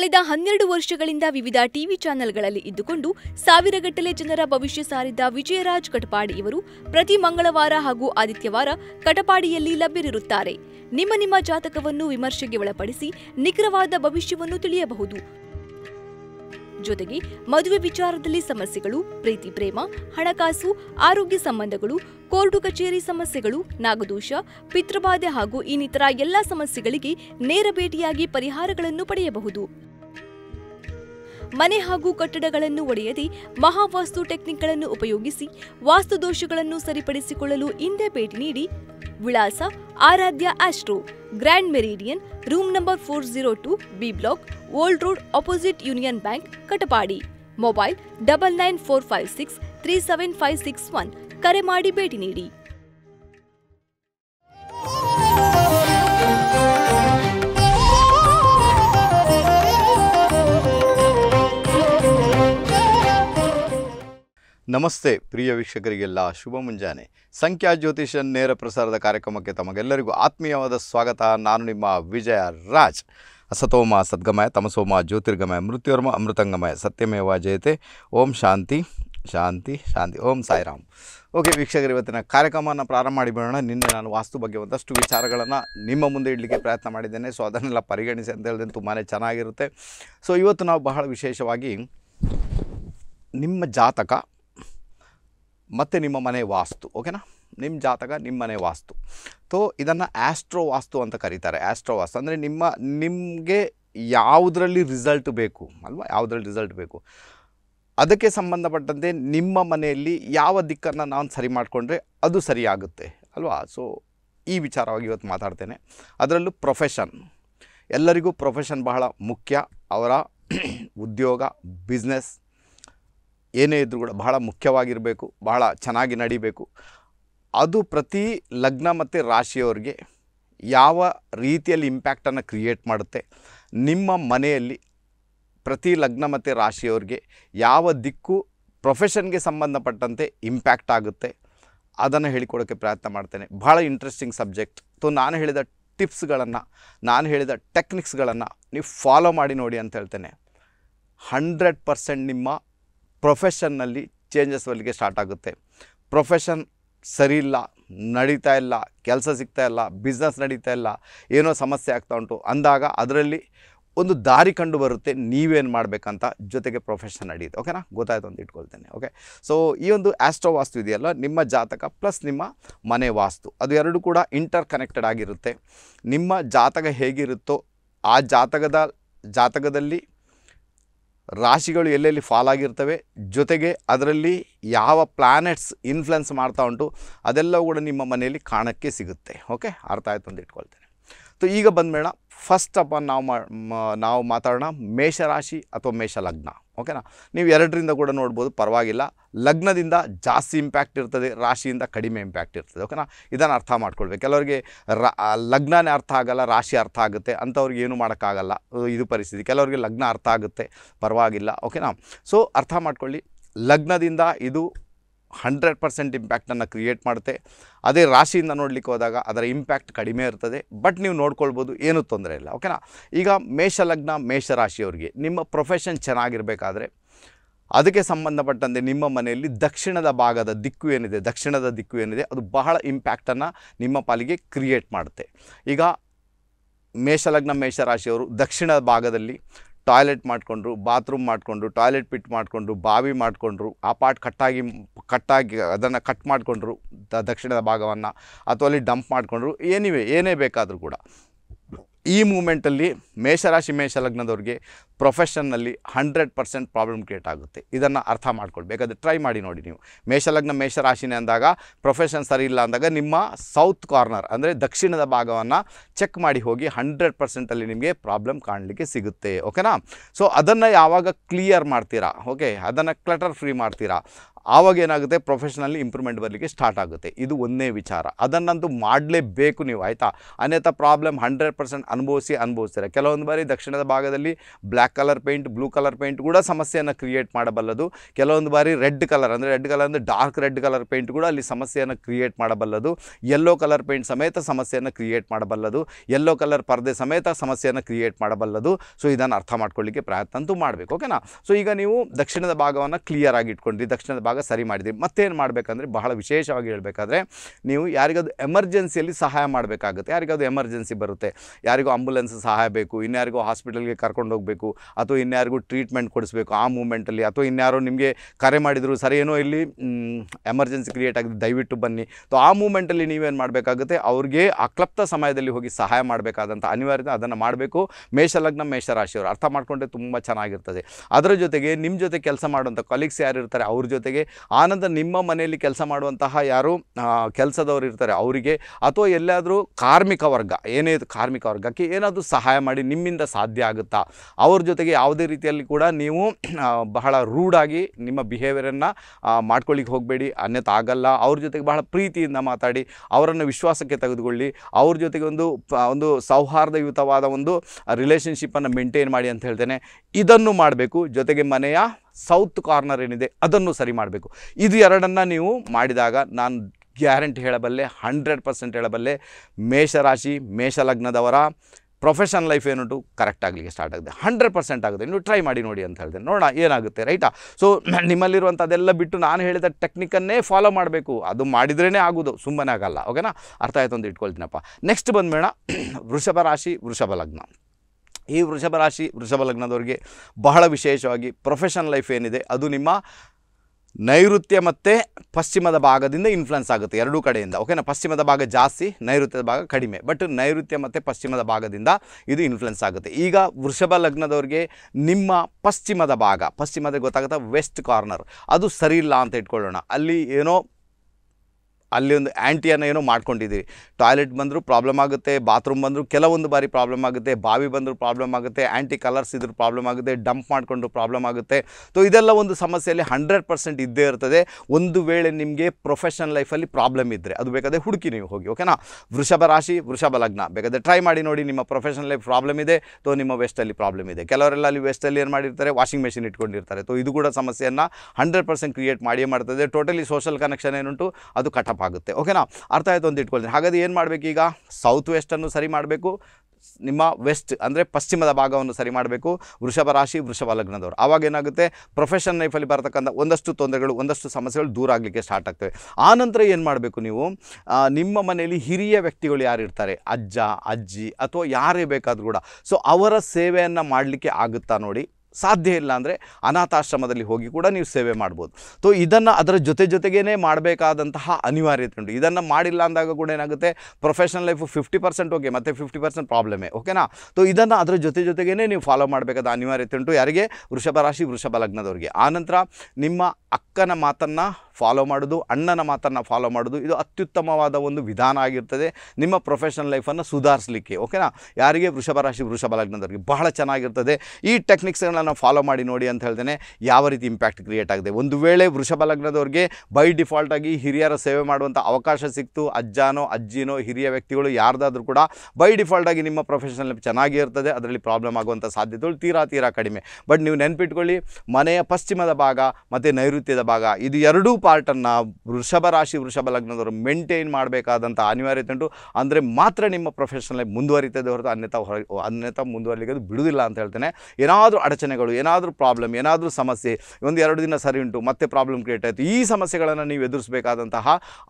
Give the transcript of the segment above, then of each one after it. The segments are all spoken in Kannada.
ಕಳೆದ ಹನ್ನೆರಡು ವರ್ಷಗಳಿಂದ ವಿವಿಧ ಟಿವಿ ಚಾನೆಲ್ಗಳಲ್ಲಿ ಇದ್ದುಕೊಂಡು ಸಾವಿರಗಟ್ಟಲೆ ಜನರ ಭವಿಷ್ಯ ಸಾರಿದ್ದ ವಿಜಯರಾಜ್ ಕಟಪಾಡಿ ಇವರು ಪ್ರತಿ ಮಂಗಳವಾರ ಹಾಗೂ ಆದಿತ್ಯವಾರ ಕಟಪಾಡಿಯಲ್ಲಿ ಲಭ್ಯರಿರುತ್ತಾರೆ ನಿಮ್ಮ ನಿಮ್ಮ ಜಾತಕವನ್ನು ವಿಮರ್ಶೆಗೆ ಒಳಪಡಿಸಿ ನಿಖರವಾದ ಭವಿಷ್ಯವನ್ನು ತಿಳಿಯಬಹುದು ಜೊತೆಗೆ ಮದುವೆ ವಿಚಾರದಲ್ಲಿ ಸಮಸ್ಯೆಗಳು ಪ್ರೀತಿ ಪ್ರೇಮ ಹಣಕಾಸು ಆರೋಗ್ಯ ಸಂಬಂಧಗಳು ಕೋರ್ಟು ಕಚೇರಿ ಸಮಸ್ಯೆಗಳು ನಾಗದೋಷ ಪಿತೃಬಾಧೆ ಹಾಗೂ ಇನ್ನಿತರ ಎಲ್ಲ ಸಮಸ್ಯೆಗಳಿಗೆ ನೇರ ಭೇಟಿಯಾಗಿ ಪರಿಹಾರಗಳನ್ನು ಪಡೆಯಬಹುದು ಮನೆ ಹಾಗೂ ಕಟ್ಟಡಗಳನ್ನು ಒಡೆಯದೆ ಮಹಾವಾಸ್ತು ಟೆಕ್ನಿಕ್ಗಳನ್ನು ಉಪಯೋಗಿಸಿ ವಾಸ್ತುದೋಷಗಳನ್ನು ಸರಿಪಡಿಸಿಕೊಳ್ಳಲು ಹಿಂದೆ ಭೇಟಿ ನೀಡಿ ವಿಳಾಸ Aradhya astro grand meridian room number four zero two B block old road opposite Union Bank Katapadi mobile double nine four five six three seven five six one ಕರೆ ಮಾಡಿ ಭೇಟಿ ನೀಡಿ ನಮಸ್ತೆ ಪ್ರಿಯ ವೀಕ್ಷಕರಿಗೆಲ್ಲ ಶುಭ ಮುಂಜಾನೆ ಸಂಖ್ಯಾ ಜ್ಯೋತಿಷ ನೇರ ಪ್ರಸಾರದ ಕಾರ್ಯಕ್ರಮಕ್ಕೆ ತಮಗೆಲ್ಲರಿಗೂ ಆತ್ಮೀಯವಾದ ಸ್ವಾಗತ ನಾನು ನಿಮ್ಮ ವಿಜಯ ರಾಜ್ ಅಸತೋಮ ಸದ್ಗಮಯ ತಮಸೋಮ ಜ್ಯೋತಿರ್ಗಮಯ ಮೃತ್ಯೋರ್ಮ ಅಮೃತಂಗಮಯ ಸತ್ಯಮೇವ ಜಯತೆ ಓಂ ಶಾಂತಿ ಶಾಂತಿ ಶಾಂತಿ ಓಂ ಸಾಯಿರಾಮ್ ಓಕೆ ವೀಕ್ಷಕರು ಇವತ್ತಿನ ಕಾರ್ಯಕ್ರಮವನ್ನು ಪ್ರಾರಂಭ ಮಾಡಿಬಿಡೋಣ ನಿನ್ನೆ ನಾನು ವಾಸ್ತು ಬಗ್ಗೆ ಒಂದಷ್ಟು ವಿಚಾರಗಳನ್ನು ನಿಮ್ಮ ಮುಂದೆ ಇಡಲಿಕ್ಕೆ ಪ್ರಯತ್ನ ಮಾಡಿದ್ದೇನೆ ಸೊ ಅದನ್ನೆಲ್ಲ ಪರಿಗಣಿಸಿ ಅಂತ ಹೇಳಿದ್ರೆ ತುಂಬಾ ಚೆನ್ನಾಗಿರುತ್ತೆ ಸೊ ಇವತ್ತು ನಾವು ಬಹಳ ವಿಶೇಷವಾಗಿ ನಿಮ್ಮ ಜಾತಕ ಮತ್ತು ನಿಮ್ಮ ಮನೆ ವಾಸ್ತು ಓಕೆನಾ ನಿಮ್ಮ ಜಾತಕ ನಿಮ್ಮ ಮನೆ ವಾಸ್ತು ತೋ ಇದನ್ನು ಆ್ಯಸ್ಟ್ರೋ ವಾಸ್ತು ಅಂತ ಕರೀತಾರೆ ಆ್ಯಸ್ಟ್ರೋ ವಾಸ್ತು ಅಂದರೆ ನಿಮ್ಮ ನಿಮಗೆ ಯಾವುದರಲ್ಲಿ ರಿಸಲ್ಟ್ ಬೇಕು ಅಲ್ವಾ ಯಾವುದ್ರಲ್ಲಿ ರಿಸಲ್ಟ್ ಬೇಕು ಅದಕ್ಕೆ ಸಂಬಂಧಪಟ್ಟಂತೆ ನಿಮ್ಮ ಮನೆಯಲ್ಲಿ ಯಾವ ದಿಕ್ಕನ್ನು ನಾನು ಸರಿ ಮಾಡಿಕೊಂಡ್ರೆ ಅದು ಸರಿಯಾಗುತ್ತೆ ಅಲ್ವಾ ಸೊ ಈ ವಿಚಾರವಾಗಿ ಇವತ್ತು ಮಾತಾಡ್ತೇನೆ ಅದರಲ್ಲೂ ಪ್ರೊಫೆಷನ್ ಎಲ್ಲರಿಗೂ ಪ್ರೊಫೆಷನ್ ಬಹಳ ಮುಖ್ಯ ಅವರ ಉದ್ಯೋಗ ಬಿಸ್ನೆಸ್ ಏನೇ ಇದ್ರು ಕೂಡ ಬಹಳ ಮುಖ್ಯವಾಗಿರಬೇಕು ಬಹಳ ಚೆನ್ನಾಗಿ ನಡಿಬೇಕು ಅದು ಪ್ರತಿ ಲಗ್ನ ಮತ್ತು ರಾಶಿಯವ್ರಿಗೆ ಯಾವ ರೀತಿಯಲ್ಲಿ ಇಂಪ್ಯಾಕ್ಟನ್ನು ಕ್ರಿಯೇಟ್ ಮಾಡುತ್ತೆ ನಿಮ್ಮ ಮನೆಯಲ್ಲಿ ಪ್ರತಿ ಲಗ್ನ ಮತ್ತು ರಾಶಿಯವ್ರಿಗೆ ಯಾವ ದಿಕ್ಕು ಪ್ರೊಫೆಷನ್ಗೆ ಸಂಬಂಧಪಟ್ಟಂತೆ ಇಂಪ್ಯಾಕ್ಟ್ ಆಗುತ್ತೆ ಅದನ್ನು ಹೇಳಿಕೊಡೋಕ್ಕೆ ಪ್ರಯತ್ನ ಮಾಡ್ತೇನೆ ಭಾಳ ಇಂಟ್ರೆಸ್ಟಿಂಗ್ ಸಬ್ಜೆಕ್ಟ್ ಸೊ ನಾನು ಹೇಳಿದ ಟಿಪ್ಸ್ಗಳನ್ನು ನಾನು ಹೇಳಿದ ಟೆಕ್ನಿಕ್ಸ್ಗಳನ್ನು ನೀವು ಫಾಲೋ ಮಾಡಿ ನೋಡಿ ಅಂತ ಹೇಳ್ತೇನೆ ಹಂಡ್ರೆಡ್ ಪರ್ಸೆಂಟ್ ನಿಮ್ಮ ಪ್ರೊಫೆಷನ್ನಲ್ಲಿ ಚೇಂಜಸ್ ಬರಲಿಕ್ಕೆ ಸ್ಟಾರ್ಟ್ ಆಗುತ್ತೆ ಪ್ರೊಫೆಷನ್ ಸರಿ ಇಲ್ಲ ನಡೀತಾ ಇಲ್ಲ ಕೆಲಸ ಸಿಗ್ತಾ ಇಲ್ಲ ಬಿಸ್ನೆಸ್ ನಡೀತಾ ಇಲ್ಲ ಏನೋ ಸಮಸ್ಯೆ ಆಗ್ತಾ ಉಂಟು ಅಂದಾಗ ಅದರಲ್ಲಿ ಒಂದು ದಾರಿ ಕಂಡು ಬರುತ್ತೆ ನೀವೇನು ಮಾಡಬೇಕಂತ ಜೊತೆಗೆ ಪ್ರೊಫೆಷನ್ ನಡೆಯುತ್ತೆ ಓಕೆನಾ ಗೊತ್ತಾಯ್ತು ಅಂತ ಇಟ್ಕೊಳ್ತೇನೆ ಓಕೆ ಸೊ ಈ ಒಂದು ಆಸ್ಟ್ರೋ ವಾಸ್ತು ಇದೆಯಲ್ಲ ನಿಮ್ಮ ಜಾತಕ ಪ್ಲಸ್ ನಿಮ್ಮ ಮನೆ ವಾಸ್ತು ಅದು ಎರಡೂ ಕೂಡ ಇಂಟರ್ ಕನೆಕ್ಟೆಡ್ ಆಗಿರುತ್ತೆ ನಿಮ್ಮ ಜಾತಕ ಹೇಗಿರುತ್ತೋ ಆ ಜಾತಕದ ಜಾತಕದಲ್ಲಿ ರಾಶಿಗಳು ಎಲ್ಲೆಲ್ಲಿ ಫಾಲಾಗಿರ್ತವೆ ಜೊತೆಗೆ ಅದರಲ್ಲಿ ಯಾವ ಪ್ಲ್ಯಾನೆಟ್ಸ್ ಇನ್ಫ್ಲುಯೆನ್ಸ್ ಮಾಡ್ತಾ ಉಂಟು ಅದೆಲ್ಲವೂ ಕೂಡ ನಿಮ್ಮ ಮನೆಯಲ್ಲಿ ಕಾಣಕ್ಕೆ ಸಿಗುತ್ತೆ ಓಕೆ ಅರ್ಥ ಆಯ್ತು ಅಂತ ಇಟ್ಕೊಳ್ತೇನೆ ಸೊ ಈಗ ಬಂದಬೇಡ ಫಸ್ಟ್ ಅಪ್ ನಾವು ನಾವು ಮಾತಾಡೋಣ ಮೇಷರಾಶಿ ಅಥವಾ ಮೇಷ ಲಗ್ನ ಓಕೆನಾ ನೀವು ಎರಡರಿಂದ ಕೂಡ ನೋಡ್ಬೋದು ಪರವಾಗಿಲ್ಲ ಲಗ್ನದಿಂದ ಜಾಸ್ತಿ ಇಂಪ್ಯಾಕ್ಟ್ ಇರ್ತದೆ ರಾಶಿಯಿಂದ ಕಡಿಮೆ ಇಂಪ್ಯಾಕ್ಟ್ ಇರ್ತದೆ ಓಕೆನಾ ಇದನ್ನು ಅರ್ಥ ಮಾಡ್ಕೊಳ್ಬೇಕು ಕೆಲವರಿಗೆ ರಾ ಲಗ್ನನೇ ಅರ್ಥ ಆಗಲ್ಲ ರಾಶಿ ಅರ್ಥ ಆಗುತ್ತೆ ಅಂಥವ್ರಿಗೆ ಏನು ಮಾಡೋಕ್ಕಾಗಲ್ಲ ಇದು ಪರಿಸ್ಥಿತಿ ಕೆಲವರಿಗೆ ಲಗ್ನ ಅರ್ಥ ಆಗುತ್ತೆ ಪರವಾಗಿಲ್ಲ ಓಕೆನಾ ಸೊ ಅರ್ಥ ಮಾಡ್ಕೊಳ್ಳಿ ಲಗ್ನದಿಂದ ಇದು ಹಂಡ್ರೆಡ್ ಪರ್ಸೆಂಟ್ ಇಂಪ್ಯಾಕ್ಟನ್ನು ಕ್ರಿಯೇಟ್ ಮಾಡುತ್ತೆ ಅದೇ ರಾಶಿಯಿಂದ ನೋಡಲಿಕ್ಕೆ ಹೋದಾಗ ಅದರ ಇಂಪ್ಯಾಕ್ಟ್ ಕಡಿಮೆ ಇರ್ತದೆ ಬಟ್ ನೀವು ನೋಡ್ಕೊಳ್ಬೋದು ಏನೂ ತೊಂದರೆ ಇಲ್ಲ ಓಕೆನಾ ಈಗ ಮೇಷ ಲಗ್ನ ಮೇಷರಾಶಿಯವರಿಗೆ ನಿಮ್ಮ ಪ್ರೊಫೆಷನ್ ಚೆನ್ನಾಗಿರಬೇಕಾದ್ರೆ ಅದಕ್ಕೆ ಸಂಬಂಧಪಟ್ಟಂತೆ ನಿಮ್ಮ ಮನೆಯಲ್ಲಿ ದಕ್ಷಿಣದ ಭಾಗದ ದಿಕ್ಕು ಏನಿದೆ ದಕ್ಷಿಣದ ದಿಕ್ಕು ಏನಿದೆ ಅದು ಬಹಳ ಇಂಪ್ಯಾಕ್ಟನ್ನು ನಿಮ್ಮ ಪಾಲಿಗೆ ಕ್ರಿಯೇಟ್ ಮಾಡುತ್ತೆ ಈಗ ಮೇಷಲಗ್ನ ಮೇಷರಾಶಿಯವರು ದಕ್ಷಿಣ ಭಾಗದಲ್ಲಿ ಟಾಯ್ಲೆಟ್ ಮಾಡಿಕೊಂಡ್ರು ಬಾತ್ರೂಮ್ ಮಾಡಿಕೊಂಡ್ರು ಟಾಯ್ಲೆಟ್ ಪಿಟ್ ಮಾಡಿಕೊಂಡ್ರು ಬಾವಿ ಮಾಡಿಕೊಂಡ್ರು ಆ ಪಾರ್ಟ್ ಕಟ್ಟಾಗಿ ಕಟ್ಟಾಗಿ ಅದನ್ನು ಕಟ್ ಮಾಡಿಕೊಂಡ್ರು ದಕ್ಷಿಣದ ಭಾಗವನ್ನು ಅಥವಾ ಅಲ್ಲಿ ಡಂಪ್ ಮಾಡಿಕೊಂಡ್ರು ಏನಿವೆ ಏನೇ ಬೇಕಾದರೂ ಕೂಡ ಈ ಮೂಮೆಂಟಲ್ಲಿ ಮೇಷರಾಶಿ ಮೇಷ ಲಗ್ನದವ್ರಿಗೆ ಪ್ರೊಫೆಷನ್ನಲ್ಲಿ ಹಂಡ್ರೆಡ್ ಪರ್ಸೆಂಟ್ ಪ್ರಾಬ್ಲಮ್ ಕ್ರಿಯೇಟ್ ಆಗುತ್ತೆ ಇದನ್ನು ಅರ್ಥ ಮಾಡ್ಕೊಳ್ಬೇಕಾದ್ರೆ ಟ್ರೈ ಮಾಡಿ ನೋಡಿ ನೀವು ಮೇಷಲಗ್ನ ಮೇಷರಾಶಿನೇ ಅಂದಾಗ ಪ್ರೊಫೆಷನ್ ಸರಿ ಇಲ್ಲ ಅಂದಾಗ ನಿಮ್ಮ ಸೌತ್ ಕಾರ್ನರ್ ಅಂದರೆ ದಕ್ಷಿಣದ ಭಾಗವನ್ನು ಚೆಕ್ ಮಾಡಿ ಹೋಗಿ ಹಂಡ್ರೆಡ್ ಪರ್ಸೆಂಟಲ್ಲಿ ನಿಮಗೆ ಪ್ರಾಬ್ಲಮ್ ಕಾಣಲಿಕ್ಕೆ ಸಿಗುತ್ತೆ ಓಕೆನಾ ಸೊ ಅದನ್ನು ಯಾವಾಗ ಕ್ಲಿಯರ್ ಮಾಡ್ತೀರಾ ಓಕೆ ಅದನ್ನು ಕ್ಲಟರ್ ಫ್ರೀ ಮಾಡ್ತೀರಾ ಆವಾಗ ಏನಾಗುತ್ತೆ ಪ್ರೊಫೆಷನಲ್ಲಿ ಇಂಪ್ರೂವ್ಮೆಂಟ್ ಬರಲಿಕ್ಕೆ ಸ್ಟಾರ್ಟ್ ಆಗುತ್ತೆ ಇದು ಒಂದೇ ವಿಚಾರ ಅದನ್ನಂತೂ ಮಾಡಲೇಬೇಕು ನೀವು ಆಯಿತಾ ಅನ್ಯಥ ಪ್ರಾಬ್ಲಮ್ ಹಂಡ್ರೆಡ್ ಪರ್ಸೆಂಟ್ ಅನುಭವಿಸಿ ಅನುಭವಿಸ್ತಾರೆ ಕೆಲವೊಂದು ಬಾರಿ ದಕ್ಷಿಣದ ಭಾಗದಲ್ಲಿ black colour paint blue colour paint ಕೂಡ ಸಮಸ್ಯೆಯನ್ನು ಕ್ರಿಯೇಟ್ ಮಾಡಬಲ್ಲದು ಕೆಲವೊಂದು ಬಾರಿ ರೆಡ್ ಕಲರ್ ಅಂದರೆ ರೆಡ್ ಕಲರ್ ಅಂದರೆ ಡಾರ್ಕ್ ರೆಡ್ ಕಲರ್ ಪೇಂಟ್ ಕೂಡ ಅಲ್ಲಿ ಸಮಸ್ಯೆಯನ್ನು ಕ್ರಿಯೇಟ್ ಮಾಡಬಲ್ಲದು ಯೆಲ್ಲೋ ಕಲರ್ ಪೇಂಟ್ ಸಮೇತ ಸಮಸ್ಯೆಯನ್ನು ಕ್ರಿಯೇಟ್ ಮಾಡಬಲ್ಲದು ಯೆಲ್ಲೋ ಕಲರ್ ಪರದೆ ಸಮೇತ ಸಮಸ್ಯೆಯನ್ನು ಕ್ರಿಯೇಟ್ ಮಾಡಬಲ್ಲದು ಸೊ ಇದನ್ನು ಅರ್ಥ ಮಾಡ್ಕೊಳ್ಳಿಕ್ಕೆ ಪ್ರಯತ್ನ ಅಂತೂ ಮಾಡಬೇಕು ಓಕೆನಾ ಸೊ ಈಗ ನೀವು ದಕ್ಷಿಣದ ಭಾಗವನ್ನು ಕ್ಲಿಯರ್ ಆಗಿ ಇಟ್ಕೊಂಡ್ರಿ ದಕ್ಷಿಣದ ಭಾಗ ಭಾಗ ಸರಿ ಮಾಡಿದ್ರಿ ಮತ್ತೇನು ಮಾಡಬೇಕಂದ್ರೆ ಬಹಳ ವಿಶೇಷವಾಗಿ ಹೇಳಬೇಕಾದ್ರೆ ನೀವು ಯಾರಿಗಾದ್ರು ಎಮರ್ಜೆನ್ಸಿಯಲ್ಲಿ ಸಹಾಯ ಮಾಡಬೇಕಾಗುತ್ತೆ ಯಾರಿಗಾದ್ರು ಎಮರ್ಜೆನ್ಸಿ ಬರುತ್ತೆ ಯಾರಿಗೂ ಆಂಬುಲೆನ್ಸ್ ಸಹಾಯ ಬೇಕು ಇನ್ಯಾರಿಗೂ ಹಾಸ್ಪಿಟಲ್ಗೆ ಕರ್ಕೊಂಡು ಹೋಗಬೇಕು ಅಥವಾ ಇನ್ಯಾರಿಗೂ ಟ್ರೀಟ್ಮೆಂಟ್ ಕೊಡಿಸ್ಬೇಕು ಆ ಮೂಮೆಂಟಲ್ಲಿ ಅಥವಾ ಇನ್ಯಾರೋ ನಿಮಗೆ ಕರೆ ಮಾಡಿದ್ರು ಸರಿ ಏನೋ ಇಲ್ಲಿ ಎಮರ್ಜೆನ್ಸಿ ಕ್ರಿಯೇಟ್ ಆಗಿದೆ ದಯವಿಟ್ಟು ಬನ್ನಿ ಸೊ ಆ ಮೂಮೆಂಟಲ್ಲಿ ನೀವೇನು ಮಾಡಬೇಕಾಗುತ್ತೆ ಅವ್ರಿಗೆ ಅಕ್ಲಪ್ತ ಸಮಯದಲ್ಲಿ ಹೋಗಿ ಸಹಾಯ ಮಾಡಬೇಕಾದಂಥ ಅನಿವಾರ್ಯ ಅದನ್ನು ಮಾಡಬೇಕು ಮೇಷಲಗ್ನ ಮೇಷರಾಶಿಯವರು ಅರ್ಥ ಮಾಡಿಕೊಂಡ್ರೆ ತುಂಬ ಚೆನ್ನಾಗಿರ್ತದೆ ಅದರ ಜೊತೆಗೆ ನಿಮ್ಮ ಜೊತೆ ಕೆಲಸ ಮಾಡುವಂಥ ಕಲೀಗ್ಸ್ ಯಾರು ಇರ್ತಾರೆ ಅವ್ರ ಜೊತೆಗೆ ಹಾಗೆ ಆನಂದ ನಿಮ್ಮ ಮನೆಯಲ್ಲಿ ಕೆಲಸ ಮಾಡುವಂತಹ ಯಾರು ಕೆಲಸದವರು ಇರ್ತಾರೆ ಅವರಿಗೆ ಅಥವಾ ಎಲ್ಲಾದರೂ ಕಾರ್ಮಿಕ ವರ್ಗ ಏನೇ ಕಾರ್ಮಿಕ ವರ್ಗಕ್ಕೆ ಏನಾದರೂ ಸಹಾಯ ಮಾಡಿ ನಿಮ್ಮಿಂದ ಸಾಧ್ಯ ಆಗುತ್ತಾ ಅವ್ರ ಜೊತೆಗೆ ಯಾವುದೇ ರೀತಿಯಲ್ಲಿ ಕೂಡ ನೀವು ಬಹಳ ರೂಡಾಗಿ ನಿಮ್ಮ ಬಿಹೇವಿಯರನ್ನು ಮಾಡ್ಕೊಳ್ಳಿಕ್ಕೆ ಹೋಗಬೇಡಿ ಅನ್ಯತ ಆಗಲ್ಲ ಅವ್ರ ಜೊತೆಗೆ ಬಹಳ ಪ್ರೀತಿಯಿಂದ ಮಾತಾಡಿ ಅವರನ್ನು ವಿಶ್ವಾಸಕ್ಕೆ ತೆಗೆದುಕೊಳ್ಳಿ ಅವ್ರ ಜೊತೆಗೆ ಒಂದು ಒಂದು ಸೌಹಾರ್ದಯುತವಾದ ಒಂದು ರಿಲೇಷನ್ಶಿಪ್ಪನ್ನು ಮೇಂಟೈನ್ ಮಾಡಿ ಅಂತ ಹೇಳ್ತೇನೆ ಇದನ್ನು ಮಾಡಬೇಕು ಜೊತೆಗೆ ಮನೆಯ ಸೌತ್ ಕಾರ್ನರ್ ಏನಿದೆ ಅದನ್ನು ಸರಿ ಮಾಡಬೇಕು ಇದು ಎರಡನ್ನು ನೀವು ಮಾಡಿದಾಗ ನಾನು ಗ್ಯಾರಂಟಿ ಹೇಳಬಲ್ಲೆ ಹಂಡ್ರೆಡ್ ಪರ್ಸೆಂಟ್ ಹೇಳಬಲ್ಲೆ ಮೇಷರಾಶಿ ಮೇಷಲಗ್ನದವರ ಪ್ರೊಫೆಷನ್ ಲೈಫ್ ಏನುಂಟು ಕರೆಕ್ಟ್ ಆಗಲಿಕ್ಕೆ ಸ್ಟಾರ್ಟ್ ಆಗಿದೆ ಹಂಡ್ರೆಡ್ ಪರ್ಸೆಂಟ್ ಆಗುತ್ತೆ ನೀವು ಟ್ರೈ ಮಾಡಿ ನೋಡಿ ಅಂತ ಹೇಳಿದೆ ನೋಡೋಣ ಏನಾಗುತ್ತೆ ರೈಟಾ ಸೊ ನಿಮ್ಮಲ್ಲಿರುವಂಥದ್ದೆಲ್ಲ ಬಿಟ್ಟು ನಾನು ಹೇಳಿದ ಟೆಕ್ನಿಕನ್ನೇ ಫಾಲೋ ಮಾಡಬೇಕು ಅದು ಮಾಡಿದ್ರೇ ಆಗೋದು ಸುಮ್ಮನೆ ಆಗಲ್ಲ ಓಕೆನಾ ಅರ್ಥ ಆಯ್ತು ಅಂತ ಇಟ್ಕೊಳ್ತೀನಪ್ಪ ನೆಕ್ಸ್ಟ್ ಬಂದ್ಬೇಡ ವೃಷಭ ರಾಶಿ ವೃಷಭ ಲಗ್ನ ಈ ವೃಷಭ ರಾಶಿ ವೃಷಭ ಲಗ್ನದವರಿಗೆ ಬಹಳ ವಿಶೇಷವಾಗಿ ಪ್ರೊಫೆಷನ್ ಲೈಫ್ ಏನಿದೆ ಅದು ನಿಮ್ಮ ನೈಋತ್ಯ ಮತ್ತು ಪಶ್ಚಿಮದ ಭಾಗದಿಂದ ಇನ್ಫ್ಲುಯೆನ್ಸ್ ಆಗುತ್ತೆ ಎರಡೂ ಕಡೆಯಿಂದ ಓಕೆನಾ ಪಶ್ಚಿಮದ ಭಾಗ ಜಾಸ್ತಿ ನೈಋತ್ಯದ ಭಾಗ ಕಡಿಮೆ ಬಟ್ ನೈಋತ್ಯ ಮತ್ತು ಪಶ್ಚಿಮದ ಭಾಗದಿಂದ ಇದು ಇನ್ಫ್ಲುಯೆನ್ಸ್ ಆಗುತ್ತೆ ಈಗ ವೃಷಭ ಲಗ್ನದವ್ರಿಗೆ ನಿಮ್ಮ ಪಶ್ಚಿಮದ ಭಾಗ ಪಶ್ಚಿಮದ ಗೊತ್ತಾಗುತ್ತೆ ವೆಸ್ಟ್ ಕಾರ್ನರ್ ಅದು ಸರಿ ಇಲ್ಲ ಅಂತ ಇಟ್ಕೊಳ್ಳೋಣ ಅಲ್ಲಿ ಏನೋ ಅಲ್ಲಿ ಒಂದು ಆ್ಯಂಟಿಯನ್ನು ಏನೋ ಮಾಡ್ಕೊಂಡಿದ್ದೀವಿ ಟಾಯ್ಲೆಟ್ ಬಂದರೂ ಪ್ರಾಬ್ಲಮ್ ಆಗುತ್ತೆ ಬಾತ್ರೂಮ್ ಬಂದರೂ ಕೆಲವೊಂದು ಬಾರಿ ಪ್ರಾಬ್ಲಮ್ ಆಗುತ್ತೆ ಬಾವಿ ಬಂದರೂ ಪ್ರಾಬ್ಲಮ್ ಆಗುತ್ತೆ ಆ್ಯಂಟಿ ಕಲರ್ಸ್ ಇದ್ರೂ ಪ್ರಾಬ್ಲಮ್ ಆಗುತ್ತೆ ಡಂಪ್ ಮಾಡಿಕೊಂಡು ಪ್ರಾಬ್ಲಮ್ ಆಗುತ್ತೆ ಸೊ ಇದೆಲ್ಲ ಒಂದು ಸಮಸ್ಯೆಯಲ್ಲಿ ಹಂಡ್ರೆಡ್ ಪರ್ಸೆಂಟ್ ಇದ್ದೇ ಇರ್ತದೆ ಒಂದು ವೇಳೆ ನಿಮಗೆ ಪ್ರೊಫೆಷನಲ್ ಲೈಫಲ್ಲಿ ಪ್ರಾಬ್ಲಮ್ ಇದ್ದರೆ ಅದು ಬೇಕಾದರೆ ಹುಡುಕಿ ನೀವು ಹೋಗಿ ಓಕೆನಾ ವೃಷಭ ರಾಶಿ ವೃಷಭ ಲಗ್ನ ಬೇಕಾದರೆ ಟ್ರೈ ಮಾಡಿ ನೋಡಿ ನಿಮ್ಮ ಪ್ರೊಫೆಷನಲ್ ಲೈಫ್ ಪ್ರಾಬ್ಲಮ್ ಇದೆ ತೋ ನಿಮ್ಮ ವೆಸ್ಟಲ್ಲಿ ಪ್ರಾಬ್ಲಮ್ ಇದೆ ಕೆಲವರೆಲ್ಲ ಅಲ್ಲಿ ವೆಸ್ಟಲ್ಲಿ ಏನು ಮಾಡಿರ್ತಾರೆ ವಾಷಿಂಗ್ ಮೆಷಿನ್ ಇಟ್ಕೊಂಡಿರ್ತಾರೆ ಸೊ ಇದು ಕೂಡ ಸಮಸ್ಯೆಯನ್ನು ಹಂಡ್ರೆಡ್ ಪರ್ಸೆಂಟ್ ಕ್ರಿಯೇಟ್ ಮಾಡಿಯೇ ಮಾಡ್ತದೆ ಟೋಟಲಿ ಸೋಷಲ್ ಕನೆಕ್ಷನ್ ಏನುಂಟು ಅದು ಕಟಪ್ ಆಗುತ್ತೆ ಓಕೆನಾ ಅರ್ಥ ಆಯಿತು ಅಂತ ಇಟ್ಕೊಳ್ತೀನಿ ಹಾಗಾದ್ರೆ ಏನು ಮಾಡಬೇಕು ಈಗ ಸೌತ್ ವೆಸ್ಟನ್ನು ಸರಿ ಮಾಡಬೇಕು ನಿಮ್ಮ ವೆಸ್ಟ್ ಅಂದರೆ ಪಶ್ಚಿಮದ ಭಾಗವನ್ನು ಸರಿ ಮಾಡಬೇಕು ವೃಷಭ ರಾಶಿ ವೃಷಭ ಲಗ್ನದವರು ಆವಾಗ ಏನಾಗುತ್ತೆ ಪ್ರೊಫೆಷನ್ ಲೈಫಲ್ಲಿ ಬರತಕ್ಕಂಥ ಒಂದಷ್ಟು ತೊಂದರೆಗಳು ಒಂದಷ್ಟು ಸಮಸ್ಯೆಗಳು ದೂರ ಆಗಲಿಕ್ಕೆ ಸ್ಟಾರ್ಟ್ ಆಗ್ತವೆ ಆನಂತರ ಏನು ಮಾಡಬೇಕು ನೀವು ನಿಮ್ಮ ಮನೆಯಲ್ಲಿ ಹಿರಿಯ ವ್ಯಕ್ತಿಗಳು ಯಾರು ಇರ್ತಾರೆ ಅಜ್ಜ ಅಜ್ಜಿ ಅಥವಾ ಯಾರೇ ಬೇಕಾದರೂ ಕೂಡ ಸೊ ಅವರ ಸೇವೆಯನ್ನು ಮಾಡಲಿಕ್ಕೆ ಆಗುತ್ತಾ ನೋಡಿ ಸಾಧ್ಯ ಇಲ್ಲ ಅಂದರೆ ಅನಾಥಾಶ್ರಮದಲ್ಲಿ ಹೋಗಿ ಕೂಡ ನೀವು ಸೇವೆ ಮಾಡ್ಬೋದು ಸೊ ಇದನ್ನು ಅದರ ಜೊತೆ ಜೊತೆಗೇ ಮಾಡಬೇಕಾದಂತಹ ಅನಿವಾರ್ಯತೆ ಉಂಟು ಇದನ್ನು ಮಾಡಿಲ್ಲ ಅಂದಾಗ ಕೂಡ ಏನಾಗುತ್ತೆ professional life fifty percent okay ಮತ್ತು ಫಿಫ್ಟಿ ಪರ್ಸೆಂಟ್ ಪ್ರಾಬ್ಲಮೇ ಓಕೆನಾ ಸೊ ಇದನ್ನು ಅದರ ಜೊತೆ ಜೊತೆಗೇ ನೀವು ಫಾಲೋ ಮಾಡಬೇಕಾದ ಅನಿವಾರ್ಯತೆ ಉಂಟು ಯಾರಿಗೆ ವೃಷಭ ರಾಶಿ ವೃಷಭ ಲಗ್ನದವರಿಗೆ ಆನಂತರ ನಿಮ್ಮ ಅಕ್ಕನ ಮಾತನ್ನು ಫಾಲೋ ಮಾಡೋದು ಅಣ್ಣನ ಮಾತನ್ನು ಫಾಲೋ ಮಾಡೋದು ಇದು ಅತ್ಯುತ್ತಮವಾದ ಒಂದು ವಿಧಾನ ಆಗಿರ್ತದೆ ನಿಮ್ಮ ಪ್ರೊಫೆಷನಲ್ ಲೈಫನ್ನು ಸುಧಾರಿಸಲಿಕ್ಕೆ ಓಕೆನಾ ಯಾರಿಗೆ ವೃಷಭ ರಾಶಿ ವೃಷಭ ಲಗ್ನದವರಿಗೆ ಬಹಳ ಚೆನ್ನಾಗಿರ್ತದೆ ಈ ನಾವು ಫಾಲೋ ಮಾಡಿ ನೋಡಿ ಅಂತ ಹೇಳ್ತೇನೆ ಯಾವ ರೀತಿ ಇಂಪ್ಯಾಕ್ಟ್ ಕ್ರಿಯೇಟ್ ಆಗಿದೆ ಒಂದು ವೇಳೆ ವೃಷಭ ಲಗ್ನದವ್ರಿಗೆ ಬೈ ಡಿಫಾಲ್ಟಾಗಿ ಹಿರಿಯರ ಸೇವೆ ಮಾಡುವಂಥ ಅವಕಾಶ ಸಿಕ್ತು ಅಜ್ಜಾನೋ ಅಜ್ಜಿನೋ ಹಿರಿಯ ವ್ಯಕ್ತಿಗಳು ಯಾರ್ದಾದರೂ ಕೂಡ ಬೈ ಡಿಫಾಲ್ಟಾಗಿ ನಿಮ್ಮ ಪ್ರೊಫೆಷನಲ್ ಲೈಫ್ ಚೆನ್ನಾಗಿ ಇರ್ತದೆ ಅದರಲ್ಲಿ ಪ್ರಾಬ್ಲಮ್ ಆಗುವಂಥ ಸಾಧ್ಯತೆಗಳು ತೀರಾ ತೀರಾ ಕಡಿಮೆ ಬಟ್ ನೀವು ನೆನಪಿಟ್ಕೊಳ್ಳಿ ಮನೆಯ ಪಶ್ಚಿಮದ ಭಾಗ ಮತ್ತು ನೈರು ನೈಋತ್ಯದ ಭಾಗ ಇದು ಎರಡೂ ಪಾರ್ಟನ್ನು ವೃಷಭ ರಾಶಿ ವೃಷಭ ಲಗ್ನದವರು ಮೇಂಟೈನ್ ಮಾಡಬೇಕಾದಂಥ ಅನಿವಾರ್ಯತೆ ಉಂಟು ಅಂದರೆ ಮಾತ್ರ ನಿಮ್ಮ ಪ್ರೊಫೆಷನಲ್ಲಿ ಮುಂದುವರಿತದೆ ಹೊರತು ಅನ್ಯತ ಹೊರ ಅನ್ಯತ ಮುಂದುವರಿಲಿಕ್ಕೆ ಅದು ಬಿಡುವುದಿಲ್ಲ ಅಂತ ಹೇಳ್ತೇನೆ ಏನಾದರೂ ಅಡಚಣೆಗಳು ಏನಾದರೂ ಪ್ರಾಬ್ಲಮ್ ಏನಾದರೂ ಸಮಸ್ಯೆ ಒಂದು ಎರಡು ದಿನ ಸರಿ ಉಂಟು ಮತ್ತೆ ಪ್ರಾಬ್ಲಮ್ ಕ್ರಿಯೇಟ್ ಆಯಿತು ಈ ಸಮಸ್ಯೆಗಳನ್ನು ನೀವು ಎದುರಿಸಬೇಕಾದಂತಹ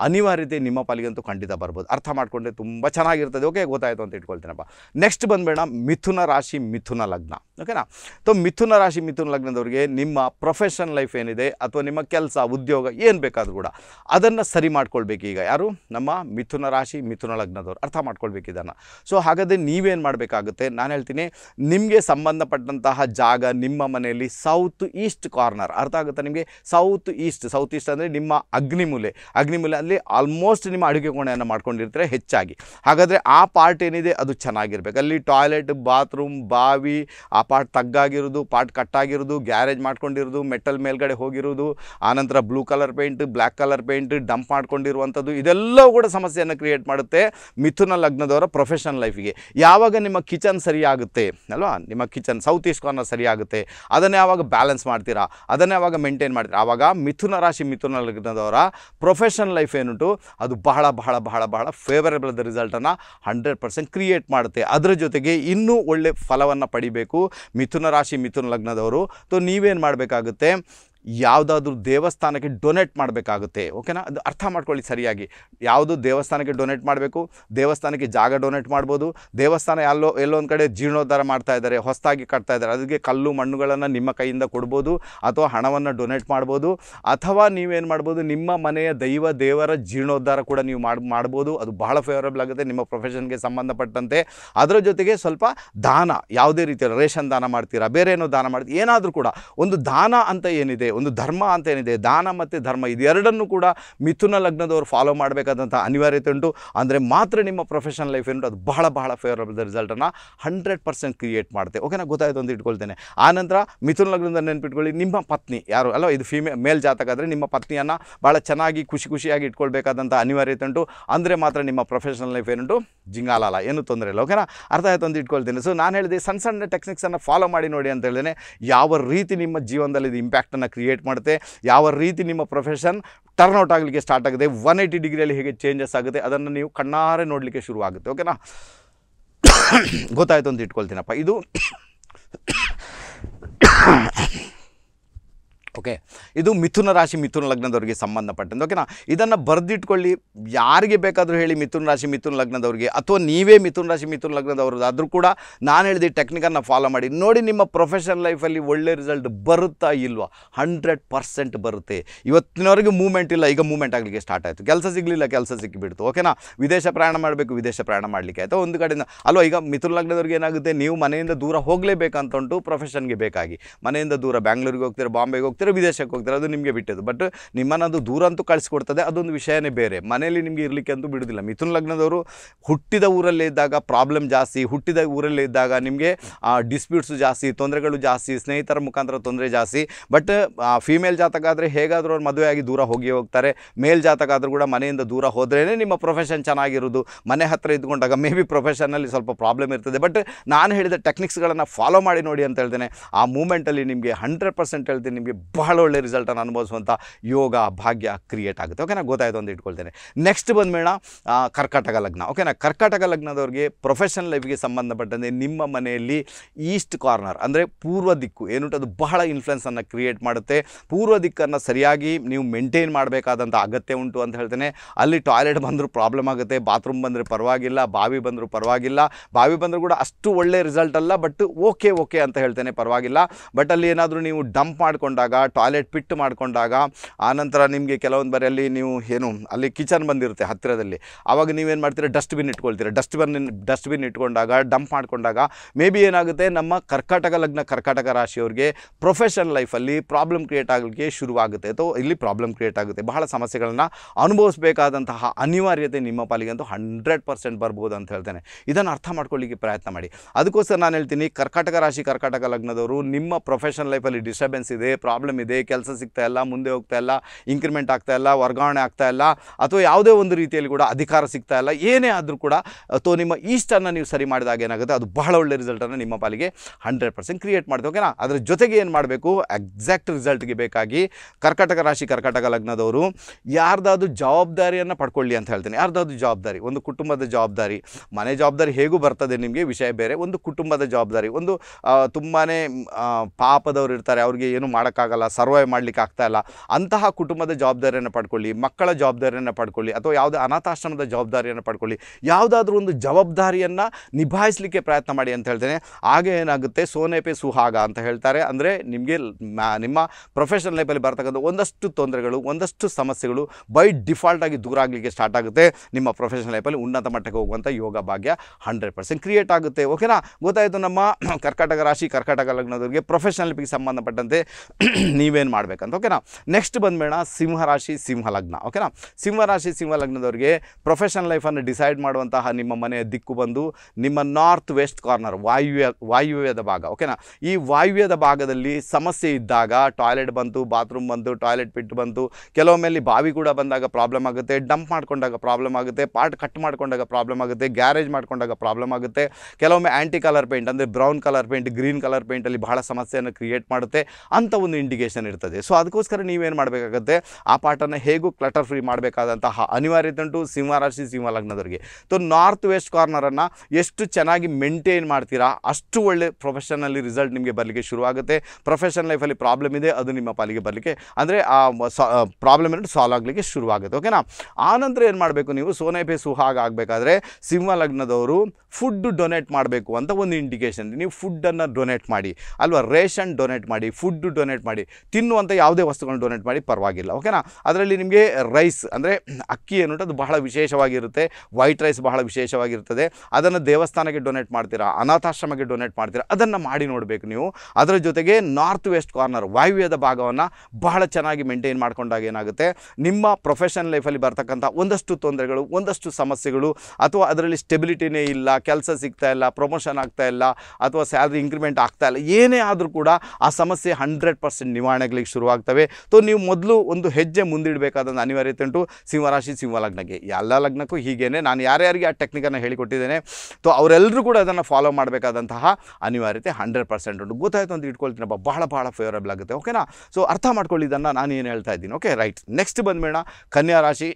ಅನಿವಾರ್ಯತೆ ನಿಮ್ಮ ಪಾಲಿಗಂತೂ ಖಂಡಿತ ಬರ್ಬೋದು ಅರ್ಥ ಮಾಡಿಕೊಂಡ್ರೆ ತುಂಬ ಚೆನ್ನಾಗಿರ್ತದೆ ಓಕೆ ಗೊತ್ತಾಯಿತು ಅಂತ ಇಟ್ಕೊಳ್ತೇನಪ್ಪ ನೆಕ್ಸ್ಟ್ ಬಂದ್ಬೇಡ ಮಿಥುನ ರಾಶಿ ಮಿಥುನ ಲಗ್ನ ಓಕೆನಾ ತೊ ಮಿಥುನ ರಾಶಿ ಮಿಥುನ ಲಗ್ನದವರಿಗೆ ನಿಮ್ಮ ಪ್ರೊಫೆಷನ್ ಲೈಫ್ ಏನಿದೆ ಅಥವಾ ನಿಮ್ಮ ಕೆಲಸ ಉದ್ಯೋಗ ಏನು ಬೇಕಾದರೂ ಕೂಡ ಅದನ್ನು ಸರಿ ಮಾಡ್ಕೊಳ್ಬೇಕು ಈಗ ಯಾರು ನಮ್ಮ ಮಿಥುನ ರಾಶಿ ಮಿಥುನ ಲಗ್ನದವ್ರು ಅರ್ಥ ಮಾಡ್ಕೊಳ್ಬೇಕು ಇದನ್ನು ಸೊ ಹಾಗಾದರೆ ನೀವೇನು ಮಾಡಬೇಕಾಗುತ್ತೆ ನಾನು ಹೇಳ್ತೀನಿ ನಿಮಗೆ ಸಂಬಂಧಪಟ್ಟಂತಹ ಜಾಗ ನಿಮ್ಮ ಮನೆಯಲ್ಲಿ ಸೌತ್ ಈಸ್ಟ್ ಕಾರ್ನರ್ ಅರ್ಥ ಆಗುತ್ತೆ ನಿಮಗೆ ಸೌತ್ ಈಸ್ಟ್ ಸೌತ್ ಈಸ್ಟ್ ಅಂದರೆ ನಿಮ್ಮ ಅಗ್ನಿಮೂಲೆ ಅಗ್ನಿಮೂಲೆ ಅಲ್ಲಿ ಆಲ್ಮೋಸ್ಟ್ ನಿಮ್ಮ ಅಡುಗೆ ಕೋಣೆಯನ್ನು ಮಾಡ್ಕೊಂಡಿರ್ತಾರೆ ಹೆಚ್ಚಾಗಿ ಹಾಗಾದರೆ ಆ ಪಾರ್ಟ್ ಏನಿದೆ ಅದು ಚೆನ್ನಾಗಿರ್ಬೇಕು ಅಲ್ಲಿ ಟಾಯ್ಲೆಟ್ ಬಾತ್ರೂಮ್ ಬಾವಿ ಆ ಪಾರ್ಟ್ ತಗ್ಗಾಗಿರೋದು ಪಾರ್ಟ್ ಕಟ್ಟಾಗಿರೋದು ಗ್ಯಾರೇಜ್ ಮಾಡ್ಕೊಂಡಿರೋದು ಮೆಟಲ್ ಮೇಲ್ಗಡೆ ಹೋಗಿರೋದು ಆನಂತರ blue colour paint black colour paint dump ಮಾಡ್ಕೊಂಡಿರುವಂಥದ್ದು ಇದೆಲ್ಲವೂ ಕೂಡ ಸಮಸ್ಯೆಯನ್ನು ಕ್ರಿಯೇಟ್ ಮಾಡುತ್ತೆ ಮಿಥುನ ಲಗ್ನದವರ ಪ್ರೊಫೆಷನಲ್ ಲೈಫಿಗೆ ಯಾವಾಗ ನಿಮ್ಮ ಕಿಚನ್ ಸರಿಯಾಗುತ್ತೆ ಅಲ್ವಾ ನಿಮ್ಮ ಕಿಚನ್ ಸೌತ್ ಈಸ್ಟ್ ಕಾರ್ನರ್ ಸರಿಯಾಗುತ್ತೆ ಅದನ್ನು ಯಾವಾಗ ಬ್ಯಾಲೆನ್ಸ್ ಮಾಡ್ತೀರಾ ಅದನ್ನು ಯಾವಾಗ ಮೇಂಟೈನ್ ಮಾಡ್ತೀರಾ ಆವಾಗ ಮಿಥುನ ರಾಶಿ ಮಿಥುನ ಲಗ್ನದವರ ಪ್ರೊಫೆಷನಲ್ ಲೈಫ್ ಏನುಂಟು ಅದು ಬಹಳ ಬಹಳ ಬಹಳ ಬಹಳ ಫೇವರಬಲ್ ರಿಸಲ್ಟನ್ನು ಹಂಡ್ರೆಡ್ ಪರ್ಸೆಂಟ್ ಕ್ರಿಯೇಟ್ ಮಾಡುತ್ತೆ ಅದರ ಜೊತೆಗೆ ಇನ್ನೂ ಒಳ್ಳೆ ಫಲವನ್ನು ಪಡಿಬೇಕು ಮಿಥುನ ರಾಶಿ ಮಿಥುನ ಲಗ್ನದವರು ಸೊ ನೀವೇನು ಮಾಡಬೇಕಾಗುತ್ತೆ ಯಾವುದಾದ್ರೂ ದೇವಸ್ಥಾನಕ್ಕೆ ಡೊನೇಟ್ ಮಾಡಬೇಕಾಗುತ್ತೆ ಓಕೆನಾ ಅದು ಅರ್ಥ ಮಾಡ್ಕೊಳ್ಳಿ ಸರಿಯಾಗಿ ಯಾವುದು ದೇವಸ್ಥಾನಕ್ಕೆ ಡೊನೇಟ್ ಮಾಡಬೇಕು ದೇವಸ್ಥಾನಕ್ಕೆ ಜಾಗ ಡೊನೇಟ್ ಮಾಡ್ಬೋದು ದೇವಸ್ಥಾನ ಎಲ್ಲೋ ಎಲ್ಲೊಂದು ಕಡೆ ಜೀರ್ಣೋದ್ಧಾರ ಮಾಡ್ತಾ ಇದ್ದಾರೆ ಹೊಸದಾಗಿ ಕಟ್ತಾ ಇದ್ದಾರೆ ಅದಕ್ಕೆ ಕಲ್ಲು ಮಣ್ಣುಗಳನ್ನು ನಿಮ್ಮ ಕೈಯಿಂದ ಕೊಡ್ಬೋದು ಅಥವಾ ಹಣವನ್ನು ಡೊನೇಟ್ ಮಾಡ್ಬೋದು ಅಥವಾ ನೀವೇನು ಮಾಡ್ಬೋದು ನಿಮ್ಮ ಮನೆಯ ದೈವ ದೇವರ ಜೀರ್ಣೋದ್ಧಾರ ಕೂಡ ನೀವು ಮಾಡಿ ಮಾಡ್ಬೋದು ಅದು ಬಹಳ ಫೇವರಬಲ್ ಆಗುತ್ತೆ ನಿಮ್ಮ ಪ್ರೊಫೆಷನ್ಗೆ ಸಂಬಂಧಪಟ್ಟಂತೆ ಅದರ ಜೊತೆಗೆ ಸ್ವಲ್ಪ ದಾನ ಯಾವುದೇ ರೀತಿಯಲ್ಲಿ ರೇಷನ್ ದಾನ ಮಾಡ್ತೀರಾ ಬೇರೆ ಏನೋ ದಾನ ಮಾಡ್ತೀರಾ ಏನಾದರೂ ಕೂಡ ಒಂದು ದಾನ ಅಂತ ಏನಿದೆ ಒಂದು ಧರ್ಮ ಅಂತ ಏನಿದೆ ದಾನ ಮತ್ತು ಧರ್ಮ ಇದೆರಡನ್ನು ಕೂಡ ಮಿಥುನ ಲಗ್ನದವರು ಫಾಲೋ ಮಾಡಬೇಕಾದಂಥ ಅನಿವಾರ್ಯತೆ ಉಂಟು ಅಂದರೆ ಮಾತ್ರ ನಿಮ್ಮ ಪ್ರೊಫೆಷನಲ್ ಲೈಫ್ ಏನು ಅದು ಬಹಳ ಬಹಳ ಫೇವರಬಲ್ ರಿಸಲ್ಟನ್ನು ಹಂಡ್ರೆಡ್ ಪರ್ಸೆಂಟ್ ಕ್ರಿಯೇಟ್ ಮಾಡುತ್ತೆ ಓಕೆನಾ ಗೊತ್ತಾಯ್ತು ಒಂದು ಅಂತ ಇಟ್ಕೊಳ್ತೇನೆ ಆನಂತರ ಮಿಥುನ ಲಗ್ನದ ನೆನ್ಪಿಟ್ಕೊಳ್ಳಿ ನಿಮ್ಮ ಪತ್ನಿ ಯಾರು ಅಲ್ಲ ಇದು ಫಿಮೇ ಮೇಲ್ ಜಾತಕ ಆದರೆ ನಿಮ್ಮ ಪತ್ನಿಯನ್ನು ಭಾಳ ಚೆನ್ನಾಗಿ ಖುಷಿ ಖುಷಿಯಾಗಿ ಇಟ್ಕೊಳ್ಬೇಕಾದಂಥ ಅನಿವಾರ್ಯತೆ ಉಂಟು ಅಂದರೆ ಮಾತ್ರ ನಿಮ್ಮ ಪ್ರೊಫೆಷನಲ್ ಲೈಫ್ ಏನುಂಟು ಜಿಂಗಾಲಲ್ಲ ಏನು ತೊಂದರೆ ಇಲ್ಲ ಓಕೆನಾ ಅರ್ಥ ಆಯ್ತು ಅಂತ ಇಟ್ಕೊಳ್ತೇನೆ ಸೊ ನಾನು ಹೇಳಿದೆ ಸಣ್ಣ ಸಣ್ಣ ಟೆಕ್ನಿಕ್ಸನ್ನು ಫಾಲೋ ಮಾಡಿ ನೋಡಿ ಅಂತ ಹೇಳಿದೆ ಯಾವ ರೀತಿ ನಿಮ್ಮ ಜೀವನದಲ್ಲಿ ಇದು ಇಂಪ್ಯಾಕ್ಟನ್ನು ಕ್ರಿಯೇಟ್ ಮಾಡುತ್ತೆ ಯಾವ ರೀತಿ ನಿಮ್ಮ ಪ್ರೊಫೆಷನ್ ಟರ್ನ್ಔಟ್ ಆಗಲಿಕ್ಕೆ ಸ್ಟಾರ್ಟ್ ಆಗಿದೆ ಒನ್ ಏಯ್ಟಿ ಡಿಗ್ರಿಯಲ್ಲಿ ಹೇಗೆ ಚೇಂಜಸ್ ಆಗುತ್ತೆ ಅದನ್ನು ನೀವು ಕಣ್ಣಾರೆ ನೋಡಲಿಕ್ಕೆ ಶುರುವಾಗುತ್ತೆ ಓಕೆನಾ ಗೊತ್ತಾಯಿತು ಅಂತ ಇಟ್ಕೊಳ್ತೀನಪ್ಪ ಇದು ಓಕೆ ಇದು ಮಿಥುನ ರಾಶಿ ಮಿಥುನ ಲಗ್ನದವರಿಗೆ ಸಂಬಂಧಪಟ್ಟಂತೆ ಓಕೆನಾ ಇದನ್ನು ಬರೆದಿಟ್ಕೊಳ್ಳಿ ಯಾರಿಗೆ ಬೇಕಾದರೂ ಹೇಳಿ ಮಿಥುನ ರಾಶಿ ಮಿಥುನ ಲಗ್ನದವ್ರಿಗೆ ಅಥವಾ ನೀವೇ ಮಿಥುನ ರಾಶಿ ಮಿಥುನ ಲಗ್ನದವ್ರದ್ದು ಆದರೂ ಕೂಡ ನಾನು ಹೇಳಿದ ಟೆಕ್ನಿಕನ್ನು ಫಾಲೋ ಮಾಡಿ ನೋಡಿ ನಿಮ್ಮ ಪ್ರೊಫೆಷನಲ್ ಲೈಫಲ್ಲಿ ಒಳ್ಳೆ ರಿಸಲ್ಟ್ ಬರುತ್ತಾ ಇಲ್ವಾ ಹಂಡ್ರೆಡ್ ಪರ್ಸೆಂಟ್ ಬರುತ್ತೆ ಇವತ್ತಿನವರೆಗೆ ಮೂವ್ಮೆಂಟ್ ಇಲ್ಲ ಈಗ ಮೂವ್ಮೆಂಟ್ ಆಗಲಿಕ್ಕೆ ಸ್ಟಾರ್ಟ್ ಆಯಿತು ಕೆಲಸ ಸಿಗಲಿಲ್ಲ ಕೆಲಸ ಸಿಕ್ಕಿಬಿಡ್ತು ಓಕೆನಾ ವಿದೇಶ ಪ್ರಯಾಣ ಮಾಡಬೇಕು ವಿದೇಶ ಪ್ರಯಾಣ ಮಾಡಲಿಕ್ಕೆ ಆಯಿತು ಒಂದು ಕಡೆಯಿಂದ ಅಲ್ವಾ ಈಗ ಮಿಥುನ ಲಗ್ನದವ್ರಿಗೆ ಏನಾಗುತ್ತೆ ನೀವು ಮನೆಯಿಂದ ದೂರ ಹೋಗಲೇಬೇಕಂತ ಉಂಟು ಪ್ರೊಫೆಷನ್ಗೆ ಬೇಕಾಗಿ ಮನೆಯಿಂದ ದೂರ ಬ್ಯಾಂಗ್ಳೂರಿಗೆ ಹೋಗ್ತೀರಾ ಬಾಂಬೆಗೆ ಹೋಗ್ತೀರಾ ಹೋಗ್ತೀರೋ ವಿದೇಶಕ್ಕೆ ಹೋಗ್ತಾರೆ ಅದು ನಿಮಗೆ ಬಿಟ್ಟಿದ್ದು ಬಟ್ ಅದು ದೂರ ಅಂತೂ ಕಳಿಸ್ಕೊಡ್ತದೆ ಅದೊಂದು ವಿಷಯನೇ ಬೇರೆ ಮನೆಯಲ್ಲಿ ನಿಮಗೆ ಇರಲಿಕ್ಕೆ ಅಂತೂ ಬಿಡೋದಿಲ್ಲ ಮಿಥುನ್ ಲಗ್ನದವರು ಹುಟ್ಟಿದ ಊರಲ್ಲೇ ಇದ್ದಾಗ ಪ್ರಾಬ್ಲಮ್ ಜಾಸ್ತಿ ಹುಟ್ಟಿದ ಊರಲ್ಲೇ ಇದ್ದಾಗ ನಿಮಗೆ ಡಿಸ್ಪ್ಯೂಟ್ಸು ಜಾಸ್ತಿ ತೊಂದರೆಗಳು ಜಾಸ್ತಿ ಸ್ನೇಹಿತರ ಮುಖಾಂತರ ತೊಂದರೆ ಜಾಸ್ತಿ ಬಟ್ ಫೀಮೇಲ್ ಜಾತಕ ಆದರೆ ಹೇಗಾದರೂ ಅವ್ರು ಮದುವೆಯಾಗಿ ದೂರ ಹೋಗಿ ಹೋಗ್ತಾರೆ ಮೇಲ್ ಜಾತಕ ಆದರೂ ಕೂಡ ಮನೆಯಿಂದ ದೂರ ಹೋದ್ರೇ ನಿಮ್ಮ ಪ್ರೊಫೆಷನ್ ಚೆನ್ನಾಗಿರೋದು ಮನೆ ಹತ್ತಿರ ಇದ್ಕೊಂಡಾಗ ಮೇ ಬಿ ಪ್ರೊಫೆಷನಲ್ಲಿ ಸ್ವಲ್ಪ ಪ್ರಾಬ್ಲಮ್ ಇರ್ತದೆ ಬಟ್ ನಾನು ಹೇಳಿದ ಟೆಕ್ನಿಕ್ಸ್ಗಳನ್ನು ಫಾಲೋ ಮಾಡಿ ನೋಡಿ ಅಂತ ಹೇಳ್ತೇನೆ ಆ ಮೂಮೆಂಟಲ್ಲಿ ನಿಮಗೆ ಹಂಡ್ರೆಡ್ ಪರ್ಸೆಂಟ್ ಹೇಳ್ತೀನಿ ನಿಮಗೆ ಬಹಳ ಒಳ್ಳೆ ರಿಸಲ್ಟನ್ನು ಅನುಭವಿಸುವಂಥ ಯೋಗ ಭಾಗ್ಯ ಕ್ರಿಯೇಟ್ ಆಗುತ್ತೆ ಓಕೆನಾ ಗೊತ್ತಾಯಿತು ಅಂತ ಇಟ್ಕೊಳ್ತೇನೆ ನೆಕ್ಸ್ಟ್ ಬಂದಮೇಣ ಕರ್ಕಾಟಕ ಲಗ್ನ ಓಕೆನಾ ಕರ್ಕಾಟಕ ಲಗ್ನದವ್ರಿಗೆ ಪ್ರೊಫೆಷನಲ್ ಲೈಫ್ಗೆ ಸಂಬಂಧಪಟ್ಟಂತೆ ನಿಮ್ಮ ಮನೆಯಲ್ಲಿ ಈಸ್ಟ್ ಕಾರ್ನರ್ ಅಂದರೆ ಪೂರ್ವ ದಿಕ್ಕು ಏನುಂಟು ಅದು ಬಹಳ ಇನ್ಫ್ಲುಯೆನ್ಸನ್ನು ಕ್ರಿಯೇಟ್ ಮಾಡುತ್ತೆ ಪೂರ್ವ ದಿಕ್ಕನ್ನು ಸರಿಯಾಗಿ ನೀವು ಮೇಂಟೈನ್ ಮಾಡಬೇಕಾದಂಥ ಅಗತ್ಯ ಉಂಟು ಅಂತ ಹೇಳ್ತೇನೆ ಅಲ್ಲಿ ಟಾಯ್ಲೆಟ್ ಬಂದರೂ ಪ್ರಾಬ್ಲಮ್ ಆಗುತ್ತೆ ಬಾತ್ರೂಮ್ ಬಂದರೆ ಪರವಾಗಿಲ್ಲ ಬಾವಿ ಬಂದರೂ ಪರವಾಗಿಲ್ಲ ಬಾವಿ ಬಂದರೂ ಕೂಡ ಅಷ್ಟು ಒಳ್ಳೆ ರಿಸಲ್ಟ್ ಅಲ್ಲ ಬಟ್ ಓಕೆ ಓಕೆ ಅಂತ ಹೇಳ್ತೇನೆ ಪರವಾಗಿಲ್ಲ ಬಟ್ ಅಲ್ಲಿ ಏನಾದರೂ ನೀವು ಡಂಪ್ ಮಾಡಿಕೊಂಡಾಗ ಟಾಯ್ಲೆಟ್ ಪಿಟ್ ಮಾಡಿಕೊಂಡಾಗ ಆನಂತರ ನಿಮಗೆ ಕೆಲವೊಂದು ಬರೆಯಲ್ಲಿ ನೀವು ಏನು ಅಲ್ಲಿ ಕಿಚನ್ ಬಂದಿರುತ್ತೆ ಹತ್ತಿರದಲ್ಲಿ ಆವಾಗ ನೀವೇನು ಮಾಡ್ತೀರ ಡಸ್ಟ್ಬಿನ್ ಇಟ್ಕೊಳ್ತೀರ ಡಸ್ಟ್ಬಿನ್ ಡಸ್ಟ್ಬಿನ್ ಇಟ್ಕೊಂಡಾಗ ಡಂಪ್ ಮಾಡಿಕೊಂಡಾಗ ಮೇ ಬಿ ಏನಾಗುತ್ತೆ ನಮ್ಮ ಕರ್ಕಾಟಕ ಲಗ್ನ ಕರ್ಕಾಟಕ ರಾಶಿಯವ್ರಿಗೆ ಪ್ರೊಫೆಷನ್ ಲೈಫಲ್ಲಿ ಪ್ರಾಬ್ಲಮ್ ಕ್ರಿಯೇಟ್ ಆಗಲಿಕ್ಕೆ ಶುರುವಾಗುತ್ತೆ ಅಥವಾ ಇಲ್ಲಿ ಪ್ರಾಬ್ಲಮ್ ಕ್ರಿಯೇಟ್ ಆಗುತ್ತೆ ಬಹಳ ಸಮಸ್ಯೆಗಳನ್ನು ಅನುಭವಿಸಬೇಕಾದಂತಹ ಅನಿವಾರ್ಯತೆ ನಿಮ್ಮ ಪಾಲಿಗೆ ಅಂತೂ ಹಂಡ್ರೆಡ್ ಪರ್ಸೆಂಟ್ ಬರ್ಬೋದು ಅಂತ ಹೇಳ್ತೇನೆ ಇದನ್ನು ಅರ್ಥ ಮಾಡ್ಕೊಳ್ಳಿಕ್ಕೆ ಪ್ರಯತ್ನ ಮಾಡಿ ಅದಕ್ಕೋಸ್ಕರ ನಾನು ಹೇಳ್ತೀನಿ ಕರ್ಕಾಟಕ ರಾಶಿ ಕರ್ಕಾಟಕ ಲಗ್ನದವರು ನಿಮ್ಮ ಪ್ರೊಫೆಷನಲ್ ಲೈಫಲ್ಲಿ ಡಿಸ್ಟರ್ಬೆನ್ಸ್ ಇದೆ ಪ್ರಾಬ್ಲಮ್ ಪ್ರಾಬ್ಲಮ್ ಇದೆ ಕೆಲಸ ಸಿಗ್ತಾ ಇಲ್ಲ ಮುಂದೆ ಹೋಗ್ತಾ ಇಲ್ಲ ಇನ್ಕ್ರಿಮೆಂಟ್ ಆಗ್ತಾ ಇಲ್ಲ ವರ್ಗಾವಣೆ ಆಗ್ತಾ ಇಲ್ಲ ಅಥವಾ ಯಾವುದೇ ಒಂದು ರೀತಿಯಲ್ಲಿ ಕೂಡ ಅಧಿಕಾರ ಸಿಗ್ತಾ ಇಲ್ಲ ಏನೇ ಆದರೂ ಕೂಡ ಅಥವಾ ನಿಮ್ಮ ಈಸ್ಟನ್ನು ನೀವು ಸರಿ ಮಾಡಿದಾಗ ಏನಾಗುತ್ತೆ ಅದು ಬಹಳ ಒಳ್ಳೆ ರಿಸಲ್ಟನ್ನು ನಿಮ್ಮ ಪಾಲಿಗೆ ಹಂಡ್ರೆಡ್ ಪರ್ಸೆಂಟ್ ಕ್ರಿಯೇಟ್ ಮಾಡಿದೆ ಓಕೆನಾ ಅದರ ಜೊತೆಗೆ ಏನು ಮಾಡಬೇಕು ಎಕ್ಸಾಕ್ಟ್ ರಿಸಲ್ಟ್ಗೆ ಬೇಕಾಗಿ ಕರ್ಕಾಟಕ ರಾಶಿ ಕರ್ಕಾಟಕ ಲಗ್ನದವರು ಯಾರ್ದಾದ್ರು ಜವಾಬ್ದಾರಿಯನ್ನು ಪಡ್ಕೊಳ್ಳಿ ಅಂತ ಹೇಳ್ತೀನಿ ಯಾರ್ದಾದ್ರು ಜವಾಬ್ದಾರಿ ಒಂದು ಕುಟುಂಬದ ಜವಾಬ್ದಾರಿ ಮನೆ ಜವಾಬ್ದಾರಿ ಹೇಗೂ ಬರ್ತದೆ ನಿಮಗೆ ವಿಷಯ ಬೇರೆ ಒಂದು ಕುಟುಂಬದ ಜವಾಬ್ದಾರಿ ಒಂದು ತುಂಬಾ ಪಾಪದವರು ಇರ್ತಾರೆ ಅವ್ರಿಗೆ ಏನು ಮಾಡೋಕ್ಕಾಗಲ್ಲ ಆಗ್ತಾಯಿಲ್ಲ ಸರ್ವೈವ್ ಮಾಡಲಿಕ್ಕೆ ಆಗ್ತಾಯಿಲ್ಲ ಅಂತಹ ಕುಟುಂಬದ ಜವಾಬ್ದಾರಿಯನ್ನು ಪಡ್ಕೊಳ್ಳಿ ಮಕ್ಕಳ ಜವಾಬ್ದಾರಿಯನ್ನು ಪಡ್ಕೊಳ್ಳಿ ಅಥವಾ ಯಾವುದೇ ಅನಾಥಾಶ್ರಮದ ಜವಾಬ್ದಾರಿಯನ್ನು ಪಡ್ಕೊಳ್ಳಿ ಯಾವುದಾದ್ರೂ ಒಂದು ಜವಾಬ್ದಾರಿಯನ್ನು ನಿಭಾಯಿಸಲಿಕ್ಕೆ ಪ್ರಯತ್ನ ಮಾಡಿ ಅಂತ ಹೇಳ್ತೇನೆ ಆಗ ಏನಾಗುತ್ತೆ ಸೋನೆ ಪೆ ಸುಹಾಗ ಅಂತ ಹೇಳ್ತಾರೆ ಅಂದರೆ ನಿಮಗೆ ನಿಮ್ಮ ಪ್ರೊಫೆಷನಲ್ ಲೈಫಲ್ಲಿ ಬರ್ತಕ್ಕಂಥ ಒಂದಷ್ಟು ತೊಂದರೆಗಳು ಒಂದಷ್ಟು ಸಮಸ್ಯೆಗಳು ಬೈ ಡಿಫಾಲ್ಟಾಗಿ ದೂರ ಆಗಲಿಕ್ಕೆ ಸ್ಟಾರ್ಟ್ ಆಗುತ್ತೆ ನಿಮ್ಮ ಪ್ರೊಫೆಷನಲ್ ಲೈಫಲ್ಲಿ ಉನ್ನತ ಮಟ್ಟಕ್ಕೆ ಹೋಗುವಂಥ ಯೋಗ ಭಾಗ್ಯ ಹಂಡ್ರೆಡ್ ಪರ್ಸೆಂಟ್ ಕ್ರಿಯೇಟ್ ಆಗುತ್ತೆ ಓಕೆನಾ ಗೊತ್ತಾಯಿತು ನಮ್ಮ ಕರ್ಕಾಟಕ ರಾಶಿ ಕರ್ಕಾಟಕ ಲಗ್ನದವರಿಗೆ ಪ್ರೊಫೆಷನಲ್ ಲೈಫಿಗೆ ಸಂಬಂಧಪಟ್ಟಂತೆ ನೀವೇನು ಮಾಡಬೇಕಂತ ಓಕೆನಾ ನೆಕ್ಸ್ಟ್ ಬಂದ್ಬೇಡ ಸಿಂಹರಾಶಿ ಸಿಂಹ ಲಗ್ನ ಓಕೆನಾ ಸಿಂಹರಾಶಿ ಸಿಂಹ ಲಗ್ನದವ್ರಿಗೆ ಪ್ರೊಫೆಷನ್ ಲೈಫನ್ನು ಡಿಸೈಡ್ ಮಾಡುವಂತಹ ನಿಮ್ಮ ಮನೆಯ ದಿಕ್ಕು ಬಂದು ನಿಮ್ಮ ನಾರ್ತ್ ವೆಸ್ಟ್ ಕಾರ್ನರ್ ವಾಯುವ್ಯ ವಾಯುವ್ಯದ ಭಾಗ ಓಕೆನಾ ಈ ವಾಯುವ್ಯದ ಭಾಗದಲ್ಲಿ ಸಮಸ್ಯೆ ಇದ್ದಾಗ ಟಾಯ್ಲೆಟ್ ಬಂತು ಬಾತ್ರೂಮ್ ಬಂತು ಟಾಯ್ಲೆಟ್ ಪಿಟ್ ಬಂತು ಕೆಲವೊಮ್ಮೆ ಬಾವಿ ಕೂಡ ಬಂದಾಗ ಪ್ರಾಬ್ಲಮ್ ಆಗುತ್ತೆ ಡಂಪ್ ಮಾಡಿಕೊಂಡಾಗ ಪ್ರಾಬ್ಲಮ್ ಆಗುತ್ತೆ ಪಾರ್ಟ್ ಕಟ್ ಮಾಡಿಕೊಂಡಾಗ ಪ್ರಾಬ್ಲಮ್ ಆಗುತ್ತೆ ಗ್ಯಾರೇಜ್ ಮಾಡಿಕೊಂಡಾಗ ಪ್ರಾಬ್ಲಮ್ ಆಗುತ್ತೆ ಕೆಲವೊಮ್ಮೆ ಆ್ಯಂಟಿ ಕಲರ್ ಪೇಂಟ್ ಅಂದರೆ brown colour paint green colour ಪೇಂಟಲ್ಲಿ ಬಹಳ ಸಮಸ್ಯೆಯನ್ನು ಕ್ರಿಯೇಟ್ ಮಾಡುತ್ತೆ ಅಂಥ ಒಂದು ಇಂಡಿಕೇಟ್ ಅಬ್ಲಿಗೇಷನ್ ಇರ್ತದೆ ಸೊ ಅದಕ್ಕೋಸ್ಕರ ನೀವೇನು ಮಾಡಬೇಕಾಗುತ್ತೆ ಆ ಪಾಠನ ಹೇಗೂ ಕ್ಲಟರ್ ಫ್ರೀ ಮಾಡಬೇಕಾದಂತಹ ಅನಿವಾರ್ಯತೆಂಟು ಉಂಟು ಸಿಂಹ ರಾಶಿ ಸಿಂಹ ಲಗ್ನದವರಿಗೆ ಸೊ ನಾರ್ತ್ ವೆಸ್ಟ್ ಕಾರ್ನರನ್ನು ಎಷ್ಟು ಚೆನ್ನಾಗಿ ಮೇಂಟೈನ್ ಮಾಡ್ತೀರಾ ಅಷ್ಟು ಒಳ್ಳೆ ಪ್ರೊಫೆಷನಲ್ಲಿ ರಿಸಲ್ಟ್ ನಿಮಗೆ ಬರಲಿಕ್ಕೆ ಶುರುವಾಗುತ್ತೆ ಪ್ರೊಫೆಷನ್ ಲೈಫಲ್ಲಿ ಪ್ರಾಬ್ಲಮ್ ಇದೆ ಅದು ನಿಮ್ಮ ಪಾಲಿಗೆ ಬರಲಿಕ್ಕೆ ಅಂದರೆ ಆ ಪ್ರಾಬ್ಲಮ್ ಏನು ಸಾಲ್ವ್ ಆಗಲಿಕ್ಕೆ ಶುರುವಾಗುತ್ತೆ ಓಕೆನಾ ಆನಂತರ ಏನು ಮಾಡಬೇಕು ನೀವು ಸೋನೆಪೆ ಸುಹಾಗ ಆಗಬೇಕಾದ್ರೆ ಸಿಂಹ ಲಗ್ನದವರು ಫುಡ್ ಡೊನೇಟ್ ಮಾಡಬೇಕು ಅಂತ ಒಂದು ಇಂಡಿಕೇಶನ್ ನೀವು ಫುಡ್ಡನ್ನು ಡೊನೇಟ್ ಮಾಡಿ ಅಲ್ವಾ ರೇಷನ್ ಡೊನೇಟ್ ಮಾಡಿ ಫುಡ್ ಡೊನೇಟ್ ಮಾಡಿ ತಿನ್ನುವಂಥ ಯಾವುದೇ ವಸ್ತುಗಳನ್ನ ಡೊನೇಟ್ ಮಾಡಿ ಪರವಾಗಿಲ್ಲ ಓಕೆನಾ ಅದರಲ್ಲಿ ನಿಮಗೆ ರೈಸ್ ಅಂದರೆ ಅಕ್ಕಿ ಏನುಂಟು ಬಹಳ ವಿಶೇಷವಾಗಿರುತ್ತೆ ವೈಟ್ ರೈಸ್ ಬಹಳ ವಿಶೇಷವಾಗಿರ್ತದೆ ಅದನ್ನು ದೇವಸ್ಥಾನಕ್ಕೆ ಡೊನೇಟ್ ಮಾಡ್ತೀರಾ ಅನಾಥಾಶ್ರಮಕ್ಕೆ ಡೊನೇಟ್ ಮಾಡ್ತೀರಾ ಅದನ್ನು ಮಾಡಿ ನೋಡಬೇಕು ನೀವು ಅದರ ಜೊತೆಗೆ ನಾರ್ತ್ ವೆಸ್ಟ್ ಕಾರ್ನರ್ ವಾಯುವ್ಯದ ಭಾಗವನ್ನು ಬಹಳ ಚೆನ್ನಾಗಿ ಮೇಂಟೈನ್ ಮಾಡ್ಕೊಂಡಾಗ ಏನಾಗುತ್ತೆ ನಿಮ್ಮ ಪ್ರೊಫೆಷನ್ ಲೈಫಲ್ಲಿ ಬರ್ತಕ್ಕಂಥ ಒಂದಷ್ಟು ತೊಂದರೆಗಳು ಒಂದಷ್ಟು ಸಮಸ್ಯೆಗಳು ಅಥವಾ ಅದರಲ್ಲಿ ಸ್ಟೆಬಿಲಿಟಿನೇ ಇಲ್ಲ ಕೆಲಸ ಸಿಗ್ತಾ ಇಲ್ಲ ಪ್ರಮೋಷನ್ ಆಗ್ತಾ ಇಲ್ಲ ಅಥವಾ ಸ್ಯಾಲ್ರಿ ಇಂಕ್ರಿಮೆಂಟ್ ಆಗ್ತಾ ಇಲ್ಲ ಏನೇ ಆದರೂ ಕೂಡ ಆ ಸಮಸ್ಯೆ ಹಂಡ್ರೆಡ್ ಪರ್ಸೆಂಟ್ ನಿವಾರಣೆಗಳಿಗೆ ಶುರುವಾಗ್ತವೆ ತೊ ನೀವು ಮೊದಲು ಒಂದು ಹೆಜ್ಜೆ ಮುಂದಿಡಬೇಕಾದಂಥ ಅನಿವಾರ್ಯತೆ ಉಂಟು ಸಿಂಹರಾಶಿ ಸಿಂಹ ಲಗ್ನಕ್ಕೆ ಎಲ್ಲ ಲಗ್ನಕ್ಕೂ ಹೀಗೇ ನಾನು ಯಾರ್ಯಾರಿಗೆ ಆ ಟೆಕ್ನಿಕನ್ನು ಹೇಳಿಕೊಟ್ಟಿದ್ದೇನೆ ತೊ ಅವರೆಲ್ಲರೂ ಕೂಡ ಅದನ್ನು ಫಾಲೋ ಮಾಡಬೇಕಾದಂತಹ ಅನಿವಾರ್ಯತೆ ಹಂಡ್ರೆಡ್ ಪರ್ಸೆಂಟ್ ಉಂಟು ಗೊತ್ತಾಯಿತು ಅಂತ ಇಟ್ಕೊಳ್ತೀನಪ್ಪ ಬಹಳ ಬಹಳ ಫೇವರೇಬಲ್ ಆಗುತ್ತೆ ಓಕೆನಾ ಸೊ ಅರ್ಥ ಮಾಡ್ಕೊಳ್ಳಿ ನಾನು ಏನು ಹೇಳ್ತಾ ಇದ್ದೀನಿ ಓಕೆ ರೈಟ್ ನೆಕ್ಸ್ಟ್ ಬಂದ್ಬೇಡ ಕನ್ಯಾ ರಾಶಿ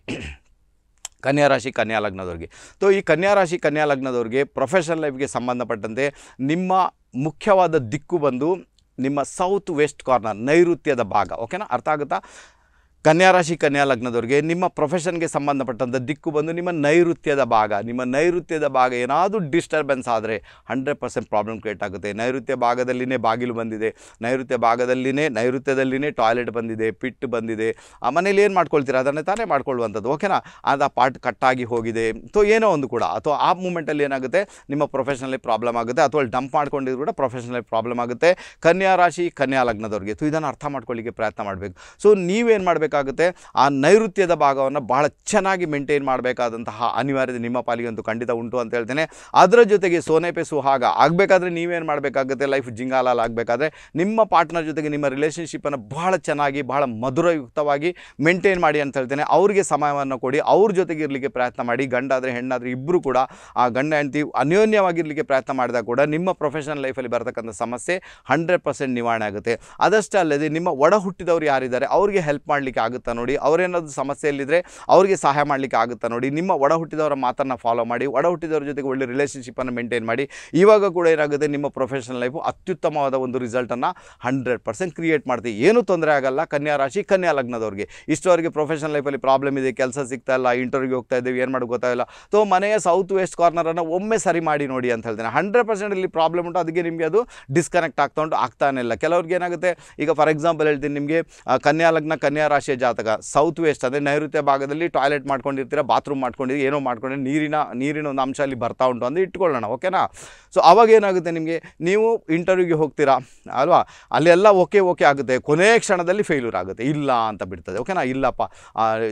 ಕನ್ಯಾ ರಾಶಿ ಕನ್ಯಾ ಲಗ್ನದವ್ರಿಗೆ ಸೊ ಈ ಕನ್ಯಾ ರಾಶಿ ಕನ್ಯಾ ಲಗ್ನದವ್ರಿಗೆ ಪ್ರೊಫೆಷನಲ್ ಲೈಫ್ಗೆ ಸಂಬಂಧಪಟ್ಟಂತೆ ನಿಮ್ಮ ಮುಖ್ಯವಾದ ದಿಕ್ಕು ಬಂದು ನಿಮ್ಮ ಸೌತ್ ವೆಸ್ಟ್ ಕಾರ್ನರ್ ನೈಋತ್ಯದ ಭಾಗ ಓಕೆನಾ ಅರ್ಥ ಆಗುತ್ತಾ ಕನ್ಯಾ ರಾಶಿ ಕನ್ಯಾ ಲಗ್ನದವ್ರಿಗೆ ನಿಮ್ಮ ಪ್ರೊಫೆಷನ್ಗೆ ಸಂಬಂಧಪಟ್ಟಂಥ ದಿಕ್ಕು ಬಂದು ನಿಮ್ಮ ನೈಋತ್ಯದ ಭಾಗ ನಿಮ್ಮ ನೈಋತ್ಯದ ಭಾಗ ಏನಾದರೂ ಡಿಸ್ಟರ್ಬೆನ್ಸ್ ಆದರೆ ಹಂಡ್ರೆಡ್ ಪರ್ಸೆಂಟ್ ಪ್ರಾಬ್ಲಮ್ ಕ್ರಿಯೇಟ್ ಆಗುತ್ತೆ ನೈಋತ್ಯ ಭಾಗದಲ್ಲಿನೇ ಬಾಗಿಲು ಬಂದಿದೆ ನೈಋತ್ಯ ಭಾಗದಲ್ಲಿನೇ ನೈಋತ್ಯದಲ್ಲಿನೇ ಟಾಯ್ಲೆಟ್ ಬಂದಿದೆ ಪಿಟ್ ಬಂದಿದೆ ಆ ಮನೇಲಿ ಏನು ಮಾಡ್ಕೊಳ್ತೀರಾ ಅದನ್ನೇ ತಾನೇ ಮಾಡ್ಕೊಳ್ಳುವಂಥದ್ದು ಓಕೆನಾ ಅದು ಆ ಪಾರ್ಟ್ ಕಟ್ಟಾಗಿ ಹೋಗಿದೆ ಸೊ ಏನೋ ಒಂದು ಕೂಡ ಅಥವಾ ಆ ಮೂಮೆಂಟಲ್ಲಿ ಏನಾಗುತ್ತೆ ನಿಮ್ಮ ಪ್ರೊಫೆಷನಲ್ಲಿ ಪ್ರಾಬ್ಲಮ್ ಆಗುತ್ತೆ ಅಥವಾ ಡಂಪ್ ಮಾಡ್ಕೊಂಡಿದ್ರು ಕೂಡ ಪ್ರೊಫೆಷನಲ್ಲಿ ಪ್ರಾಬ್ಲಮ್ ಆಗುತ್ತೆ ಕನ್ಯಾ ರಾಶಿ ಕನ್ಯಾ ಲಗ್ನದವ್ರಿಗೆ ಸೊ ಇದನ್ನು ಅರ್ಥ ಮಾಡ್ಕೊಳ್ಳಿಕ್ಕೆ ಪ್ರಯತ್ನ ಮಾಡಬೇಕು ಸೊ ನೀವೇನು ಮಾಡಬೇಕು ಮಾಡಬೇಕಾಗುತ್ತೆ ಆ ನೈಋತ್ಯದ ಭಾಗವನ್ನು ಬಹಳ ಚೆನ್ನಾಗಿ ಮೇಂಟೈನ್ ಮಾಡಬೇಕಾದಂತಹ ಅನಿವಾರ್ಯತೆ ನಿಮ್ಮ ಪಾಲಿಗೆ ಒಂದು ಖಂಡಿತ ಉಂಟು ಅಂತ ಹೇಳ್ತೇನೆ ಅದರ ಜೊತೆಗೆ ಸೋನೆ ಪೇಸು ಹಾಗ ಆಗಬೇಕಾದ್ರೆ ನೀವೇನು ಮಾಡಬೇಕಾಗುತ್ತೆ ಲೈಫ್ ಜಿಂಗಾಲಾಲ್ ಆಗಬೇಕಾದ್ರೆ ನಿಮ್ಮ ಪಾರ್ಟ್ನರ್ ಜೊತೆಗೆ ನಿಮ್ಮ ರಿಲೇಷನ್ಶಿಪ್ಪನ್ನು ಬಹಳ ಚೆನ್ನಾಗಿ ಬಹಳ ಮಧುರಯುಕ್ತವಾಗಿ ಮೇಂಟೈನ್ ಮಾಡಿ ಅಂತ ಹೇಳ್ತೇನೆ ಅವರಿಗೆ ಸಮಯವನ್ನು ಕೊಡಿ ಅವ್ರ ಜೊತೆಗೆ ಇರಲಿಕ್ಕೆ ಪ್ರಯತ್ನ ಮಾಡಿ ಗಂಡಾದರೆ ಹೆಣ್ಣಾದರೆ ಇಬ್ಬರು ಕೂಡ ಆ ಗಂಡ ಹೆಂಡತಿ ಅನ್ಯೋನ್ಯವಾಗಿರಲಿಕ್ಕೆ ಪ್ರಯತ್ನ ಮಾಡಿದಾಗ ಕೂಡ ನಿಮ್ಮ ಪ್ರೊಫೆಷನಲ್ ಲೈಫಲ್ಲಿ ಬರತಕ್ಕಂಥ ಸಮಸ್ಯೆ ಹಂಡ್ರೆಡ್ ಪರ್ಸೆಂಟ್ ನಿವಾರಣೆ ಆಗುತ್ತೆ ಅದಷ್ಟೇ ಅಲ್ಲದೆ ನಿಮ್ಮ ಒಡ ಹುಟ್ಟಿದವರು ಯಾರಿದ್ದಾರೆ ಅವರಿಗೆ ಹೆಲ್ಪ್ ಮಾಡಲಿಕ್ಕೆ ಆಗುತ್ತಾ ನೋಡಿ ಅವರೇನಾದ್ರು ಸಮಸ್ಯೆಯಲ್ಲಿದ್ದರೆ ಅವರಿಗೆ ಸಹಾಯ ಮಾಡಲಿಕ್ಕೆ ಆಗುತ್ತಾ ನೋಡಿ ನಿಮ್ಮ ಒಡ ಹುಟ್ಟಿದವರ ಮಾತನ್ನು ಫಾಲೋ ಮಾಡಿ ಒಡ ಹುಟ್ಟಿದವರ ಜೊತೆಗೆ ಒಳ್ಳೆ ಅನ್ನು ಮೇಂಟೈನ್ ಮಾಡಿ ಇವಾಗ ಕೂಡ ಏನಾಗುತ್ತೆ ನಿಮ್ಮ ಪ್ರೊಫೆಷನಲ್ ಲೈಫು ಅತ್ಯುತ್ತಮವಾದ ಒಂದು ರಿಸಲ್ಟನ್ನು ಹಂಡ್ರೆಡ್ ಪರ್ಸೆಂಟ್ ಕ್ರಿಯೇಟ್ ಮಾಡ್ತೀವಿ ಏನೂ ತೊಂದರೆ ಆಗಲ್ಲ ಕನ್ಯಾ ರಾಶಿ ಕನ್ಯಾ ಲಗ್ನದವ್ರಿಗೆ ಅವರಿಗೆ ಪ್ರೊಫೆಷನಲ್ ಲೈಫಲ್ಲಿ ಪ್ರಾಬ್ಲಮ್ ಇದೆ ಕೆಲಸ ಸಿಗ್ತಾ ಇಲ್ಲ ಇಂಟರ್ವ್ಯೂ ಹೋಗ್ತಾ ಇದ್ದೀವಿ ಏನು ಮಾಡೋ ಗೊತ್ತಾಗಿಲ್ಲ ಸೊ ಮನೆಯ ಸೌತ್ ವೆಸ್ಟ್ ಕಾರ್ನರನ್ನು ಒಮ್ಮೆ ಸರಿ ಮಾಡಿ ನೋಡಿ ಅಂತ ಹೇಳ್ತೇನೆ ಹಂಡ್ರೆಡ್ ಪರ್ಸೆಂಟ್ ಇಲ್ಲಿ ಪ್ರಾಬ್ಲಮ್ ಉಂಟು ಅದಕ್ಕೆ ನಿಮಗೆ ಅದು ಡಿಸ್ಕನೆಕ್ಟ್ ಆಗ್ತಾ ಉಂಟು ಆಗ್ತಾನೆ ಇಲ್ಲ ಕೆಲವ್ರಿಗೆ ಏನಾಗುತ್ತೆ ಈಗ ಫಾರ್ ಎಕ್ಸಾಂಪಲ್ ಹೇಳ್ತೀನಿ ನಿಮಗೆ ಕನ್ಯಾ ಲಗ್ನ ಕನ್ಯಾ ರಾಶಿಯ ಜಾತಕ ಸೌತ್ ವೆಸ್ಟ್ ಅಂದರೆ ನೈಋತ್ಯ ಭಾಗದಲ್ಲಿ ಟಾಯ್ಲೆಟ್ ಮಾಡ್ಕೊಂಡಿರ್ತೀರ ಬಾತ್ರೂಮ್ ಮಾಡ್ಕೊಂಡಿ ಏನೋ ಮಾಡ್ಕೊಂಡು ನೀರಿನ ನೀರಿನ ಒಂದು ಅಂಶ ಅಲ್ಲಿ ಬರ್ತಾ ಉಂಟು ಅಂದರೆ ಇಟ್ಕೊಳ್ಳೋಣ ಓಕೆನಾ ಸೊ ಅವಾಗ ಏನಾಗುತ್ತೆ ನಿಮಗೆ ನೀವು ಇಂಟರ್ವ್ಯೂಗೆ ಹೋಗ್ತೀರಾ ಅಲ್ವಾ ಅಲ್ಲೆಲ್ಲ ಓಕೆ ಓಕೆ ಆಗುತ್ತೆ ಕೊನೆ ಕ್ಷಣದಲ್ಲಿ ಫೇಲ್ಯೂರ್ ಆಗುತ್ತೆ ಇಲ್ಲ ಅಂತ ಬಿಡ್ತದೆ ಓಕೆನಾ ಇಲ್ಲಪ್ಪ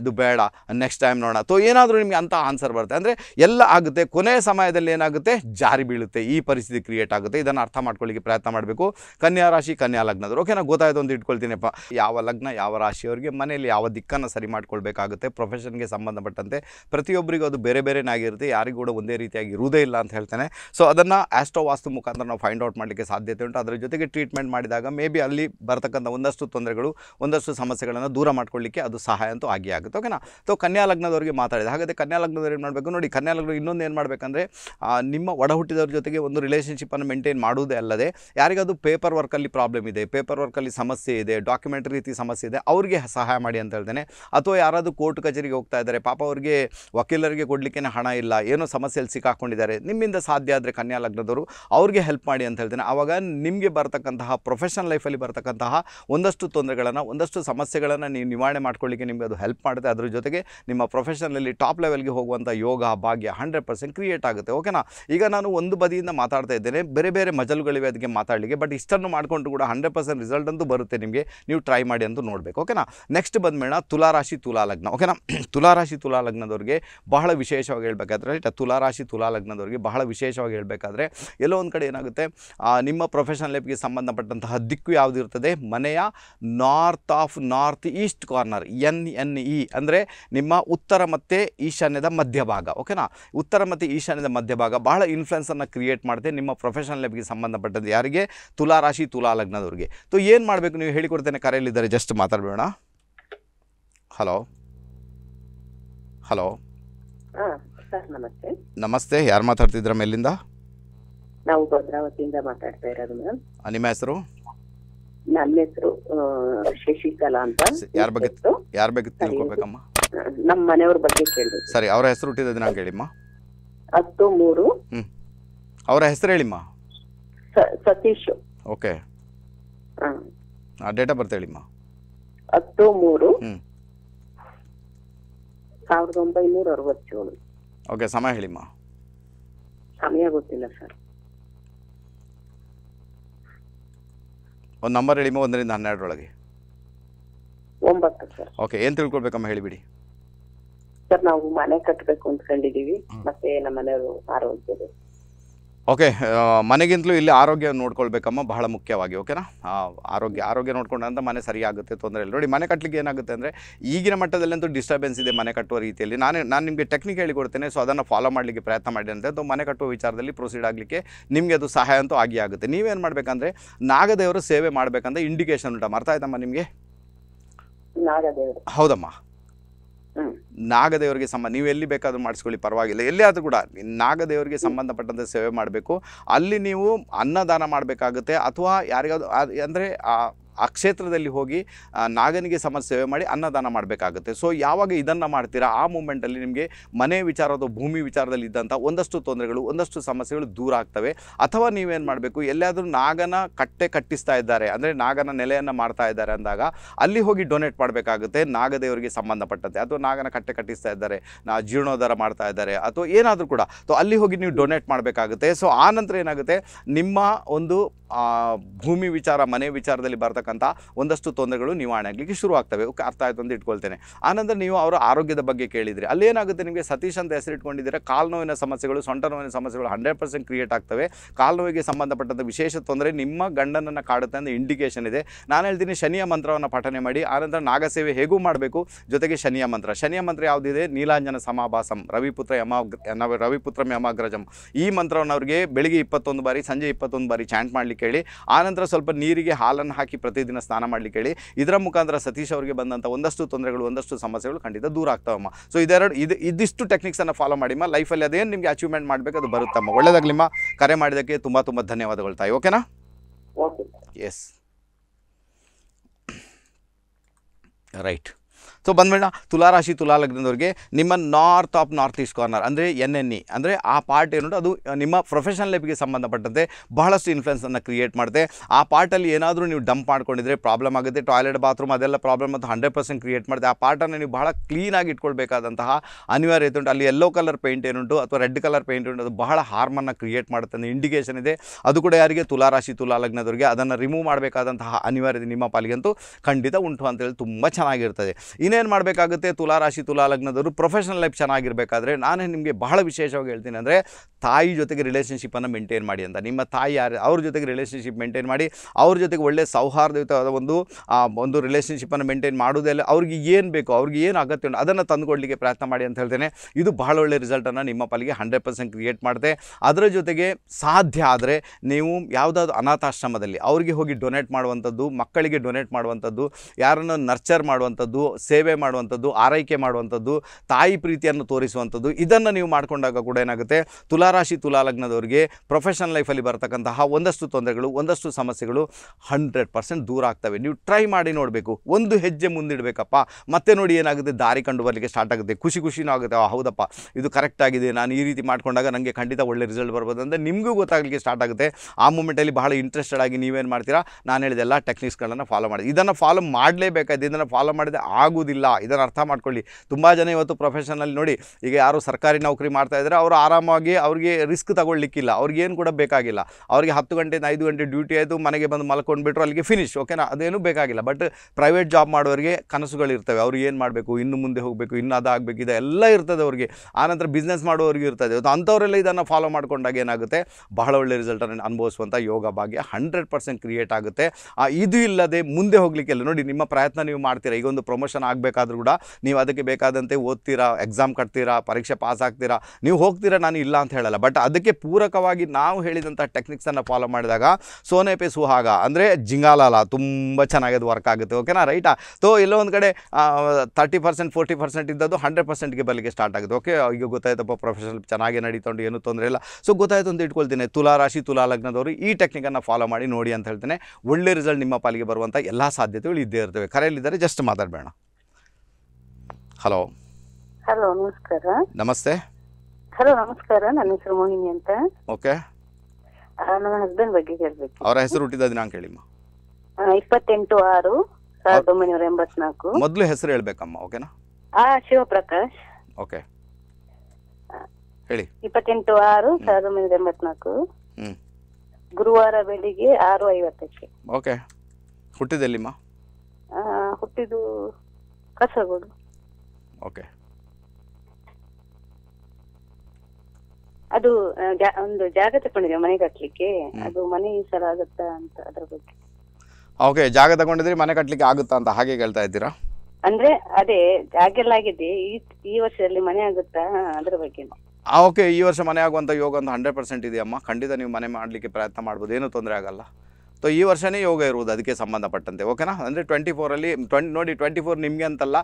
ಇದು ಬೇಡ ನೆಕ್ಸ್ಟ್ ಟೈಮ್ ನೋಡೋಣ ಸೊ ಏನಾದರೂ ನಿಮಗೆ ಅಂತ ಆನ್ಸರ್ ಬರುತ್ತೆ ಅಂದರೆ ಎಲ್ಲ ಆಗುತ್ತೆ ಕೊನೆಯ ಸಮಯದಲ್ಲಿ ಏನಾಗುತ್ತೆ ಜಾರಿ ಬೀಳುತ್ತೆ ಈ ಪರಿಸ್ಥಿತಿ ಕ್ರಿಯೇಟ್ ಆಗುತ್ತೆ ಇದನ್ನು ಅರ್ಥ ಮಾಡ್ಕೊಳ್ಳಿಕ್ಕೆ ಪ್ರಯತ್ನ ಮಾಡಬೇಕು ಕನ್ಯಾ ರಾಶಿ ಕನ್ಯಾ ಲಗ್ನದವರು ಓಕೆನಾ ಗೊತ್ತಾಯ್ತು ಅಂತ ಇಟ್ಕೊಳ್ತೀನಪ್ಪ ಯಾವ ಲಗ್ನ ಯಾವ ರಾಶಿಯವರಿಗೆ ಮನೆಯಲ್ಲಿ ಯಾವ ದಿಕ್ಕನ್ನು ಸರಿ ಮಾಡ್ಕೊಳ್ಬೇಕಾಗುತ್ತೆ ಪ್ರೊಫೆಷನ್ಗೆ ಸಂಬಂಧಪಟ್ಟಂತೆ ಪ್ರತಿಯೊಬ್ಬರಿಗೂ ಅದು ಬೇರೆ ಆಗಿರುತ್ತೆ ಯಾರಿಗೂ ಕೂಡ ಒಂದೇ ರೀತಿಯಾಗಿ ಇರುವುದೇ ಇಲ್ಲ ಅಂತ ಹೇಳ್ತಾನೆ ಸೊ ಅದನ್ನು ಆಸ್ಟೋ ವಾಸ್ತು ಮುಖಾಂತರ ನಾವು ಫೈಂಡ್ ಔಟ್ ಮಾಡಲಿಕ್ಕೆ ಸಾಧ್ಯತೆ ಉಂಟು ಅದರ ಜೊತೆಗೆ ಟ್ರೀಟ್ಮೆಂಟ್ ಮಾಡಿದಾಗ ಮೇ ಬಿ ಅಲ್ಲಿ ಬರತಕ್ಕಂಥ ಒಂದಷ್ಟು ತೊಂದರೆಗಳು ಒಂದಷ್ಟು ಸಮಸ್ಯೆಗಳನ್ನು ದೂರ ಮಾಡ್ಕೊಳ್ಳಿಕ್ಕೆ ಅದು ಸಹಾಯ ಅಂತೂ ಆಗಿ ಆಗುತ್ತೆ ಓಕೆನಾ ಸೊ ಕನ್ಯಾ ಲಗ್ನದವರಿಗೆ ಮಾತಾಡಿದೆ ಹಾಗಾದರೆ ಕನ್ಯಾ ಲಗ್ನದವ್ರು ಏನು ಮಾಡಬೇಕು ನೋಡಿ ಕನ್ಯಾ ಲಗ್ನ ಇನ್ನೊಂದು ಏನು ಮಾಡಬೇಕಂದ್ರೆ ನಿಮ್ಮ ಒಡ ಹುಟ್ಟಿದವ್ರ ಜೊತೆಗೆ ಒಂದು ರಿಲೇಷನ್ಶಿಪ್ಪನ್ನು ಮೇಂಟೈನ್ ಮಾಡುವುದೇ ಅಲ್ಲದೆ ಯಾರಿಗಾದ್ರೂ ಪೇಪರ್ ವರ್ಕಲ್ಲಿ ಪ್ರಾಬ್ಲಮ್ ಇದೆ ಪೇಪರ್ ವರ್ಕಲ್ಲಿ ಸಮಸ್ಯೆ ಇದೆ ಡಾಕ್ಯುಮೆಂಟ್ ರೀತಿ ಸಮಸ್ಯೆ ಇದೆ ಅವರಿಗೆ ಸಹಾಯ ಸಹಾಯ ಮಾಡಿ ಅಂತ ಹೇಳ್ತೇನೆ ಅಥವಾ ಯಾರಾದರೂ ಕೋರ್ಟ್ ಕಚೇರಿಗೆ ಹೋಗ್ತಾ ಇದ್ದಾರೆ ಪಾಪ ಅವರಿಗೆ ವಕೀಲರಿಗೆ ಕೊಡ್ಲಿಕ್ಕೆ ಹಣ ಇಲ್ಲ ಏನೋ ಸಮಸ್ಯೆಯಲ್ಲಿ ಸಿಕ್ಕಾಕೊಂಡಿದ್ದಾರೆ ನಿಮ್ಮಿಂದ ಸಾಧ್ಯ ಆದರೆ ಕನ್ಯಾ ಲಗ್ನದವರು ಅವ್ರಿಗೆ ಹೆಲ್ಪ್ ಮಾಡಿ ಅಂತ ಹೇಳ್ತೇನೆ ಆವಾಗ ನಿಮಗೆ ಬರತಕ್ಕಂತಹ ಪ್ರೊಫೆಷನಲ್ ಲೈಫಲ್ಲಿ ಬರ್ತಕ್ಕಂತಹ ಒಂದಷ್ಟು ತೊಂದರೆಗಳನ್ನು ಒಂದಷ್ಟು ಸಮಸ್ಯೆಗಳನ್ನು ನೀವು ನಿವಾರಣೆ ಮಾಡ್ಕೊಳ್ಳಿಕ್ಕೆ ನಿಮಗೆ ಅದು ಹೆಲ್ಪ್ ಮಾಡುತ್ತೆ ಅದ್ರ ಜೊತೆಗೆ ನಿಮ್ಮ ಪ್ರೊಫೆಷನಲ್ಲಿ ಟಾಪ್ ಲೆವೆಲ್ಗೆ ಹೋಗುವಂಥ ಯೋಗ ಭಾಗ್ಯ ಹಂಡ್ರೆಡ್ ಪರ್ಸೆಂಟ್ ಕ್ರಿಯೇಟ್ ಆಗುತ್ತೆ ಓಕೆನಾ ಈಗ ನಾನು ಒಂದು ಬದಿಯಿಂದ ಮಾತಾಡ್ತಾ ಇದ್ದೇನೆ ಬೇರೆ ಬೇರೆ ಮಜಲುಗಳಿವೆ ಅದಕ್ಕೆ ಮಾತಾಡಲಿಕ್ಕೆ ಬಟ್ ಇಷ್ಟನ್ನು ಮಾಡಿಕೊಂಡು ಕೂಡ ಹಂಡ್ರೆಡ್ ಪರ್ಸೆಂಟ್ ರಿಸಲ್ಟ್ ಅಂತೂ ಬರುತ್ತೆ ನಿಮಗೆ ನೀವು ಟ್ರೈ ಮಾಡಿ ಅಂತೂ ನೋಡಬೇಕು ಓಕೆನಾ ನೆಕ್ಸ್ಟ್ ನೆಕ್ಸ್ಟ್ ಬಂದಮೇಣ ತುಲಾರಾಶಿ ತುಲಾ ಲಗ್ನ ಓಕೆನಾ ತುಲಾರಾಶಿ ತುಲಾ ಲಗ್ನದವ್ರಿಗೆ ಬಹಳ ವಿಶೇಷವಾಗಿ ಹೇಳಬೇಕಾದ್ರೆ ತುಲಾರಾಶಿ ತುಲಾ ಲಗ್ನದವ್ರಿಗೆ ಬಹಳ ವಿಶೇಷವಾಗಿ ಹೇಳಬೇಕಾದ್ರೆ ಎಲ್ಲೋ ಒಂದು ಕಡೆ ಏನಾಗುತ್ತೆ ನಿಮ್ಮ ಪ್ರೊಫೆಷನಲ್ ಲೈಫ್ಗೆ ಸಂಬಂಧಪಟ್ಟಂತಹ ದಿಕ್ಕು ಯಾವುದಿರ್ತದೆ ಮನೆಯ north of north east corner N N E ಅಂದರೆ ನಿಮ್ಮ ಉತ್ತರ ಮತ್ತು ಈಶಾನ್ಯದ ಮಧ್ಯಭಾಗ ಓಕೆನಾ ಉತ್ತರ ಮತ್ತು ಈಶಾನ್ಯದ ಮಧ್ಯಭಾಗ ಬಹಳ ಇನ್ಫ್ಲುಯೆನ್ಸನ್ನು ಕ್ರಿಯೇಟ್ ಮಾಡಿದೆ ನಿಮ್ಮ ಪ್ರೊಫೆಷನಲ್ ಲೈಫ್ಗೆ ಸಂಬಂಧಪಟ್ಟಂತೆ ಯಾರಿಗೆ ತುಲಾರಾಶಿ ತುಲಾ ಲಗ್ನದವ್ರಿಗೆ ಸೊ ಏನು ಮಾಡಬೇಕು ನೀವು ಹೇಳಿಕೊಡ್ತೇನೆ ಕರೆಯಲ್ಲಿದ್ದಾರೆ ಜಸ್ಟ್ ಮಾತಾಡಬೇಡ ಹಲೋ ಹಲೋ ಸರ್ ನಮಸ್ತೆ ನಮಸ್ತೆ ಯಾರು ಮಾತಾಡ್ತಿದ್ರ ಮೇಲಿಂದ ನಾವು ಭದ್ರಾವತಿಯಿಂದ ಮಾತಾಡ್ತಾ ಇರೋದು ಮೇಡಮ್ ನಿಮ್ಮ ಹೆಸರು ನನ್ನ ಹೆಸರು ಶಶಿಕಲಾ ಅಂತ ಯಾರ ಬಗ್ಗೆ ಯಾರ ಬಗ್ಗೆ ತಿಳ್ಕೊಬೇಕಮ್ಮ ನಮ್ಮ ಮನೆಯವ್ರ ಬಗ್ಗೆ ಕೇಳಿ ಸರಿ ಅವರ ಹೆಸರು ಹುಟ್ಟಿದ ದಿನಾಂಕ ಹೇಳಿಮ್ಮ ಹತ್ತು ಮೂರು ಅವರ ಹೆಸರು ಹೇಳಿಮ್ಮ ಸತೀಶ್ ಓಕೆ ಆ ಡೇಟಾ ಬರ್ತ್ ಹೇಳಿಮ್ಮ ಹತ್ತು ಮೂರು ಸಾವಿರದ ಒಂಬೈನೂರ ಅರವತ್ತೇಳು ಓಕೆ ಸಮಯ ಹೇಳಿಮ್ಮ ಸಮಯ ಗೊತ್ತಿಲ್ಲ ಸರ್ ಒಂದು ನಂಬರ್ ಹೇಳಿಮ್ಮ ಒಂದರಿಂದ ಹನ್ನೆರಡರೊಳಗೆ ಒಂಬತ್ತು ಸರ್ ಓಕೆ ಏನು ತಿಳ್ಕೊಳ್ಬೇಕಮ್ಮ ಹೇಳಿಬಿಡಿ ಸರ್ ನಾವು ಮನೆ ಕಟ್ಟಬೇಕು ಅಂದ್ಕೊಂಡಿದ್ದೀವಿ ಮತ್ತೆ ನಮ್ಮ ಮನೆಯವರು ಆರೋಗ್ಯದ ಓಕೆ ಮನೆಗಿಂತಲೂ ಇಲ್ಲಿ ಆರೋಗ್ಯ ನೋಡ್ಕೊಳ್ಬೇಕಮ್ಮ ಬಹಳ ಮುಖ್ಯವಾಗಿ ಓಕೆನಾ ಆರೋಗ್ಯ ಆರೋಗ್ಯ ನೋಡ್ಕೊಂಡಂತ ಮನೆ ಸರಿಯಾಗುತ್ತೆ ತೊಂದರೆ ಇಲ್ಲ ನೋಡಿ ಮನೆ ಕಟ್ಟಲಿಕ್ಕೆ ಏನಾಗುತ್ತೆ ಅಂದರೆ ಈಗಿನ ಮಟ್ಟದಲ್ಲಂತೂ ಡಿಸ್ಟರ್ಬೆನ್ಸ್ ಇದೆ ಮನೆ ಕಟ್ಟುವ ರೀತಿಯಲ್ಲಿ ನಾನು ನಾನು ನಿಮಗೆ ಟೆಕ್ನಿಕ್ ಹೇಳಿಕೊಡ್ತೇನೆ ಸೊ ಅದನ್ನು ಫಾಲೋ ಮಾಡಲಿಕ್ಕೆ ಪ್ರಯತ್ನ ಮಾಡಿ ಅಂತ ಅದು ಮನೆ ಕಟ್ಟುವ ವಿಚಾರದಲ್ಲಿ ಪ್ರೊಸೀಡ್ ಆಗಲಿಕ್ಕೆ ನಿಮಗೆ ಅದು ಸಹಾಯ ಅಂತೂ ಆಗಿ ಆಗುತ್ತೆ ನೀವೇನು ಮಾಡಬೇಕಂದ್ರೆ ನಾಗದೇವರು ಸೇವೆ ಮಾಡಬೇಕಂತ ಇಂಡಿಕೇಶನ್ ಉಂಟಮ್ಮ ಅರ್ಥ ಆಯ್ತಮ್ಮ ನಿಮಗೆ ಹೌದಮ್ಮ ನಾಗದೇವರಿಗೆ ಸಂಬಂಧ ನೀವು ಎಲ್ಲಿ ಬೇಕಾದರೂ ಮಾಡಿಸ್ಕೊಳ್ಳಿ ಪರವಾಗಿಲ್ಲ ಎಲ್ಲೇ ಆದರೂ ಕೂಡ ನಾಗದೇವರಿಗೆ ಸಂಬಂಧಪಟ್ಟಂತೆ ಸೇವೆ ಮಾಡಬೇಕು ಅಲ್ಲಿ ನೀವು ಅನ್ನದಾನ ಮಾಡಬೇಕಾಗುತ್ತೆ ಅಥವಾ ಯಾರಿಗಾದ್ರು ಅಂದರೆ ಆ ಆ ಕ್ಷೇತ್ರದಲ್ಲಿ ಹೋಗಿ ನಾಗನಿಗೆ ಸಮಾಜ ಸೇವೆ ಮಾಡಿ ಅನ್ನದಾನ ಮಾಡಬೇಕಾಗುತ್ತೆ ಸೊ ಯಾವಾಗ ಇದನ್ನು ಮಾಡ್ತೀರಾ ಆ ಮೂಮೆಂಟಲ್ಲಿ ನಿಮಗೆ ಮನೆ ವಿಚಾರ ಅಥವಾ ಭೂಮಿ ವಿಚಾರದಲ್ಲಿ ಇದ್ದಂಥ ಒಂದಷ್ಟು ತೊಂದರೆಗಳು ಒಂದಷ್ಟು ಸಮಸ್ಯೆಗಳು ದೂರ ಆಗ್ತವೆ ಅಥವಾ ನೀವೇನು ಮಾಡಬೇಕು ಎಲ್ಲಾದರೂ ನಾಗನ ಕಟ್ಟೆ ಕಟ್ಟಿಸ್ತಾ ಇದ್ದಾರೆ ಅಂದರೆ ನಾಗನ ನೆಲೆಯನ್ನು ಮಾಡ್ತಾ ಇದ್ದಾರೆ ಅಂದಾಗ ಅಲ್ಲಿ ಹೋಗಿ ಡೊನೇಟ್ ಮಾಡಬೇಕಾಗುತ್ತೆ ನಾಗದೇವರಿಗೆ ಸಂಬಂಧಪಟ್ಟಂತೆ ಅಥವಾ ನಾಗನ ಕಟ್ಟೆ ಕಟ್ಟಿಸ್ತಾ ಇದ್ದಾರೆ ನಾ ಜೀರ್ಣೋದ್ಧಾರ ಮಾಡ್ತಾ ಇದ್ದಾರೆ ಅಥವಾ ಏನಾದರೂ ಕೂಡ ಸೊ ಅಲ್ಲಿ ಹೋಗಿ ನೀವು ಡೊನೇಟ್ ಮಾಡಬೇಕಾಗುತ್ತೆ ಸೊ ಆ ನಂತರ ಏನಾಗುತ್ತೆ ನಿಮ್ಮ ಒಂದು ಭೂಮಿ ವಿಚಾರ ಮನೆ ವಿಚಾರದಲ್ಲಿ ಬರ್ತಕ್ಕಂಥ ಒಂದಷ್ಟು ತೊಂದರೆಗಳು ನಿವಾರಣೆ ಆಗಲಿಕ್ಕೆ ಶುರು ಆಗ್ತವೆ ಅರ್ಥ ಆಯಿತು ಅಂತ ಇಟ್ಕೊಳ್ತೇನೆ ಆನಂತರ ನೀವು ಅವರ ಆರೋಗ್ಯದ ಬಗ್ಗೆ ಕೇಳಿದರೆ ಅಲ್ಲೇನಾಗುತ್ತೆ ನಿಮಗೆ ಸತೀಶ್ ಅಂತ ಹೆಸರಿಟ್ಕೊಂಡಿದ್ದೀರಾ ಕಾಲು ನೋವಿನ ಸಮಸ್ಯೆಗಳು ಸೊಂಟ ನೋವಿನ ಸಮಸ್ಯೆಗಳು ಹಂಡ್ರೆಡ್ ಪರ್ಸೆಂಟ್ ಕ್ರಿಯೇಟ್ ಆಗ್ತವೆ ಕಾಲು ಸಂಬಂಧಪಟ್ಟಂಥ ವಿಶೇಷ ತೊಂದರೆ ನಿಮ್ಮ ಗಂಡನನ್ನು ಕಾಡುತ್ತೆ ಅಂತ ಇಂಡಿಕೇಶನ್ ಇದೆ ನಾನು ಹೇಳ್ತೀನಿ ಶನಿಯ ಮಂತ್ರವನ್ನು ಪಠನೆ ಮಾಡಿ ಆನಂತರ ನಾಗಸೇವೆ ಹೇಗೂ ಮಾಡಬೇಕು ಜೊತೆಗೆ ಶನಿಯ ಮಂತ್ರ ಶನಿಯ ಮಂತ್ರ ಯಾವುದಿದೆ ನೀಲಾಂಜನ ಸಮಾಭಾಸಂ ರವಿಪುತ್ರ ಯಮಾಗ್ರ ರವಿಪುತ್ರ ಯಮಾಗ್ರಜಂ ಈ ಮಂತ್ರವನ್ನು ಅವರಿಗೆ ಬೆಳಿಗ್ಗೆ ಇಪ್ಪತ್ತೊಂದು ಬಾರಿ ಸಂಜೆ ಇಪ್ಪತ್ತೊಂದು ಬಾರಿ ಚಾಂಟ್ ಮಾಡಲಿಕ್ಕೆ ಕೇಳಿ ಹೇಳಿ ಆನಂತರ ಸ್ವಲ್ಪ ನೀರಿಗೆ ಹಾಲನ್ನು ಹಾಕಿ ಪ್ರತಿದಿನ ಸ್ನಾನ ಮಾಡಲಿಕ್ಕೆ ಹೇಳಿ ಇದರ ಮುಖಾಂತರ ಸತೀಶ್ ಅವರಿಗೆ ಬಂದಂಥ ಒಂದಷ್ಟು ತೊಂದರೆಗಳು ಒಂದಷ್ಟು ಸಮಸ್ಯೆಗಳು ಖಂಡಿತ ದೂರ ಆಗ್ತಾವಮ್ಮ ಸೊ ಇದೆರಡು ಇದು ಇದಿಷ್ಟು ಟೆಕ್ನಿಕ್ಸನ್ನು ಫಾಲೋ ಮಾಡಿಮ್ಮ ಲೈಫಲ್ಲಿ ಅದೇನು ನಿಮಗೆ ಅಚೀವ್ಮೆಂಟ್ ಮಾಡಬೇಕು ಅದು ಬರುತ್ತಮ್ಮ ಒಳ್ಳೆದಾಗ್ಲಿಮ್ಮ ಕರೆ ಮಾಡಿದ್ದಕ್ಕೆ ತುಂಬ ತುಂಬ ಧನ್ಯವಾದಗಳು ತಾಯಿ ಓಕೆನಾ ಎಸ್ ರೈಟ್ ಸೊ ಬಂದ್ಬಿಡ ತುಲಾರಾಶಿ ತುಲಾ ಲಗ್ನದವ್ರಿಗೆ ನಿಮ್ಮ north of north east corner ಅಂದರೆ ಎನ್ ಎನ್ ಇ ಅಂದರೆ ಆ ಪಾರ್ಟ್ ಏನುಂಟು ಅದು ನಿಮ್ಮ ಪ್ರೊಫೆಷನಲ್ ಲೈಫಿಗೆ ಸಂಬಂಧಪಟ್ಟಂತೆ ಬಹಳಷ್ಟು ಇನ್ಫ್ಲುಯೆನ್ಸನ್ನು ಕ್ರಿಯೇಟ್ ಮಾಡುತ್ತೆ ಆ ಪಾರ್ಟಲ್ಲಿ ಏನಾದರೂ ನೀವು ಡಂಪ್ ಮಾಡ್ಕೊಂಡಿದ್ರೆ ಪ್ರಾಬ್ಲಮ್ ಆಗುತ್ತೆ ಟಾಯ್ಲೆಟ್ ಬಾತ್ರೂಮ್ ಅದೆಲ್ಲ ಪ್ರಾಬ್ಲಮ್ ಅಂತ ಹಂಡ್ರೆಡ್ ಪರ್ಸೆಂಟ್ ಕ್ರಿಯೇಟ್ ಮಾಡುತ್ತೆ ಆ ಪಾರ್ಟನ್ನು ನೀವು ಬಹಳ ಕ್ಲೀನಾಗಿ ಇಟ್ಕೊಳ್ಬೇಕಾದಂತಹ ಅನಿವಾರ್ಯ ಉಂಟು ಅಲ್ಲಿ ಎಲ್ಲೋ ಕಲರ್ ಪೇಂಟ್ ಏನುಂಟು ಅಥವಾ ರೆಡ್ ಕಲರ್ ಪೇಂಟ್ ಉಂಟು ಅದು ಬಹಳ ಹಾರ್ಮನ್ನು ಕ್ರಿಯೇಟ್ ಮಾಡುತ್ತೆ ಅನ್ನೋ ಇಂಡಿಕೇಷನ್ ಇದೆ ಅದು ಕೂಡ ಯಾರಿಗೆ ತುಲಾರಾಶಿ ತುಲಾ ಲಗ್ನದವರಿಗೆ ಅದನ್ನು ರಿಮೂವ್ ಮಾಡಬೇಕಾದಂತಹ ಅನಿವಾರ್ಯತೆ ನಿಮ್ಮ ಅಂತೂ ಖಂಡಿತ ಉಂಟು ಅಂತೇಳಿ ತುಂಬ ಚೆನ್ನಾಗಿರ್ತದೆ ಇನ್ನೇನು ಮಾಡಬೇಕಾಗುತ್ತೆ ತುಲಾರಾಶಿ ತುಲಾ ಲಗ್ನದವರು ಪ್ರೊಫೆಷನಲ್ ಲೈಫ್ ಚೆನ್ನಾಗಿರಬೇಕಾದ್ರೆ ನಾನು ನಿಮಗೆ ಬಹಳ ವಿಶೇಷವಾಗಿ ಹೇಳ್ತೀನಿ ಅಂದರೆ ತಾಯಿ ಜೊತೆಗೆ ರಿಲೇಷನ್ಶಿಪ್ಪನ್ನು ಮೇಂಟೈನ್ ಮಾಡಿ ಅಂತ ನಿಮ್ಮ ತಾಯಿ ಯಾರು ಅವ್ರ ಜೊತೆಗೆ ರಿಲೇಷನ್ಶಿಪ್ ಮೇಂಟೈನ್ ಮಾಡಿ ಅವ್ರ ಜೊತೆಗೆ ಒಳ್ಳೆಯ ಸೌಹಾರ್ದಯುತವಾದ ಒಂದು ಒಂದು ರಿಲೇಷನ್ಶಿಪ್ಪನ್ನು ಮೇಂಟೈನ್ ಮಾಡೋದೇ ಅವ್ರಿಗೆ ಏನು ಬೇಕು ಅವ್ರಿಗೆ ಏನು ಅಗತ್ಯ ಅದನ್ನು ತಂದುಕೊಡ್ಲಿಕ್ಕೆ ಪ್ರಯತ್ನ ಮಾಡಿ ಅಂತ ಹೇಳ್ತೇನೆ ಇದು ಬಹಳ ಒಳ್ಳೆ ರಿಸಲ್ಟನ್ನು ನಿಮ್ಮ ಪಾಲಿಗೆ ಹಂಡ್ರೆಡ್ ಪರ್ಸೆಂಟ್ ಕ್ರಿಯೇಟ್ ಮಾಡುತ್ತೆ ಅದರ ಜೊತೆಗೆ ಸಾಧ್ಯ ಆದರೆ ನೀವು ಯಾವುದಾದ್ರು ಅನಾಥಾಶ್ರಮದಲ್ಲಿ ಅವರಿಗೆ ಹೋಗಿ ಡೊನೇಟ್ ಮಾಡುವಂಥದ್ದು ಮಕ್ಕಳಿಗೆ ಡೊನೇಟ್ ಮಾಡುವಂಥದ್ದು ಯಾರನ್ನು ನರ್ಚರ್ ಮಾಡುವಂಥದ್ದು ಸೇವೆ ಸೇವೆ ಮಾಡುವಂಥದ್ದು ಆರೈಕೆ ಮಾಡುವಂಥದ್ದು ತಾಯಿ ಪ್ರೀತಿಯನ್ನು ತೋರಿಸುವಂಥದ್ದು ಇದನ್ನು ನೀವು ಮಾಡಿಕೊಂಡಾಗ ಕೂಡ ಏನಾಗುತ್ತೆ ತುಲಾರಾಶಿ ತುಲಾಲಗ್ನದವರಿಗೆ ಪ್ರೊಫೆಷನಲ್ ಲೈಫಲ್ಲಿ ಬರ್ತಕ್ಕಂತಹ ಒಂದಷ್ಟು ತೊಂದರೆಗಳು ಒಂದಷ್ಟು ಸಮಸ್ಯೆಗಳು ಹಂಡ್ರೆಡ್ ಪರ್ಸೆಂಟ್ ದೂರ ಆಗ್ತವೆ ನೀವು ಟ್ರೈ ಮಾಡಿ ನೋಡಬೇಕು ಒಂದು ಹೆಜ್ಜೆ ಮುಂದಿಡಬೇಕಪ್ಪ ಮತ್ತೆ ನೋಡಿ ಏನಾಗುತ್ತೆ ದಾರಿ ಕಂಡು ಬರಲಿಕ್ಕೆ ಸ್ಟಾರ್ಟ್ ಆಗುತ್ತೆ ಖುಷಿ ಖುಷಿನೂ ಆಗುತ್ತೆ ಹೌದಪ್ಪ ಇದು ಕರೆಕ್ಟ್ ಆಗಿದೆ ನಾನು ಈ ರೀತಿ ಮಾಡಿಕೊಂಡಾಗ ನನಗೆ ಖಂಡಿತ ಒಳ್ಳೆ ರಿಸಲ್ಟ್ ಬರ್ಬೋದು ಅಂದರೆ ನಿಮಗೂ ಗೊತ್ತಾಗಲಿಕ್ಕೆ ಸ್ಟಾರ್ಟ್ ಆಗುತ್ತೆ ಆ ಮೂಮೆಂಟಲ್ಲಿ ಬಹಳ ಇಂಟ್ರೆಸ್ಟೆಡ್ ಆಗಿ ನೀವೇನು ಮಾಡ್ತೀರಾ ನಾನು ಹೇಳಿದೆಲ್ಲ ಟೆಕ್ನಿಕ್ಸ್ಗಳನ್ನು ಫಾಲೋ ಮಾಡಿ ಇದನ್ನು ಫಾಲೋ ಮಾಡಲೇಬೇಕಾಗಿದೆ ಇದನ್ನು ಫಾಲೋ ಮಾಡಿದೆ ಆಗೋದಿಲ್ಲ ಇರುವುದಿಲ್ಲ ಇದನ್ನು ಅರ್ಥ ಮಾಡ್ಕೊಳ್ಳಿ ತುಂಬ ಜನ ಇವತ್ತು ಪ್ರೊಫೆಷನಲ್ಲಿ ನೋಡಿ ಈಗ ಯಾರು ಸರ್ಕಾರಿ ನೌಕರಿ ಮಾಡ್ತಾ ಇದ್ದಾರೆ ಅವರು ಆರಾಮಾಗಿ ಅವ್ರಿಗೆ ರಿಸ್ಕ್ ತಗೊಳ್ಳಿಕ್ಕಿಲ್ಲ ಅವ್ರಿಗೇನು ಕೂಡ ಬೇಕಾಗಿಲ್ಲ ಅವರಿಗೆ ಹತ್ತು ಗಂಟೆಯಿಂದ ಐದು ಗಂಟೆ ಡ್ಯೂಟಿ ಆಯಿತು ಮನೆಗೆ ಬಂದು ಮಲ್ಕೊಂಡ್ಬಿಟ್ರು ಅಲ್ಲಿಗೆ ಫಿನಿಶ್ ಓಕೆನಾ ಅದೇನು ಬೇಕಾಗಿಲ್ಲ ಬಟ್ ಪ್ರೈವೇಟ್ ಜಾಬ್ ಮಾಡೋರಿಗೆ ಕನಸುಗಳಿರ್ತವೆ ಅವ್ರು ಏನು ಮಾಡಬೇಕು ಇನ್ನು ಮುಂದೆ ಹೋಗಬೇಕು ಇನ್ನು ಅದಾಗಬೇಕು ಇದೆಲ್ಲ ಇರ್ತದೆ ಅವ್ರಿಗೆ ಆನಂತರ ಬಿಸ್ನೆಸ್ ಮಾಡೋರಿಗೆ ಇರ್ತದೆ ಅಂಥವರೆಲ್ಲ ಇದನ್ನು ಫಾಲೋ ಮಾಡ್ಕೊಂಡಾಗ ಏನಾಗುತ್ತೆ ಬಹಳ ಒಳ್ಳೆ ರಿಸಲ್ಟನ್ನು ಅನುಭವಿಸುವಂಥ ಯೋಗ ಭಾಗ್ಯ ಹಂಡ್ರೆಡ್ ಪರ್ಸೆಂಟ್ ಕ್ರಿಯೇಟ್ ಆಗುತ್ತೆ ಇದು ಇಲ್ಲದೆ ಮುಂದೆ ಹೋಗಲಿಕ್ಕೆಲ್ಲ ನೋಡಿ ನಿಮ್ಮ ಪ್ರಯತ್ನ ನೀವು ಮಾಡ್ತೀರಾ ಈಗ ಒಂದು ಪ್ರಮೋಷನ್ ಆಗಬೇಕು ಬೇಕಾದರೂ ಕೂಡ ನೀವು ಅದಕ್ಕೆ ಬೇಕಾದಂತೆ ಓದ್ತೀರಾ ಎಕ್ಸಾಮ್ ಕಟ್ತೀರಾ ಪರೀಕ್ಷೆ ಪಾಸ್ ಆಗ್ತೀರಾ ನೀವು ಹೋಗ್ತೀರಾ ನಾನು ಇಲ್ಲ ಅಂತ ಹೇಳಲ್ಲ ಬಟ್ ಅದಕ್ಕೆ ಪೂರಕವಾಗಿ ನಾವು ಹೇಳಿದಂಥ ಟೆಕ್ನಿಕ್ಸನ್ನು ಫಾಲೋ ಮಾಡಿದಾಗ ಸೋನೆ ಪೇ ಸುಹಾಗ ಅಂದರೆ ಜಿಂಗಾಲಲ್ಲ ತುಂಬ ಚೆನ್ನಾಗಿ ಅದು ವರ್ಕ್ ಆಗುತ್ತೆ ಓಕೆನಾ ರೈಟಾ ತೋ ಎಲ್ಲೋ ಒಂದು ಕಡೆ ತರ್ಟಿ ಪರ್ಸೆಂಟ್ ಫೋರ್ಟಿ ಪರ್ಸೆಂಟ್ ಇದ್ದದ್ದು ಹಂಡ್ರೆಡ್ ಪರ್ಸೆಂಟ್ಗೆ ಬಲಿಗೆ ಸ್ಟಾರ್ಟ್ ಆಗುತ್ತೆ ಓಕೆ ಈಗ ಗೊತ್ತಾಯ್ತಪ್ಪ ಪ್ರೊಫೆಷನಲ್ ಚೆನ್ನಾಗಿ ನಡೀತೊಂಡು ಏನೂ ತೊಂದರೆ ಇಲ್ಲ ಸೊ ಗೊತ್ತಾಯ್ತು ಅಂತ ಇಟ್ಕೊಳ್ತೀನಿ ತುಲಾ ರಾಶಿ ತುಲಾ ಲಗ್ನದವರು ಈ ಟೆಕ್ನಿಕನ್ನು ಫಾಲೋ ಮಾಡಿ ನೋಡಿ ಅಂತ ಹೇಳ್ತೇನೆ ಒಳ್ಳೆ ರಿಸಲ್ಟ್ ನಿಮ್ಮ ಪಾಲಿಗೆ ಬರುವಂಥ ಎಲ್ಲ ಸಾಧ್ಯತೆಗಳು ಇದ್ದೇ ಇರ್ತವೆ ಕರೆಯಲ್ಲಿದ್ದರೆ ಜಸ್ಟ್ ಮಾತಾಡಬೇಡ ಹಲೋ ಹಲೋ ನಮಸ್ಕಾರ ನಮಸ್ತೆ ಹಲೋ ನಮಸ್ಕಾರ ನನ್ನ ಹೆಸರು ಮೋಹಿನಿ ಅಂತ ಓಕೆ ನನ್ನ ಹಸ್ಬೆಂಡ್ ಬಗ್ಗೆ ಹೇಳ್ಬೇಕು ಅವರ ಹೆಸರು ಹುಟ್ಟಿದ ದಿನಾಂಕ ಹೇಳಿಮ್ಮ ಇಪ್ಪತ್ತೆಂಟು ಆರು ಸಾವಿರದ ಒಂಬೈನೂರ ಎಂಬತ್ನಾಲ್ಕು ಮೊದಲು ಹೆಸರು ಹೇಳ್ಬೇಕಮ್ಮ ಓಕೆನಾ ಆ ಶಿವಪ್ರಕಾಶ್ ಓಕೆ ಹೇಳಿ ಇಪ್ಪತ್ತೆಂಟು ಆರು ಸಾವಿರದ ಒಂಬೈನೂರ ಎಂಬತ್ನಾಲ್ಕು ಹ್ಞೂ ಗುರುವಾರ ಬೆಳಿಗ್ಗೆ ಆರು ಐವತ್ತಕ್ಕೆ ಓಕೆ ಹುಟ್ಟಿದೆಲ್ಲಿಮ್ಮ ಆ, ಹುಟ್ಟಿದ್ದು ಕಸಗೋಡು ಓಕೆ ಅದು ಒಂದು ಜಾಗ ತಗೊಂಡಿದ್ದೆ ಮನೆ ಕಟ್ಟಲಿಕ್ಕೆ ಅದು ಮನೆ ಈ ಸಲ ಆಗುತ್ತಾ ಅಂತ ಅದ್ರ ಬಗ್ಗೆ ಓಕೆ ಜಾಗ ತಗೊಂಡಿದ್ರಿ ಮನೆ ಕಟ್ಟಲಿಕ್ಕೆ ಆಗುತ್ತಾ ಅಂತ ಹಾಗೆ ಹೇಳ್ತಾ ಇದ್ದೀರಾ ಅಂದ್ರೆ ಅದೇ ಜಾಗ ಎಲ್ಲ ಆಗಿದೆ ಈ ಈ ವರ್ಷದಲ್ಲಿ ಮನೆ ಆಗುತ್ತಾ ಅದ್ರ ಬಗ್ಗೆ ಓಕೆ ಈ ವರ್ಷ ಮನೆ ಆಗುವಂತ ಯೋಗ ಒಂದು ಹಂಡ್ರೆಡ್ ಪರ್ಸೆಂಟ್ ಇದೆಯಮ್ಮ ಖಂಡಿತ ನೀವು ಮನೆ ಮಾಡ್ಲಿಕ್ಕೆ ಪ್ರಯತ್ನ ಮಾಡ್ಬೋದು ಏನು ತೊಂದರೆ ಆಗಲ್ಲ ಸೊ ಈ ವರ್ಷವೇ ಯೋಗ ಇರುವುದು ಅದಕ್ಕೆ ಸಂಬಂಧಪಟ್ಟಂತೆ ಓಕೆನಾ ಅಂದರೆ ಟ್ವೆಂಟಿ ಫೋರಲ್ಲಿ ಟ್ವೆಂಟ್ ನೋಡಿ ಟ್ವೆಂಟಿ ಫೋರ್ ನಿಮಗೆ ಅಂತಲ್ಲ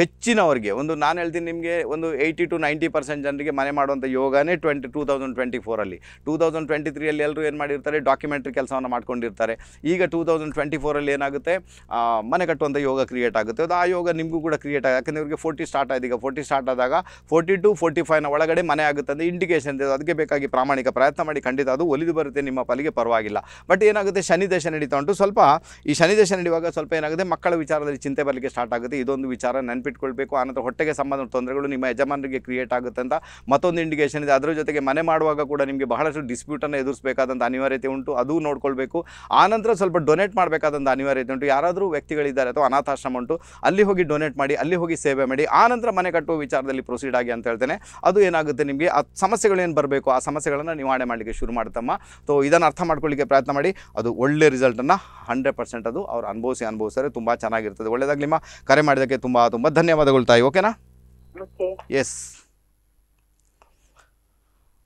ಹೆಚ್ಚಿನವರಿಗೆ ಒಂದು ನಾನು ಹೇಳ್ತೀನಿ ನಿಮಗೆ ಒಂದು ಏಯ್ಟಿ ಟು ನೈಂಟಿ ಪರ್ಸೆಂಟ್ ಜನರಿಗೆ ಮನೆ ಮಾಡುವಂಥ ಯೋಗನೇ ಟ್ವೆಂಟಿ ಟೂ ತೌಸಂಡ್ ಟ್ವೆಂಟಿ ಫೋರಲ್ಲಿ ಟೂ ತೌಸಂಡ್ ಟ್ವೆಂಟಿ ತ್ರೀಯಲ್ಲಿ ಎಲ್ಲರೂ ಏನು ಮಾಡಿರ್ತಾರೆ ಡಾಕ್ಯುಮೆಂಟ್ರಿ ಕೆಲಸವನ್ನು ಮಾಡ್ಕೊಂಡಿರ್ತಾರೆ ಈಗ ಟೂ ತೌಸಂಡ್ ಟ್ವೆಂಟಿ ಫೋರಲ್ಲಿ ಏನಾಗುತ್ತೆ ಮನೆ ಕಟ್ಟುವಂಥ ಯೋಗ ಕ್ರಿಯೇಟ್ ಆಗುತ್ತೆ ಅದು ಆ ಯೋಗ ನಿಮಗೂ ಕೂಡ ಕ್ರಿಯೇಟ್ ಆಗುತ್ತೆ ಯಾಕಂದರೆ ಇವರಿಗೆ ಫೋರ್ಟಿ ಸ್ಟಾರ್ಟ್ ಆಗಿದೆ ಈಗ ಫೋರ್ಟಿ ಸ್ಟಾರ್ಟ್ ಆದಾಗ ಫೋರ್ಟಿ ಟು ಫೋರ್ಟಿ ಫೈವ್ನ ಒಳಗಡೆ ಮನೆ ಆಗುತ್ತೆ ಅಂದರೆ ಇಂಡಿಕೇಶನ್ ಅದಕ್ಕೆ ಬೇಕಾಗಿ ಪ್ರಾಮಾಣಿಕ ಪ್ರಯತ್ನ ಮಾಡಿ ಖಂಡಿತ ಅದು ಒಲಿದು ಬರುತ್ತೆ ನಿಮ್ಮ ಪಾಲಿಗೆ ಪರವಾಗಿಲ್ಲ ಬಟ್ ಏನಾಗುತ್ತೆ ಶನಿದೇಶ ನಡೀತಾ ಉಂಟು ಸ್ವಲ್ಪ ಈ ಶನಿದೇಶ ನಡೆಯುವಾಗ ಸ್ವಲ್ಪ ಏನಾಗುತ್ತೆ ಮಕ್ಕಳ ವಿಚಾರದಲ್ಲಿ ಚಿಂತೆ ಬರಲಿಕ್ಕೆ ಸ್ಟಾರ್ಟ್ ಆಗುತ್ತೆ ಇದೊಂದು ವಿಚಾರ ನೆನಪಿಟ್ಕೊಳ್ಬೇಕು ಆನಂತರ ಹೊಟ್ಟೆಗೆ ಸಂಬಂಧ ತೊಂದರೆಗಳು ನಿಮ್ಮ ಯಜಮಾನರಿಗೆ ಕ್ರಿಯೇಟ್ ಆಗುತ್ತೆ ಅಂತ ಮತ್ತೊಂದು ಇಂಡಿಕೇಶನ್ ಇದೆ ಅದರ ಜೊತೆಗೆ ಮನೆ ಮಾಡುವಾಗ ಕೂಡ ನಿಮಗೆ ಬಹಳಷ್ಟು ಡಿಸ್ಪ್ಯೂಟನ್ನು ಎದುರಿಸಬೇಕಾದಂಥ ಅನಿವಾರ್ಯತೆ ಉಂಟು ಅದು ನೋಡ್ಕೊಳ್ಬೇಕು ಆನಂತರ ಸ್ವಲ್ಪ ಡೊನೇಟ್ ಮಾಡಬೇಕಾದಂಥ ಅನಿವಾರ್ಯತೆ ಉಂಟು ಯಾರಾದರೂ ವ್ಯಕ್ತಿಗಳಿದ್ದಾರೆ ಅಥವಾ ಅನಾಥಾಶ್ರಮ ಉಂಟು ಅಲ್ಲಿ ಹೋಗಿ ಡೊನೇಟ್ ಮಾಡಿ ಅಲ್ಲಿ ಹೋಗಿ ಸೇವೆ ಮಾಡಿ ಆನಂತರ ಮನೆ ಕಟ್ಟುವ ವಿಚಾರದಲ್ಲಿ ಪ್ರೊಸೀಡ್ ಆಗಿ ಅಂತ ಹೇಳ್ತೇನೆ ಅದು ಏನಾಗುತ್ತೆ ನಿಮಗೆ ಆ ಸಮಸ್ಯೆಗಳೇನು ಬರಬೇಕು ಆ ಸಮಸ್ಯೆಗಳನ್ನು ನಿವಾರಣೆ ಮಾಡಲಿಕ್ಕೆ ಶುರು ಮಾಡ್ತಮ್ಮ ಸೊ ಇದನ್ನು ಅರ್ಥ ಮಾಡ್ಕೊಳ್ಳಿಕ್ಕೆ ಪ್ರಯತ್ನ ಮಾಡಿ ಅದು ಒಳ್ಳೆ ರಿಸಲ್ಟನ್ನು ಹಂಡ್ರೆಡ್ ಪರ್ಸೆಂಟ್ ಅದು ಅವ್ರು ಅನುಭವಿಸಿ ಅನುಭವಿಸ್ತಾರೆ ತುಂಬ ಚೆನ್ನಾಗಿರ್ತದೆ ಮಾ ಕರೆ ಮಾಡಿದ್ದಕ್ಕೆ ತುಂಬಾ ತುಂಬಾ ಧನ್ಯವಾದಗಳು ತಾಯಿ ಓಕೆನಾ ಎಸ್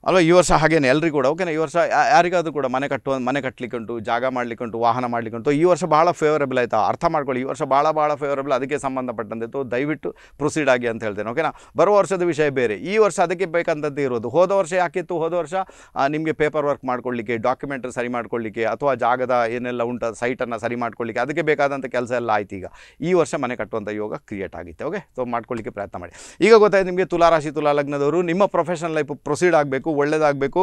ಅಲ್ವಾ ಈ ವರ್ಷ ಹಾಗೇನೆ ಎಲ್ಲರಿಗೂ ಕೂಡ ಓಕೆನಾ ಈ ವರ್ಷ ಯಾರಿಗಾದರೂ ಕೂಡ ಮನೆ ಕಟ್ಟುವ ಮನೆ ಕಟ್ಟಲಿಕ್ಕುಂಟು ಜಾಗ ಮಾಡಲಿಕ್ಕುಂಟು ವಾಹನ ಮಾಡಲಿಕ್ಕುಂಟು ಈ ವರ್ಷ ಭಾಳ ಫೇವರೇಬಲ್ ಆಯಿತಾ ಅರ್ಥ ಮಾಡ್ಕೊಳ್ಳಿ ಈ ವರ್ಷ ಭಾಳ ಭಾಳ ಫೇವರೇಬಲ್ ಅದಕ್ಕೆ ಸಂಬಂಧಪಟ್ಟಂತೆ ದಯವಿಟ್ಟು ಪ್ರೊಸೀಡ್ ಆಗಿ ಅಂತ ಹೇಳ್ತೇನೆ ಓಕೆನಾ ಬರುವ ವರ್ಷದ ವಿಷಯ ಬೇರೆ ಈ ವರ್ಷ ಅದಕ್ಕೆ ಬೇಕಂತದ್ದು ಇರೋದು ಹೋದ ವರ್ಷ ಯಾಕಿತ್ತು ಹೋದ ವರ್ಷ ನಿಮಗೆ ಪೇಪರ್ ವರ್ಕ್ ಮಾಡ್ಕೊಳ್ಳಿಕ್ಕೆ ಡಾಕ್ಯುಮೆಂಟ್ ಸರಿ ಮಾಡ್ಕೊಳ್ಳಿಕ್ಕೆ ಅಥವಾ ಜಾಗದ ಏನೆಲ್ಲ ಉಂಟು ಸೈಟನ್ನು ಸರಿ ಮಾಡ್ಕೊಳ್ಳಿಕ್ಕೆ ಅದಕ್ಕೆ ಬೇಕಾದಂಥ ಕೆಲಸ ಎಲ್ಲ ಆಯ್ತು ಈಗ ಈ ವರ್ಷ ಮನೆ ಕಟ್ಟುವಂಥ ಯೋಗ ಕ್ರಿಯೇಟ್ ಆಗಿತ್ತು ಓಕೆ ಸೊ ಮಾಡ್ಕೊಳ್ಳಿಕ್ಕೆ ಪ್ರಯತ್ನ ಮಾಡಿ ಈಗ ಗೊತ್ತಾಯ್ತು ನಿಮಗೆ ತುಲಾರಾಶಿ ತುಲಾ ಲಗ್ನದವರು ನಿಮ್ಮ ಪ್ರೊಫೆಷನಲ್ ಲೈಫ್ ಪ್ರೊಸೀಡ್ ಆಗಬೇಕು ಆಗಬೇಕು ಒಳ್ಳೇದಾಗಬೇಕು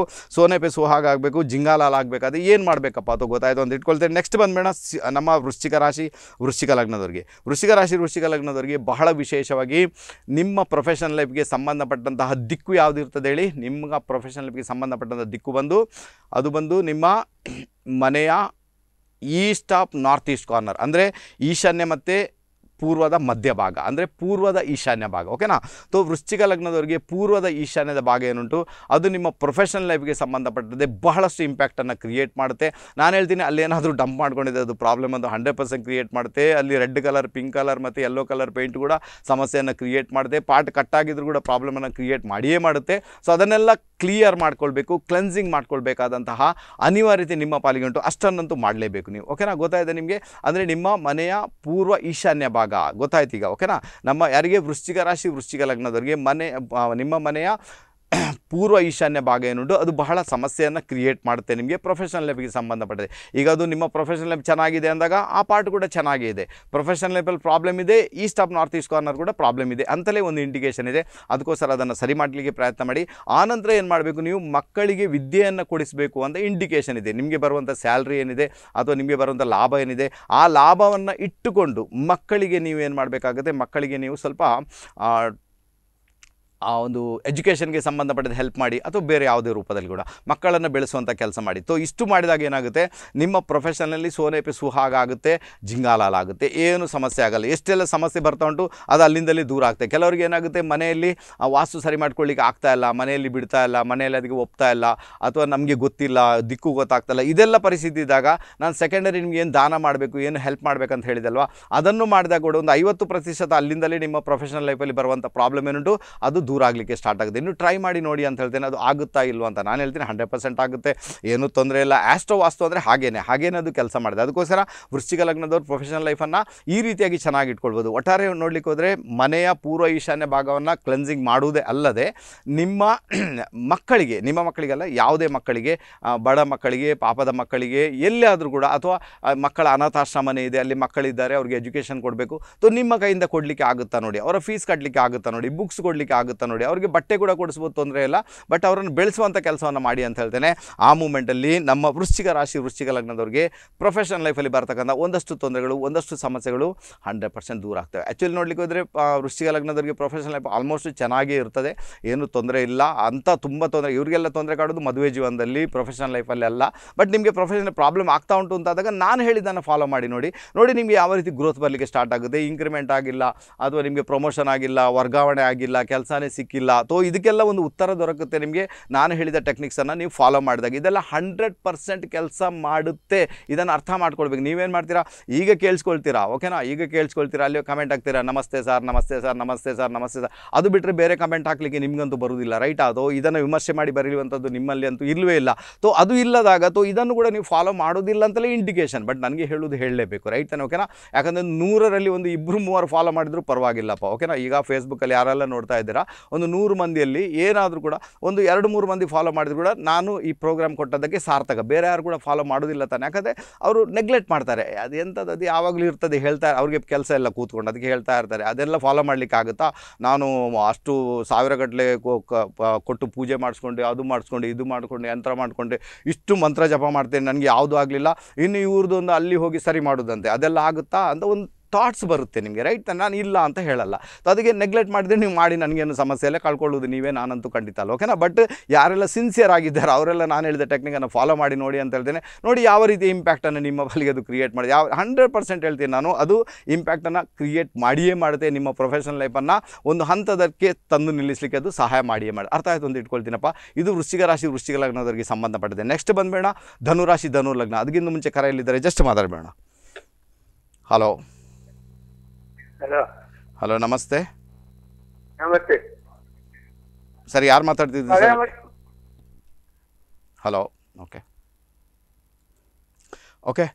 ಪೇ ಸೋಹಾಗ ಆಗಬೇಕು ಜಿಂಗಾಲಾಲ್ ಆಗಬೇಕು ಅದು ಏನು ಮಾಡಬೇಕಪ್ಪ ಅದು ಗೊತ್ತಾಯಿತು ಅಂತ ಇಟ್ಕೊಳ್ತೇನೆ ನೆಕ್ಸ್ಟ್ ಬಂದ್ಬೇಡ ನಮ್ಮ ವೃಶ್ಚಿಕ ರಾಶಿ ವೃಶ್ಚಿಕ ಲಗ್ನದವ್ರಿಗೆ ವೃಶ್ಚಿಕ ರಾಶಿ ವೃಶ್ಚಿಕ ಲಗ್ನದವ್ರಿಗೆ ಬಹಳ ವಿಶೇಷವಾಗಿ ನಿಮ್ಮ ಪ್ರೊಫೆಷನ್ ಲೈಫ್ಗೆ ಸಂಬಂಧಪಟ್ಟಂತಹ ದಿಕ್ಕು ಯಾವುದು ಇರ್ತದೆ ಹೇಳಿ ನಿಮ್ಮ ಪ್ರೊಫೆಷನ್ ಲೈಫ್ಗೆ ಸಂಬಂಧಪಟ್ಟಂಥ ದಿಕ್ಕು ಬಂದು ಅದು ಬಂದು ನಿಮ್ಮ ಮನೆಯ east of north east corner ಅಂದರೆ ಈಶಾನ್ಯ ಮತ್ತು ಪೂರ್ವದ ಮಧ್ಯಭಾಗ ಅಂದರೆ ಪೂರ್ವದ ಈಶಾನ್ಯ ಭಾಗ ಓಕೆನಾ ಸೊ ವೃಶ್ಚಿಕ ಲಗ್ನದವರಿಗೆ ಪೂರ್ವದ ಈಶಾನ್ಯದ ಭಾಗ ಏನುಂಟು ಅದು ನಿಮ್ಮ ಪ್ರೊಫೆಷನಲ್ ಲೈಫ್ಗೆ ಸಂಬಂಧಪಟ್ಟದೆ ಬಹಳಷ್ಟು ಇಂಪ್ಯಾಕ್ಟನ್ನು ಕ್ರಿಯೇಟ್ ಮಾಡುತ್ತೆ ನಾನು ಹೇಳ್ತೀನಿ ಅಲ್ಲಿ ಏನಾದರೂ ಡಂಪ್ ಮಾಡ್ಕೊಂಡಿದೆ ಅದು ಪ್ರಾಬ್ಲಮ್ ಅದು ಹಂಡ್ರೆಡ್ ಪರ್ಸೆಂಟ್ ಕ್ರಿಯೇಟ್ ಮಾಡುತ್ತೆ ಅಲ್ಲಿ ರೆಡ್ ಕಲರ್ ಪಿಂಕ್ ಕಲರ್ ಮತ್ತು ಯೆಲ್ಲೋ ಕಲರ್ ಪೇಂಟ್ ಕೂಡ ಸಮಸ್ಯೆಯನ್ನು ಕ್ರಿಯೇಟ್ ಮಾಡುತ್ತೆ ಪಾರ್ಟ್ ಕಟ್ಟಾಗಿದ್ರು ಕೂಡ ಪ್ರಾಬ್ಲಮನ್ನು ಕ್ರಿಯೇಟ್ ಮಾಡಿಯೇ ಮಾಡುತ್ತೆ ಸೊ ಅದನ್ನೆಲ್ಲ ಕ್ಲಿಯರ್ ಮಾಡ್ಕೊಳ್ಬೇಕು ಕ್ಲೆನ್ಸಿಂಗ್ ಮಾಡ್ಕೊಳ್ಬೇಕಾದಂತಹ ಅನಿವಾರ್ಯತೆ ನಿಮ್ಮ ಪಾಲಿಗೆ ಉಂಟು ಅಷ್ಟನ್ನಂತೂ ಮಾಡಲೇಬೇಕು ನೀವು ಓಕೆನಾ ಗೊತ್ತಾಯಿದೆ ನಿಮಗೆ ಅಂದರೆ ನಿಮ್ಮ ಮನೆಯ ಪೂರ್ವ ಈಶಾನ್ಯ ಭಾಗ ಭಾಗ ಗೊತ್ತಾಯ್ತು ಈಗ ಓಕೆನಾ ನಮ್ಮ ಯಾರಿಗೆ ವೃಶ್ಚಿಕ ರಾಶಿ ವೃಶ್ಚಿಕ ಲಗ್ನದವರಿಗೆ ಮನೆ ನಿಮ್ಮ ಮನೆಯ ಪೂರ್ವ ಈಶಾನ್ಯ ಭಾಗ ಏನುಂಟು ಅದು ಬಹಳ ಸಮಸ್ಯೆಯನ್ನು ಕ್ರಿಯೇಟ್ ಮಾಡುತ್ತೆ ನಿಮಗೆ ಪ್ರೊಫೆಷನಲ್ ಲೈಫ್ಗೆ ಸಂಬಂಧಪಟ್ಟಿದೆ ಈಗ ಅದು ನಿಮ್ಮ ಪ್ರೊಫೆಷನಲ್ ಲೈಫ್ ಚೆನ್ನಾಗಿದೆ ಅಂದಾಗ ಆ ಪಾರ್ಟ್ ಕೂಡ ಚೆನ್ನಾಗಿದೆ ಪ್ರೊಫೆಷನಲ್ ಲೈಫಲ್ಲಿ ಪ್ರಾಬ್ಲಮ್ ಇದೆ east of north east corner ಕೂಡ ಪ್ರಾಬ್ಲಮ್ ಇದೆ ಅಂತಲೇ ಒಂದು ಇಂಡಿಕೇಷನ್ ಇದೆ ಅದಕ್ಕೋಸ್ಕರ ಅದನ್ನು ಸರಿ ಮಾಡಲಿಕ್ಕೆ ಪ್ರಯತ್ನ ಮಾಡಿ ಆನಂತರ ಏನು ಮಾಡಬೇಕು ನೀವು ಮಕ್ಕಳಿಗೆ ವಿದ್ಯೆಯನ್ನು ಕೊಡಿಸಬೇಕು ಅಂತ ಇಂಡಿಕೇಷನ್ ಇದೆ ನಿಮಗೆ ಬರುವಂಥ ಸ್ಯಾಲ್ರಿ ಏನಿದೆ ಅಥವಾ ನಿಮಗೆ ಬರುವಂಥ ಲಾಭ ಏನಿದೆ ಆ ಲಾಭವನ್ನು ಇಟ್ಟುಕೊಂಡು ಮಕ್ಕಳಿಗೆ ನೀವು ಏನು ಮಾಡಬೇಕಾಗುತ್ತೆ ಮಕ್ಕಳಿಗೆ ನೀವು ಸ್ವಲ್ಪ ಆ ಒಂದು ಎಜುಕೇಷನ್ಗೆ ಸಂಬಂಧಪಟ್ಟದ ಹೆಲ್ಪ್ ಮಾಡಿ ಅಥವಾ ಬೇರೆ ಯಾವುದೇ ರೂಪದಲ್ಲಿ ಕೂಡ ಮಕ್ಕಳನ್ನು ಬೆಳೆಸುವಂಥ ಕೆಲಸ ಮಾಡಿ ತೊ ಇಷ್ಟು ಮಾಡಿದಾಗ ಏನಾಗುತ್ತೆ ನಿಮ್ಮ ಪ್ರೊಫೆಷನಲ್ಲಿ ಸೋನೆಪಿ ಸುಹಾಗುತ್ತೆ ಆಗುತ್ತೆ ಆಗುತ್ತೆ ಏನು ಸಮಸ್ಯೆ ಆಗಲ್ಲ ಎಷ್ಟೆಲ್ಲ ಸಮಸ್ಯೆ ಬರ್ತಾ ಉಂಟು ಅದು ಅಲ್ಲಿಂದಲೇ ದೂರ ಆಗ್ತದೆ ಕೆಲವರಿಗೆ ಏನಾಗುತ್ತೆ ಮನೆಯಲ್ಲಿ ವಾಸ್ತು ಸರಿ ಮಾಡ್ಕೊಳ್ಳಿಕ್ಕೆ ಆಗ್ತಾ ಇಲ್ಲ ಮನೆಯಲ್ಲಿ ಬಿಡ್ತಾ ಇಲ್ಲ ಮನೆಯಲ್ಲಿ ಅದಕ್ಕೆ ಒಪ್ತಾ ಇಲ್ಲ ಅಥವಾ ನಮಗೆ ಗೊತ್ತಿಲ್ಲ ದಿಕ್ಕು ಇಲ್ಲ ಇದೆಲ್ಲ ಪರಿಸ್ಥಿತಿ ಇದ್ದಾಗ ನಾನು ಸೆಕೆಂಡರಿ ನಿಮ್ಗೆ ಏನು ದಾನ ಮಾಡಬೇಕು ಏನು ಹೆಲ್ಪ್ ಮಾಡಬೇಕಂತ ಹೇಳಿದಲ್ವ ಅದನ್ನು ಮಾಡಿದಾಗ ಕೂಡ ಒಂದು ಐವತ್ತು ಪ್ರತಿಶತ ಅಲ್ಲಿಂದಲೇ ನಿಮ್ಮ ಪ್ರೊಫೆಷನಲ್ ಲೈಫಲ್ಲಿ ಬರುವಂಥ ಪ್ರಾಬ್ಲಮ್ ಏನುಂಟು ಅದು ದೂರ ದೂರ ಆಗಲಿಕ್ಕೆ ಸ್ಟಾರ್ಟ್ ಆಗುತ್ತೆ ಇನ್ನು ಟ್ರೈ ಮಾಡಿ ನೋಡಿ ಅಂತ ಹೇಳ್ತೇನೆ ಅದು ಆಗುತ್ತಾ ಇಲ್ವಾ ಅಂತ ನಾನು ಹೇಳ್ತೀನಿ ಹಂಡ್ರೆಡ್ ಪರ್ಸೆಂಟ್ ಆಗುತ್ತೆ ಏನೂ ತೊಂದರೆ ಇಲ್ಲ ಆಸ್ಟ್ರೋ ವಾಸ್ತು ಅಂದರೆ ಹಾಗೇನೆ ಹಾಗೇನೆ ಅದು ಕೆಲಸ ಮಾಡಿದೆ ಅದಕ್ಕೋಸ್ಕರ ವೃಶ್ಚಿಕ ಲಗ್ನದವ್ರು ಪ್ರೊಫೆಷನಲ್ ಲೈಫನ್ನು ಈ ರೀತಿಯಾಗಿ ಚೆನ್ನಾಗಿ ಇಟ್ಕೊಳ್ಬೋದು ಒಟ್ಟಾರೆ ನೋಡಲಿಕ್ಕೆ ಹೋದರೆ ಮನೆಯ ಪೂರ್ವ ಈಶಾನ್ಯ ಭಾಗವನ್ನು ಕ್ಲೆನ್ಸಿಂಗ್ ಮಾಡುವುದೇ ಅಲ್ಲದೆ ನಿಮ್ಮ ಮಕ್ಕಳಿಗೆ ನಿಮ್ಮ ಮಕ್ಕಳಿಗೆಲ್ಲ ಯಾವುದೇ ಮಕ್ಕಳಿಗೆ ಬಡ ಮಕ್ಕಳಿಗೆ ಪಾಪದ ಮಕ್ಕಳಿಗೆ ಎಲ್ಲಿಯಾದರೂ ಕೂಡ ಅಥವಾ ಮಕ್ಕಳ ಅನಾಥಾಶ್ರಮನೇ ಇದೆ ಅಲ್ಲಿ ಮಕ್ಕಳಿದ್ದಾರೆ ಅವ್ರಿಗೆ ಎಜುಕೇಷನ್ ಕೊಡಬೇಕು ಸೊ ನಿಮ್ಮ ಕೈಯಿಂದ ಕೊಡಲಿಕ್ಕೆ ಆಗುತ್ತಾ ನೋಡಿ ಅವರ ಫೀಸ್ ಕಟ್ಟಲಿಕ್ಕೆ ಆಗುತ್ತಾ ನೋಡಿ ಬುಕ್ಸ್ ಕೊಡಲಿಕ್ಕೆ ಆಗುತ್ತೆ ಆಗುತ್ತೆ ನೋಡಿ ಅವರಿಗೆ ಬಟ್ಟೆ ಕೂಡ ಕೊಡಿಸ್ಬೋದು ತೊಂದರೆ ಇಲ್ಲ ಬಟ್ ಅವರನ್ನು ಬೆಳೆಸುವಂಥ ಕೆಲಸವನ್ನು ಮಾಡಿ ಅಂತ ಹೇಳ್ತೇನೆ ಆ ಮೂಮೆಂಟಲ್ಲಿ ನಮ್ಮ ವೃಶ್ಚಿಕ ರಾಶಿ ವೃಶ್ಚಿಕ ಲಗ್ನದವ್ರಿಗೆ ಪ್ರೊಫೆಷನಲ್ ಲೈಫಲ್ಲಿ ಬರ್ತಕ್ಕಂಥ ಒಂದಷ್ಟು ತೊಂದರೆಗಳು ಒಂದಷ್ಟು ಸಮಸ್ಯೆಗಳು ಹಂಡ್ರೆಡ್ ಪರ್ಸೆಂಟ್ ದೂರ ಆಗ್ತವೆ ಆ್ಯಕ್ಚುಲಿ ನೋಡಲಿಕ್ಕೆ ಹೋದರೆ ವೃಶ್ಚಿಕ ಲಗ್ನದವರಿಗೆ ಪ್ರೊಫೆಷನಲ್ ಲೈಫ್ ಆಲ್ಮೋಸ್ಟ್ ಚೆನ್ನಾಗೇ ಇರ್ತದೆ ಏನೂ ತೊಂದರೆ ಇಲ್ಲ ಅಂತ ತುಂಬ ತೊಂದರೆ ಇವರಿಗೆಲ್ಲ ತೊಂದರೆ ಕಾಡೋದು ಮದುವೆ ಜೀವನದಲ್ಲಿ ಪ್ರೊಫೆಷನಲ್ ಲೈಫಲ್ಲಿ ಅಲ್ಲ ಬಟ್ ನಿಮಗೆ ಪ್ರೊಫೆಷನಲ್ ಪ್ರಾಬ್ಲಮ್ ಆಗ್ತಾ ಉಂಟು ಅಂತಾದಾಗ ನಾನು ಹೇಳಿದ್ದನ್ನು ಫಾಲೋ ಮಾಡಿ ನೋಡಿ ನೋಡಿ ನಿಮಗೆ ಯಾವ ರೀತಿ ಗ್ರೋತ್ ಬರಲಿಕ್ಕೆ ಸ್ಟಾರ್ಟ್ ಆಗುತ್ತೆ ಇನ್ಕ್ರಿಮೆಂಟ್ ಆಗಿಲ್ಲ ಅಥವಾ ನಿಮಗೆ ಪ್ರಮೋಷನ್ ಆಗಿಲ್ಲ ವರ್ಗಾವಣೆ ಆಗಿಲ್ಲ ಕೆಲಸ ಸಿಕ್ಕಿಲ್ಲ ಅಥವಾ ಇದಕ್ಕೆಲ್ಲ ಒಂದು ಉತ್ತರ ದೊರಕುತ್ತೆ ನಿಮಗೆ ನಾನು ಹೇಳಿದ ಟೆಕ್ನಿಕ್ಸನ್ನು ನೀವು ಫಾಲೋ ಮಾಡಿದಾಗ ಇದೆಲ್ಲ ಹಂಡ್ರೆಡ್ ಪರ್ಸೆಂಟ್ ಕೆಲಸ ಮಾಡುತ್ತೆ ಇದನ್ನು ಅರ್ಥ ಮಾಡ್ಕೊಳ್ಬೇಕು ನೀವೇನು ಮಾಡ್ತೀರಾ ಈಗ ಕೇಳಿಸ್ಕೊಳ್ತೀರಾ ಓಕೆನಾ ಈಗ ಕೇಳಿಸ್ಕೊಳ್ತೀರಾ ಅಲ್ಲಿ ಕಮೆಂಟ್ ಹಾಕ್ತೀರಾ ನಮಸ್ತೆ ಸರ್ ನಮಸ್ತೆ ಸರ್ ನಮಸ್ತೆ ಸರ್ ನಮಸ್ತೆ ಸರ್ ಅದು ಬಿಟ್ಟರೆ ಬೇರೆ ಕಮೆಂಟ್ ಹಾಕ್ಲಿಕ್ಕೆ ನಿಮಗಂತೂ ಬರುವುದಿಲ್ಲ ರೈಟ್ ಅದು ಇದನ್ನು ವಿಮರ್ಶೆ ಮಾಡಿ ಬರೆಯುವಂಥದ್ದು ನಿಮ್ಮಲ್ಲಿ ಅಂತೂ ಇಲ್ಲವೇ ಇಲ್ಲ ತೋ ಅದು ಇಲ್ಲದಾಗ ತೊ ಇದನ್ನು ಕೂಡ ನೀವು ಫಾಲೋ ಮಾಡೋದಿಲ್ಲ ಅಂತಲೇ ಇಂಡಿಕೇಶನ್ ಬಟ್ ನನಗೆ ಹೇಳೋದು ಹೇಳಲೇಬೇಕು ರೈಟ್ ತಾನೆ ಓಕೆನಾ ಯಾಕಂದರೆ ನೂರರಲ್ಲಿ ಒಂದು ಇಬ್ಬರು ಮೂವರು ಫಾಲೋ ಮಾಡಿದ್ರು ಪರವಾಗಿಲ್ಲಪ್ಪ ಓಕೆನಾ ಈಗ ಫೇಸ್ಬುಕ್ಕಲ್ಲಿ ಯಾರೆಲ್ಲ ನೋಡ್ತಾ ಇದ್ದೀರಾ ಒಂದು ನೂರು ಮಂದಿಯಲ್ಲಿ ಏನಾದರೂ ಕೂಡ ಒಂದು ಎರಡು ಮೂರು ಮಂದಿ ಫಾಲೋ ಮಾಡಿದ್ರು ಕೂಡ ನಾನು ಈ ಪ್ರೋಗ್ರಾಮ್ ಕೊಟ್ಟದಕ್ಕೆ ಸಾರ್ಥಕ ಬೇರೆ ಯಾರು ಕೂಡ ಫಾಲೋ ಮಾಡೋದಿಲ್ಲ ತಾನೆ ಯಾಕಂದರೆ ಅವರು ನೆಗ್ಲೆಕ್ಟ್ ಮಾಡ್ತಾರೆ ಅದು ಎಂಥದ್ದು ಅದು ಯಾವಾಗಲೂ ಇರ್ತದೆ ಹೇಳ್ತಾ ಅವ್ರಿಗೆ ಕೆಲಸ ಎಲ್ಲ ಕೂತ್ಕೊಂಡು ಅದಕ್ಕೆ ಹೇಳ್ತಾ ಇರ್ತಾರೆ ಅದೆಲ್ಲ ಫಾಲೋ ಮಾಡಲಿಕ್ಕೆ ಆಗುತ್ತಾ ನಾನು ಅಷ್ಟು ಸಾವಿರ ಗಟ್ಟಲೆ ಕೊಟ್ಟು ಪೂಜೆ ಮಾಡಿಸ್ಕೊಂಡು ಅದು ಮಾಡಿಸ್ಕೊಂಡು ಇದು ಮಾಡಿಕೊಂಡು ಯಂತ್ರ ಮಾಡಿಕೊಂಡು ಇಷ್ಟು ಮಂತ್ರ ಜಪ ಮಾಡ್ತೇನೆ ನನಗೆ ಯಾವುದೂ ಆಗಲಿಲ್ಲ ಇನ್ನು ಇವ್ರದ್ದು ಒಂದು ಅಲ್ಲಿ ಹೋಗಿ ಸರಿ ಮಾಡೋದಂತೆ ಅದೆಲ್ಲ ಆಗುತ್ತಾ ಅಂತ ಒಂದು ಥಾಟ್ಸ್ ಬರುತ್ತೆ ನಿಮಗೆ ರೈಟ್ ನಾನು ಇಲ್ಲ ಅಂತ ಹೇಳಲ್ಲ ಅದಕ್ಕೆ ನೆಗ್ಲೆಕ್ಟ್ ಮಾಡಿದ್ರೆ ನೀವು ಮಾಡಿ ನನಗೇನು ಸಮಸ್ಯೆ ಎಲ್ಲ ಕಳ್ಕೊಳ್ಳೋದು ನೀವೇ ನಾನಂತೂ ಖಂಡಿತ ಅಲ್ಲ ಓಕೆನಾ ಬಟ್ ಯಾರೆಲ್ಲ ಸಿನ್ಸಿಯರ್ ಆಗಿದ್ದಾರೆ ಅವರೆಲ್ಲ ನಾನು ಹೇಳಿದ ಟೆಕ್ನಿಕನ್ನು ಫಾಲೋ ಮಾಡಿ ನೋಡಿ ಅಂತ ಹೇಳ್ತೇನೆ ನೋಡಿ ಯಾವ ರೀತಿ ಇಂಪ್ಯಾಕ್ಟನ್ನು ನಿಮ್ಮ ಬಲಿಗೆ ಅದು ಕ್ರಿಯೇಟ್ ಮಾಡಿ ಯಾವ ಹಂಡ್ರೆಡ್ ಪರ್ಸೆಂಟ್ ಹೇಳ್ತೀನಿ ನಾನು ಅದು ಇಂಪ್ಯಾಕ್ಟನ್ನು ಕ್ರಿಯೇಟ್ ಮಾಡಿಯೇ ಮಾಡುತ್ತೆ ನಿಮ್ಮ ಪ್ರೊಫೆಷನಲ್ ಲೈಫನ್ನು ಒಂದು ಹಂತದಕ್ಕೆ ತಂದು ನಿಲ್ಲಿಸಲಿಕ್ಕೆ ಅದು ಸಹಾಯ ಮಾಡಿಯೇ ಮಾಡಿ ಅರ್ಥ ಆಯಿತು ಒಂದು ಇಟ್ಕೊಳ್ತೀನಪ್ಪ ಇದು ವೃಷ್ಟಿಕ ರಾಶಿ ವೃಷ್ಟಿಕ ಲಗ್ನದವರಿಗೆ ಸಂಬಂಧಪಟ್ಟಿದೆ ನೆಕ್ಸ್ಟ್ ಬಂದುಬೇಡ ಧನುರಾಶಿ ಧನು ಲಗ್ನ ಅದಕ್ಕಿಂತ ಮುಂಚೆ ಕರೆಯಲ್ಲಿದ್ದಾರೆ ಜಸ್ಟ್ ಮಾತಾಡಬೇಡ ಹಲೋ ಹಲೋ ಹಲೋ ನಮಸ್ತೆ ನಮಸ್ತೆ ಸರ್ ಯಾರು ಮಾತಾಡ್ತಿದ್ದ ಹಲೋ ಓಕೆ ಓಕೆ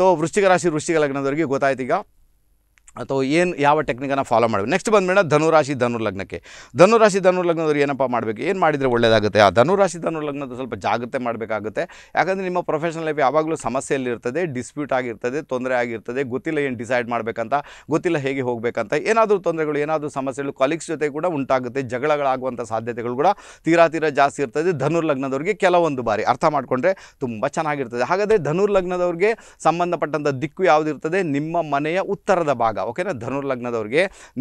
ತೋ ವೃಶ್ಚಿಕ ರಾಶಿ ವೃಶ್ಚಿಕ ಲಗ್ನದವರಿಗೆ ಗೊತ್ತಾಯ್ತೀಗ ಈಗ ಅಥವಾ ಏನು ಯಾವ ಟೆಕ್ನಿಕನ್ನು ಫಾಲೋ ಮಾಡಬೇಕು ನೆಕ್ಸ್ಟ್ ಬಂದಮೇಲೆ ಧನುರಾಶಿ ಧನು ಲಗ್ನಕ್ಕೆ ಧನುರಾಶಿ ಧನು ಏನಪ್ಪ ಮಾಡಬೇಕು ಏನು ಮಾಡಿದರೆ ಒಳ್ಳೆಯದಾಗುತ್ತೆ ಆ ಧನುರಾಶಿ ಧನು ಲಗ್ನದ ಸ್ವಲ್ಪ ಜಾಗ್ರತೆ ಮಾಡಬೇಕಾಗುತ್ತೆ ಯಾಕಂದರೆ ನಿಮ್ಮ ಪ್ರೊಫೆಷನಲ್ ಲೈಫ್ ಯಾವಾಗಲೂ ಸಮಸ್ಯೆಯಲ್ಲಿರ್ತದೆ ಡಿಸ್ಪ್ಯೂಟ್ ಆಗಿರ್ತದೆ ತೊಂದರೆ ಆಗಿರ್ತದೆ ಗೊತ್ತಿಲ್ಲ ಏನು ಡಿಸೈಡ್ ಮಾಡಬೇಕಂತ ಗೊತ್ತಿಲ್ಲ ಹೇಗೆ ಹೋಗಬೇಕಂತ ಏನಾದರೂ ತೊಂದರೆಗಳು ಏನಾದರೂ ಸಮಸ್ಯೆಗಳು ಕಲೀಗ್ಸ್ ಜೊತೆ ಕೂಡ ಉಂಟಾಗುತ್ತೆ ಜಗಳಗಳಾಗುವಂಥ ಸಾಧ್ಯತೆಗಳು ಕೂಡ ತೀರಾ ತೀರ ಜಾಸ್ತಿ ಇರ್ತದೆ ಧನುರ್ ಲಗ್ನದವ್ರಿಗೆ ಕೆಲವೊಂದು ಬಾರಿ ಅರ್ಥ ಮಾಡಿಕೊಂಡ್ರೆ ತುಂಬ ಚೆನ್ನಾಗಿರ್ತದೆ ಹಾಗಾದರೆ ಧನುರ್ ಲಗ್ನದವ್ರಿಗೆ ಸಂಬಂಧಪಟ್ಟಂಥ ದಿಕ್ಕು ಯಾವುದಿರ್ತದೆ ನಿಮ್ಮ ಮನೆಯ ಉತ್ತರದ ಭಾಗ ಓಕೆನಾ ಧನುರ್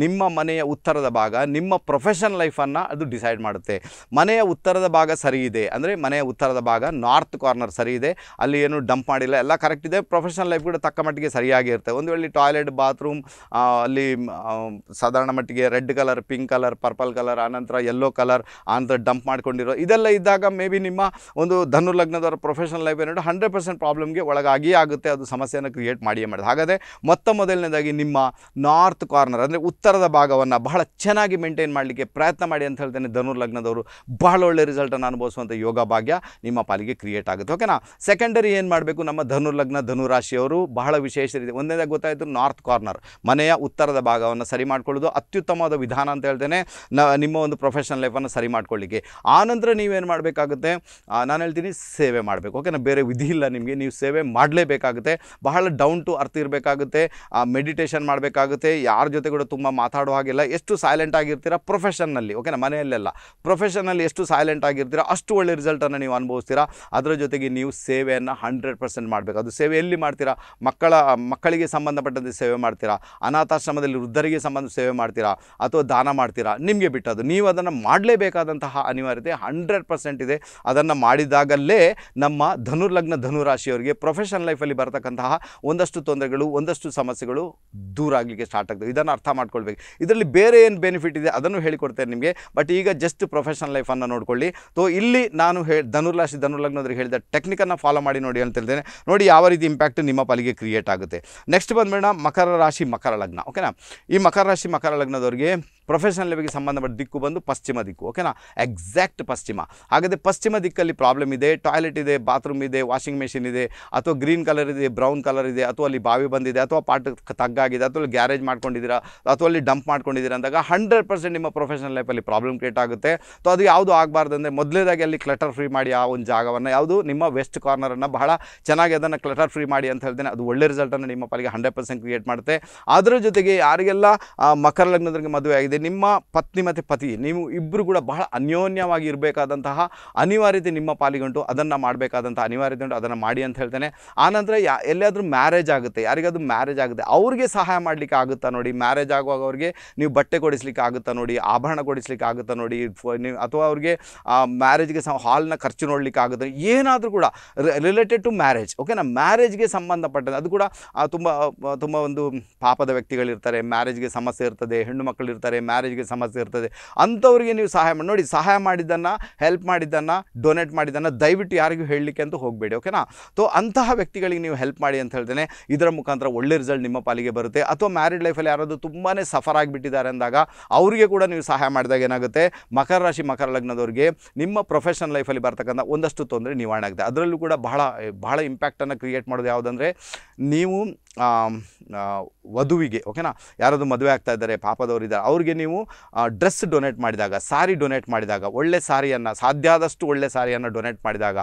ನಿಮ್ಮ ಮನೆಯ ಉತ್ತರದ ಭಾಗ ನಿಮ್ಮ ಪ್ರೊಫೆಷನ್ ಲೈಫನ್ನು ಅದು ಡಿಸೈಡ್ ಮಾಡುತ್ತೆ ಮನೆಯ ಉತ್ತರದ ಭಾಗ ಸರಿ ಇದೆ ಅಂದರೆ ಮನೆಯ ಉತ್ತರದ ಭಾಗ ನಾರ್ತ್ ಕಾರ್ನರ್ ಸರಿ ಇದೆ ಅಲ್ಲಿ ಏನು ಡಂಪ್ ಮಾಡಿಲ್ಲ ಎಲ್ಲ ಕರೆಕ್ಟ್ ಇದೆ ಪ್ರೊಫೆಷನಲ್ ಲೈಫ್ ಕೂಡ ತಕ್ಕ ಮಟ್ಟಿಗೆ ಸರಿಯಾಗಿ ಇರುತ್ತೆ ಒಂದು ವೇಳೆ ಟಾಯ್ಲೆಟ್ ಬಾತ್ರೂಮ್ ಅಲ್ಲಿ ಸಾಧಾರಣ ಮಟ್ಟಿಗೆ red colour pink colour purple colour ಆನಂತರ ಯೆಲ್ಲೋ ಕಲರ್ ಆನಂತರ ಡಂಪ್ ಮಾಡ್ಕೊಂಡಿರೋ ಇದೆಲ್ಲ ಇದ್ದಾಗ ಮೇ ಬಿ ನಿಮ್ಮ ಒಂದು ಧನು ಲಗ್ನದವರ ಪ್ರೊಫೆಷನಲ್ ಲೈಫ್ ಏನಾದರೂ ಹಂಡ್ರೆಡ್ ಪರ್ಸೆಂಟ್ ಪ್ರಾಬ್ಲಮ್ಗೆ ಒಳಗಾಗಿಯೇ ಆಗುತ್ತೆ ಅದು ಸಮಸ್ಯೆಯನ್ನು ಕ್ರಿಯೇಟ್ ಮಾಡಿಯೇ ಮಾಡೋದು ಹಾಗಾದರೆ ಮೊತ್ತ ಮೊದಲನೇದಾಗಿ ನಿಮ್ಮ ನಾರ್ತ್ ಕಾರ್ನರ್ ಅಂದರೆ ಉತ್ತರದ ಭಾಗವನ್ನು ಬಹಳ ಚೆನ್ನಾಗಿ ಮೇಂಟೈನ್ ಮಾಡಲಿಕ್ಕೆ ಪ್ರಯತ್ನ ಮಾಡಿ ಅಂತ ಹೇಳ್ತೇನೆ ಧನುರ್ ಲಗ್ನದವರು ಬಹಳ ಒಳ್ಳೆ ರಿಸಲ್ಟನ್ನು ಅನುಭವಿಸುವಂಥ ಯೋಗ ಭಾಗ್ಯ ನಿಮ್ಮ ಪಾಲಿಗೆ ಕ್ರಿಯೇಟ್ ಆಗುತ್ತೆ ಓಕೆನಾ ಸೆಕೆಂಡರಿ ಏನು ಮಾಡಬೇಕು ನಮ್ಮ ಧನುರ್ ಲಗ್ನ ಧನುರಾಶಿಯವರು ಬಹಳ ವಿಶೇಷ ರೀತಿ ಒಂದೇದಾಗ ಗೊತ್ತಾಯಿತು ನಾರ್ತ್ ಕಾರ್ನರ್ ಮನೆಯ ಉತ್ತರದ ಭಾಗವನ್ನು ಸರಿ ಮಾಡ್ಕೊಳ್ಳೋದು ಅತ್ಯುತ್ತಮವಾದ ವಿಧಾನ ಅಂತ ಹೇಳ್ತೇನೆ ನಿಮ್ಮ ಒಂದು ಪ್ರೊಫೆಷನಲ್ ಲೈಫನ್ನು ಸರಿ ಮಾಡ್ಕೊಳ್ಳಿಕ್ಕೆ ಆನಂತರ ನೀವೇನು ಮಾಡಬೇಕಾಗುತ್ತೆ ನಾನು ಹೇಳ್ತೀನಿ ಸೇವೆ ಮಾಡಬೇಕು ಓಕೆನಾ ಬೇರೆ ವಿಧಿ ಇಲ್ಲ ನಿಮಗೆ ನೀವು ಸೇವೆ ಮಾಡಲೇಬೇಕಾಗುತ್ತೆ ಬಹಳ ಡೌನ್ ಟು ಅರ್ಥ ಇರಬೇಕಾಗುತ್ತೆ ಮೆಡಿಟೇಷನ್ ಮಾಡಿ ಮಾಡಬೇಕಾಗುತ್ತೆ ಯಾರ ಜೊತೆ ಕೂಡ ತುಂಬ ಮಾತಾಡೋ ಹಾಗಿಲ್ಲ ಎಷ್ಟು ಸೈಲೆಂಟ್ ಆಗಿರ್ತೀರ ಪ್ರೊಫೆಷನ್ನಲ್ಲಿ ಓಕೆನಾ ಮನೆಯಲ್ಲೆಲ್ಲ ಪ್ರೊಫೆಷನಲ್ಲಿ ಎಷ್ಟು ಸೈಲೆಂಟ್ ಆಗಿರ್ತೀರ ಅಷ್ಟು ಒಳ್ಳೆ ರಿಸಲ್ಟನ್ನು ನೀವು ಅನುಭವಿಸ್ತೀರಾ ಅದರ ಜೊತೆಗೆ ನೀವು ಸೇವೆಯನ್ನು ಹಂಡ್ರೆಡ್ ಪರ್ಸೆಂಟ್ ಮಾಡಬೇಕು ಅದು ಸೇವೆ ಎಲ್ಲಿ ಮಾಡ್ತೀರಾ ಮಕ್ಕಳ ಮಕ್ಕಳಿಗೆ ಸಂಬಂಧಪಟ್ಟಂತೆ ಸೇವೆ ಮಾಡ್ತೀರಾ ಅನಾಥಾಶ್ರಮದಲ್ಲಿ ವೃದ್ಧರಿಗೆ ಸಂಬಂಧ ಸೇವೆ ಮಾಡ್ತೀರಾ ಅಥವಾ ದಾನ ಮಾಡ್ತೀರಾ ನಿಮಗೆ ಬಿಟ್ಟದು ನೀವು ಅದನ್ನು ಮಾಡಲೇಬೇಕಾದಂತಹ ಅನಿವಾರ್ಯತೆ ಹಂಡ್ರೆಡ್ ಪರ್ಸೆಂಟ್ ಇದೆ ಅದನ್ನು ಮಾಡಿದಾಗಲ್ಲೇ ನಮ್ಮ ಧನುರ್ಲಗ್ನ ಧನುರಾಶಿಯವರಿಗೆ ಪ್ರೊಫೆಷನ್ ಲೈಫಲ್ಲಿ ಬರತಕ್ಕಂತಹ ಒಂದಷ್ಟು ತೊಂದರೆಗಳು ಒಂದಷ್ಟು ಸಮಸ್ಯೆಗಳು ದೂರ ದೂರ ಆಗಲಿಕ್ಕೆ ಸ್ಟಾರ್ಟ್ ಆಗ್ತದೆ ಇದನ್ನು ಅರ್ಥ ಮಾಡ್ಕೊಳ್ಬೇಕು ಇದರಲ್ಲಿ ಬೇರೆ ಏನು ಬೆನಿಫಿಟ್ ಇದೆ ಅದನ್ನು ಹೇಳಿಕೊಡ್ತೇನೆ ನಿಮಗೆ ಬಟ್ ಈಗ ಜಸ್ಟ್ ಪ್ರೊಫೆಷನಲ್ ಲೈಫನ್ನು ನೋಡ್ಕೊಳ್ಳಿ ಸೊ ಇಲ್ಲಿ ನಾನು ಹೇಳಿ ಧನುರ್ರಾಶಿ ಧನುರ್ಲಗ್ನದ್ರಿಗೆ ಹೇಳಿದ ಟೆಕ್ನಿಕನ್ನು ಫಾಲೋ ಮಾಡಿ ನೋಡಿ ಅಂತ ಹೇಳ್ತೇನೆ ನೋಡಿ ಯಾವ ರೀತಿ ಇಂಪ್ಯಾಕ್ಟ್ ನಿಮ್ಮ ಪಾಲಿಗೆ ಕ್ರಿಯೇಟ್ ಆಗುತ್ತೆ ನೆಕ್ಸ್ಟ್ ಬಂದ್ಬೇಡ ಮಕರ ರಾಶಿ ಮಕರ ಲಗ್ನ ಓಕೆನಾ ಈ ಮಕರ ರಾಶಿ ಮಕರ ಲಗ್ನದವರಿಗೆ ಪ್ರೊಫೆಷನಲ್ ಲೈಫಿಗೆ ಸಂಬಂಧಪಟ್ಟ ದಿಕ್ಕು ಬಂದು ಪಶ್ಚಿಮ ದಿಕ್ಕು ಓಕೆನಾ ಎಕ್ಸಾಕ್ಟ್ ಪಶ್ಚಿಮ ಹಾಗಾದರೆ ಪಶ್ಚಿಮ ದಿಕ್ಕಲ್ಲಿ ಪ್ರಾಬ್ಲಮ್ ಇದೆ ಟಾಯ್ಲೆಟ್ ಇದೆ ಬಾತ್ರೂಮ್ ಇದೆ ವಾಷಿಂಗ್ ಮೆಷಿನ್ ಇದೆ ಅಥವಾ ಗ್ರೀನ್ ಕಲರ್ ಇದೆ ಬ್ರೌನ್ ಕಲರ್ ಇದೆ ಅಥವಾ ಅಲ್ಲಿ ಬಾವಿ ಬಂದಿದೆ ಅಥವಾ ಪಾಟ್ ತಗ್ಗಾಗಿದೆ ಅಥವಾ ಅಥವಾ ಗ್ಯಾರೇಜ್ ಮಾಡ್ಕೊಂಡಿದ್ದೀರಾ ಅಥವಾ ಅಲ್ಲಿ ಡಂಪ್ ಮಾಡ್ಕೊಂಡಿದ್ದೀರಾ ಅಂದಾಗ ಹಂಡ್ರೆಡ್ ಪರ್ಸೆಂಟ್ ನಿಮ್ಮ ಪ್ರೊಫೆಷನಲ್ ಲೈಫಲ್ಲಿ ಪ್ರಾಬ್ಲಮ್ ಕ್ರಿಯೇಟ್ ಆಗುತ್ತೆ ಸೊ ಅದು ಯಾವುದು ಆಗಬಾರ್ದು ಅಂದರೆ ಮೊದಲೇದಾಗಿ ಅಲ್ಲಿ ಕ್ಲಟರ್ ಫ್ರೀ ಮಾಡಿ ಆ ಒಂದು ಜಾಗವನ್ನು ಯಾವುದು ನಿಮ್ಮ ವೆಸ್ಟ್ ಕಾರ್ನರನ್ನು ಬಹಳ ಚೆನ್ನಾಗಿ ಅದನ್ನು ಕ್ಲಟರ್ ಫ್ರೀ ಮಾಡಿ ಅಂತ ಹೇಳ್ತೇನೆ ಅದು ಒಳ್ಳೆ ರಿಸಲ್ಟನ್ನು ನಿಮ್ಮ ಪಾಲಿಗೆ ಹಂಡ್ರೆಡ್ ಪರ್ಸೆಂಟ್ ಕ್ರಿಯೇಟ್ ಮಾಡುತ್ತೆ ಅದರ ಜೊತೆಗೆ ಯಾರಿಗೆಲ್ಲ ಮಕರ ಲಗ್ನದವರಿಗೆ ಮದುವೆ ಆಗಿದೆ ನಿಮ್ಮ ಪತ್ನಿ ಮತ್ತು ಪತಿ ನೀವು ಇಬ್ಬರು ಕೂಡ ಬಹಳ ಅನ್ಯೋನ್ಯವಾಗಿ ಇರಬೇಕಾದಂತಹ ಅನಿವಾರ್ಯತೆ ನಿಮ್ಮ ಪಾಲಿಗಂಟು ಅದನ್ನು ಮಾಡಬೇಕಾದಂಥ ಅನಿವಾರ್ಯತೆ ಉಂಟು ಅದನ್ನು ಮಾಡಿ ಅಂತ ಹೇಳ್ತೇನೆ ಆನಂತರ ಯಾ ಮ್ಯಾರೇಜ್ ಆಗುತ್ತೆ ಯಾರಿಗಾದ್ರೂ ಮ್ಯಾರೇಜ್ ಆಗುತ್ತೆ ಅವ್ರಿಗೆ ಸಹಾಯ ಮಾಡಲಿಕ್ಕೆ ಆಗುತ್ತಾ ನೋಡಿ ಮ್ಯಾರೇಜ್ ಆಗುವಾಗ ಅವ್ರಿಗೆ ನೀವು ಬಟ್ಟೆ ಕೊಡಿಸ್ಲಿಕ್ಕೆ ಆಗುತ್ತಾ ನೋಡಿ ಆಭರಣ ಕೊಡಿಸ್ಲಿಕ್ಕೆ ಆಗುತ್ತಾ ನೋಡಿ ಅಥವಾ ಅವ್ರಿಗೆ ಮ್ಯಾರೇಜ್ಗೆ ಹಾಲ್ನ ಖರ್ಚು ನೋಡಲಿಕ್ಕೆ ಆಗುತ್ತೆ ಏನಾದರೂ ಕೂಡ ರಿಲೇಟೆಡ್ ಟು ಮ್ಯಾರೇಜ್ ಓಕೆನಾ ಮ್ಯಾರೇಜ್ಗೆ ಸಂಬಂಧಪಟ್ಟಂತೆ ಅದು ಕೂಡ ತುಂಬ ತುಂಬ ಒಂದು ಪಾಪದ ವ್ಯಕ್ತಿಗಳಿರ್ತಾರೆ ಮ್ಯಾರೇಜ್ಗೆ ಸಮಸ್ಯೆ ಇರ್ತದೆ ಹೆಣ್ಣು ಮಕ್ಕಳಿರ್ತಾರೆ ಮ್ಯಾರೇಜ್ಗೆ ಸಮಸ್ಯೆ ಇರ್ತದೆ ಅಂಥವ್ರಿಗೆ ನೀವು ಸಹಾಯ ಮಾಡಿ ನೋಡಿ ಸಹಾಯ ಮಾಡಿದ್ದನ್ನು ಹೆಲ್ಪ್ ಮಾಡಿದ್ದನ್ನು ಡೊನೇಟ್ ಮಾಡಿದ್ದನ್ನು ದಯವಿಟ್ಟು ಯಾರಿಗೂ ಹೇಳಲಿಕ್ಕೆ ಅಂತ ಹೋಗಬೇಡಿ ಓಕೆನಾ ಸೊ ಅಂತಹ ವ್ಯಕ್ತಿಗಳಿಗೆ ನೀವು ಹೆಲ್ಪ್ ಮಾಡಿ ಅಂತ ಹೇಳ್ತೇನೆ ಇದರ ಮುಖಾಂತರ ಒಳ್ಳೆ ರಿಸಲ್ಟ್ ನಿಮ್ಮ ಪಾಲಿಗೆ ಬರುತ್ತೆ ಅಥವಾ ಮ್ಯಾರಿಡ್ ಲೈಫಲ್ಲಿ ಯಾರಾದರೂ ತುಂಬಾ ಸಫರ್ ಆಗಿಬಿಟ್ಟಿದ್ದಾರೆ ಅಂದಾಗ ಅವರಿಗೆ ಕೂಡ ನೀವು ಸಹಾಯ ಮಾಡಿದಾಗ ಏನಾಗುತ್ತೆ ಮಕರ ರಾಶಿ ಮಕರ ಲಗ್ನದವರಿಗೆ ನಿಮ್ಮ ಪ್ರೊಫೆಷನಲ್ ಲೈಫಲ್ಲಿ ಬರ್ತಕ್ಕಂಥ ಒಂದಷ್ಟು ತೊಂದರೆ ನಿವಾರಣೆ ಆಗುತ್ತೆ ಅದರಲ್ಲೂ ಕೂಡ ಬಹಳ ಬಹಳ ಇಂಪ್ಯಾಕ್ಟನ್ನು ಕ್ರಿಯೇಟ್ ಮಾಡೋದು ಯಾವುದಂದರೆ ನೀವು ವಧುವಿಗೆ ಓಕೆನಾ ಯಾರಾದರೂ ಮದುವೆ ಆಗ್ತಾ ಇದ್ದಾರೆ ಪಾಪದವರು ಇದ್ದಾರೆ ಅವ್ರಿಗೆ ನೀವು ಡ್ರೆಸ್ ಡೊನೇಟ್ ಮಾಡಿದಾಗ ಸಾರಿ ಡೊನೇಟ್ ಮಾಡಿದಾಗ ಒಳ್ಳೆ ಸಾರಿಯನ್ನು ಸಾಧ್ಯ ಆದಷ್ಟು ಒಳ್ಳೆ ಸಾರಿಯನ್ನು ಡೊನೇಟ್ ಮಾಡಿದಾಗ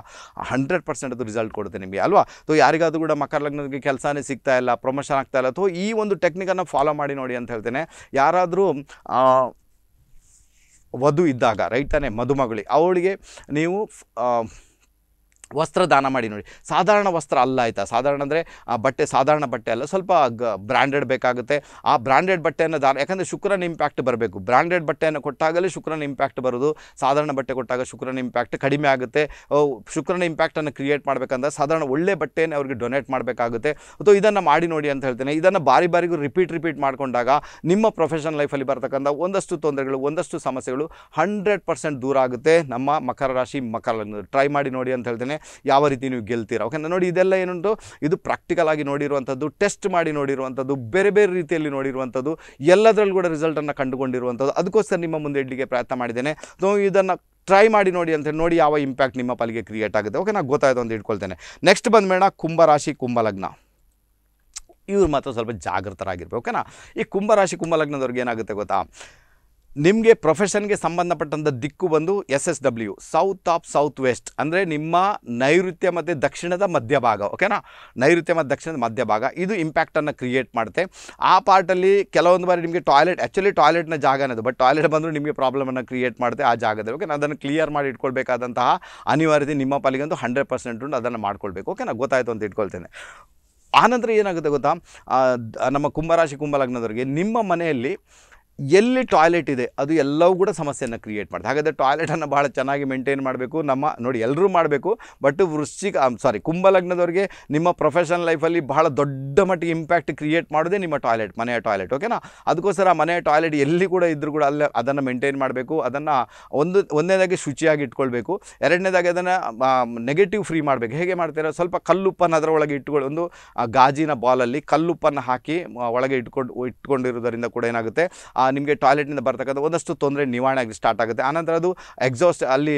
ಹಂಡ್ರೆಡ್ ಪರ್ಸೆಂಟ್ ಅದು ರಿಸಲ್ಟ್ ಕೊಡುತ್ತೆ ನಿಮಗೆ ಅಲ್ವಾ ಸೊ ಯಾರಿಗಾದರೂ ಕೂಡ ಮಕರ ಲಗ್ನಕ್ಕೆ ಕೆಲಸನೇ ಸಿಗ್ತಾ ಇಲ್ಲ ಪ್ರಮೋಷನ್ ಆಗ್ತಾ ಇಲ್ಲ ಅಥವಾ ಈ ಒಂದು ಟೆಕ್ನಿಕನ್ನು ಫಾಲೋ ಮಾಡಿ ನೋಡಿ ಅಂತ ಹೇಳ್ತೇನೆ ಯಾರಾದರೂ ವಧು ಇದ್ದಾಗ ರೈಟ್ ತಾನೇ ಮದುಮಗಳಿಗೆ ಅವಳಿಗೆ ನೀವು ವಸ್ತ್ರ ದಾನ ಮಾಡಿ ನೋಡಿ ಸಾಧಾರಣ ವಸ್ತ್ರ ಅಲ್ಲ ಆಯಿತಾ ಸಾಧಾರಣ ಅಂದರೆ ಆ ಬಟ್ಟೆ ಸಾಧಾರಣ ಬಟ್ಟೆ ಅಲ್ಲ ಸ್ವಲ್ಪ ಗ ಬ್ರ್ಯಾಂಡೆಡ್ ಬೇಕಾಗುತ್ತೆ ಆ ಬ್ರ್ಯಾಂಡೆಡ್ ಬಟ್ಟೆಯನ್ನು ದಾನ ಯಾಕಂದರೆ ಶುಕ್ರನ ಇಂಪ್ಯಾಕ್ಟ್ ಬರಬೇಕು ಬ್ರ್ಯಾಂಡೆಡ್ ಬಟ್ಟೆಯನ್ನು ಕೊಟ್ಟಾಗಲೇ ಶುಕ್ರನ ಇಂಪ್ಯಾಕ್ಟ್ ಬರೋದು ಸಾಧಾರಣ ಬಟ್ಟೆ ಕೊಟ್ಟಾಗ ಶುಕ್ರನ ಇಂಪ್ಯಾಕ್ಟ್ ಕಡಿಮೆ ಆಗುತ್ತೆ ಶುಕ್ರನ ಇಂಪ್ಯಾಕ್ಟನ್ನು ಕ್ರಿಯೇಟ್ ಮಾಡಬೇಕಂದ್ರೆ ಸಾಧಾರಣ ಒಳ್ಳೆ ಬಟ್ಟೆಯನ್ನು ಅವ್ರಿಗೆ ಡೊನೇಟ್ ಮಾಡಬೇಕಾಗುತ್ತೆ ಅಥವಾ ಇದನ್ನು ಮಾಡಿ ನೋಡಿ ಅಂತ ಹೇಳ್ತೇನೆ ಇದನ್ನು ಬಾರಿ ಬಾರಿಗೂ ರಿಪೀಟ್ ರಿಪೀಟ್ ಮಾಡಿಕೊಂಡಾಗ ನಿಮ್ಮ ಪ್ರೊಫೆಷನ್ ಲೈಫಲ್ಲಿ ಬರ್ತಕ್ಕಂಥ ಒಂದಷ್ಟು ತೊಂದರೆಗಳು ಒಂದಷ್ಟು ಸಮಸ್ಯೆಗಳು ಹಂಡ್ರೆಡ್ ಪರ್ಸೆಂಟ್ ದೂರ ಆಗುತ್ತೆ ನಮ್ಮ ಮಕರ ರಾಶಿ ಮಕರ ಟ್ರೈ ಮಾಡಿ ನೋಡಿ ಅಂತ ಹೇಳ್ತೇನೆ ಯಾವ ರೀತಿ ನೀವು ಗೆಲ್ತೀರಾ ಓಕೆನಾ ನೋಡಿ ಇದೆಲ್ಲ ಏನುಂಟು ಇದು ಪ್ರಾಕ್ಟಿಕಲ್ ಆಗಿ ನೋಡಿರುವಂಥದ್ದು ಟೆಸ್ಟ್ ಮಾಡಿ ನೋಡಿರುವಂಥದ್ದು ಬೇರೆ ಬೇರೆ ರೀತಿಯಲ್ಲಿ ನೋಡಿರುವಂಥದ್ದು ಎಲ್ಲದರಲ್ಲೂ ಕೂಡ ರಿಸಲ್ಟನ್ನು ಕಂಡುಕೊಂಡಿರುವಂಥದ್ದು ಅದಕ್ಕೋಸ್ಕರ ನಿಮ್ಮ ಮುಂದೆ ಇಡ್ಲಿಕ್ಕೆ ಪ್ರಯತ್ನ ಮಾಡಿದ್ದೇನೆ ಇದನ್ನು ಟ್ರೈ ಮಾಡಿ ನೋಡಿ ಅಂತ ಹೇಳಿ ನೋಡಿ ಯಾವ ಇಂಪ್ಯಾಕ್ಟ್ ನಿಮ್ಮ ಪಾಲಿಗೆ ಕ್ರಿಯೇಟ್ ಆಗುತ್ತೆ ಓಕೆ ನಾನು ಗೊತ್ತಾಯಿತು ಅಂತ ಇಟ್ಕೊಳ್ತೇನೆ ನೆಕ್ಸ್ಟ್ ಬಂದಮೇಣ ಕುಂಭರಾಶಿ ಕುಂಭಲಗ್ನ ಇವ್ರು ಮಾತ್ರ ಸ್ವಲ್ಪ ಜಾಗೃತರಾಗಿರ್ಬೇಕು ಓಕೆನಾ ಈ ಕುಂಭರಾಶಿ ಕುಂಭಲಗ್ನದವ್ರಿಗೆ ಏನಾಗುತ್ತೆ ಗೊತ್ತಾ ನಿಮಗೆ ಪ್ರೊಫೆಷನ್ಗೆ ಸಂಬಂಧಪಟ್ಟಂಥ ದಿಕ್ಕು ಬಂದು S S W south of south west ಅಂದರೆ ನಿಮ್ಮ ನೈಋತ್ಯ ಮತ್ತು ದಕ್ಷಿಣದ ಮಧ್ಯಭಾಗ ಓಕೆನಾ ನೈಋತ್ಯ ಮತ್ತು ದಕ್ಷಿಣದ ಮಧ್ಯಭಾಗ ಇದು ಇಂಪ್ಯಾಕ್ಟನ್ನು ಕ್ರಿಯೇಟ್ ಮಾಡುತ್ತೆ ಆ ಪಾರ್ಟಲ್ಲಿ ಕೆಲವೊಂದು ಬಾರಿ ನಿಮಗೆ ಟಾಯ್ಲೆಟ್ ಆ್ಯಕ್ಚುಲಿ ಟಾಯ್ಲೆಟ್ನ ಜಾಗ ಅನ್ನೋದು ಬಟ್ ಟಾಯ್ಲೆಟ್ ಬಂದರೂ ನಿಮಗೆ ಪ್ರಾಬ್ಲಮನ್ನು ಕ್ರಿಯೇಟ್ ಮಾಡುತ್ತೆ ಆ ಜಾಗದಲ್ಲಿ ನಾನು ಅದನ್ನು ಕ್ಲಿಯರ್ ಮಾಡಿ ಇಟ್ಕೊಳ್ಬೇಕಾದಂತಹ ಅನಿವಾರ್ಯತೆ ನಿಮ್ಮ ಪಾಲಿಗಂತೂ ಹಂಡ್ರೆಡ್ ಪರ್ಸೆಂಟ್ ಉಂಟು ಅದನ್ನು ಮಾಡ್ಕೊಳ್ಬೇಕು ಓಕೆನಾ ಗೊತ್ತಾಯಿತು ಅಂತ ಇಟ್ಕೊಳ್ತೇನೆ ಆನಂತರ ಏನಾಗುತ್ತೆ ಗೊತ್ತಾ ನಮ್ಮ ಕುಂಭರಾಶಿ ಕುಂಭಲಗ್ನದವರಿಗೆ ನಿಮ್ಮ ಮನೆಯಲ್ಲಿ ಎಲ್ಲಿ ಟಾಯ್ಲೆಟ್ ಇದೆ ಅದು ಎಲ್ಲವೂ ಕೂಡ ಸಮಸ್ಯೆಯನ್ನು ಕ್ರಿಯೇಟ್ ಮಾಡ್ತದೆ ಹಾಗಾದರೆ ಟಾಯ್ಲೆಟನ್ನು ಭಾಳ ಚೆನ್ನಾಗಿ ಮೇಂಟೈನ್ ಮಾಡಬೇಕು ನಮ್ಮ ನೋಡಿ ಎಲ್ಲರೂ ಮಾಡಬೇಕು ಬಟ್ ವೃಶ್ಚಿಕ ಸಾರಿ ಕುಂಭಲಗ್ನದವರಿಗೆ ನಿಮ್ಮ ಪ್ರೊಫೆಷನ್ ಲೈಫಲ್ಲಿ ಬಹಳ ದೊಡ್ಡ ಮಟ್ಟಿಗೆ ಇಂಪ್ಯಾಕ್ಟ್ ಕ್ರಿಯೇಟ್ ಮಾಡೋದೇ ನಿಮ್ಮ ಟಾಯ್ಲೆಟ್ ಮನೆಯ ಟಾಯ್ಲೆಟ್ ಓಕೆನಾ ಅದಕ್ಕೋಸ್ಕರ ಮನೆಯ ಟಾಯ್ಲೆಟ್ ಎಲ್ಲಿ ಕೂಡ ಇದ್ದರೂ ಕೂಡ ಅಲ್ಲೇ ಅದನ್ನು ಮೇಂಟೈನ್ ಮಾಡಬೇಕು ಅದನ್ನು ಒಂದು ಒಂದನೇದಾಗಿ ಶುಚಿಯಾಗಿ ಇಟ್ಕೊಳ್ಬೇಕು ಎರಡನೇದಾಗಿ ಅದನ್ನು ನೆಗೆಟಿವ್ ಫ್ರೀ ಮಾಡಬೇಕು ಹೇಗೆ ಮಾಡ್ತೀರಾ ಸ್ವಲ್ಪ ಕಲ್ಲುಪ್ಪನ್ನು ಅದರ ಒಳಗೆ ಇಟ್ಕೊಳ್ಳಿ ಒಂದು ಗಾಜಿನ ಬಾಲಲ್ಲಿ ಕಲ್ಲುಪ್ಪನ್ನು ಹಾಕಿ ಒಳಗೆ ಇಟ್ಕೊಂಡು ಇಟ್ಕೊಂಡಿರೋದರಿಂದ ಕೂಡ ಏನಾಗುತ್ತೆ ಆ ನಿಮಗೆ ಟಾಯ್ಲೆಟ್ನಿಂದ ಬರ್ತಕ್ಕಂಥ ಒಂದಷ್ಟು ತೊಂದರೆ ನಿವಾರಣೆ ಆಗಿ ಸ್ಟಾರ್ಟ್ ಆಗುತ್ತೆ ಆನಂತರ ಅದು ಎಕ್ಸಾಸ್ಟ್ ಅಲ್ಲಿ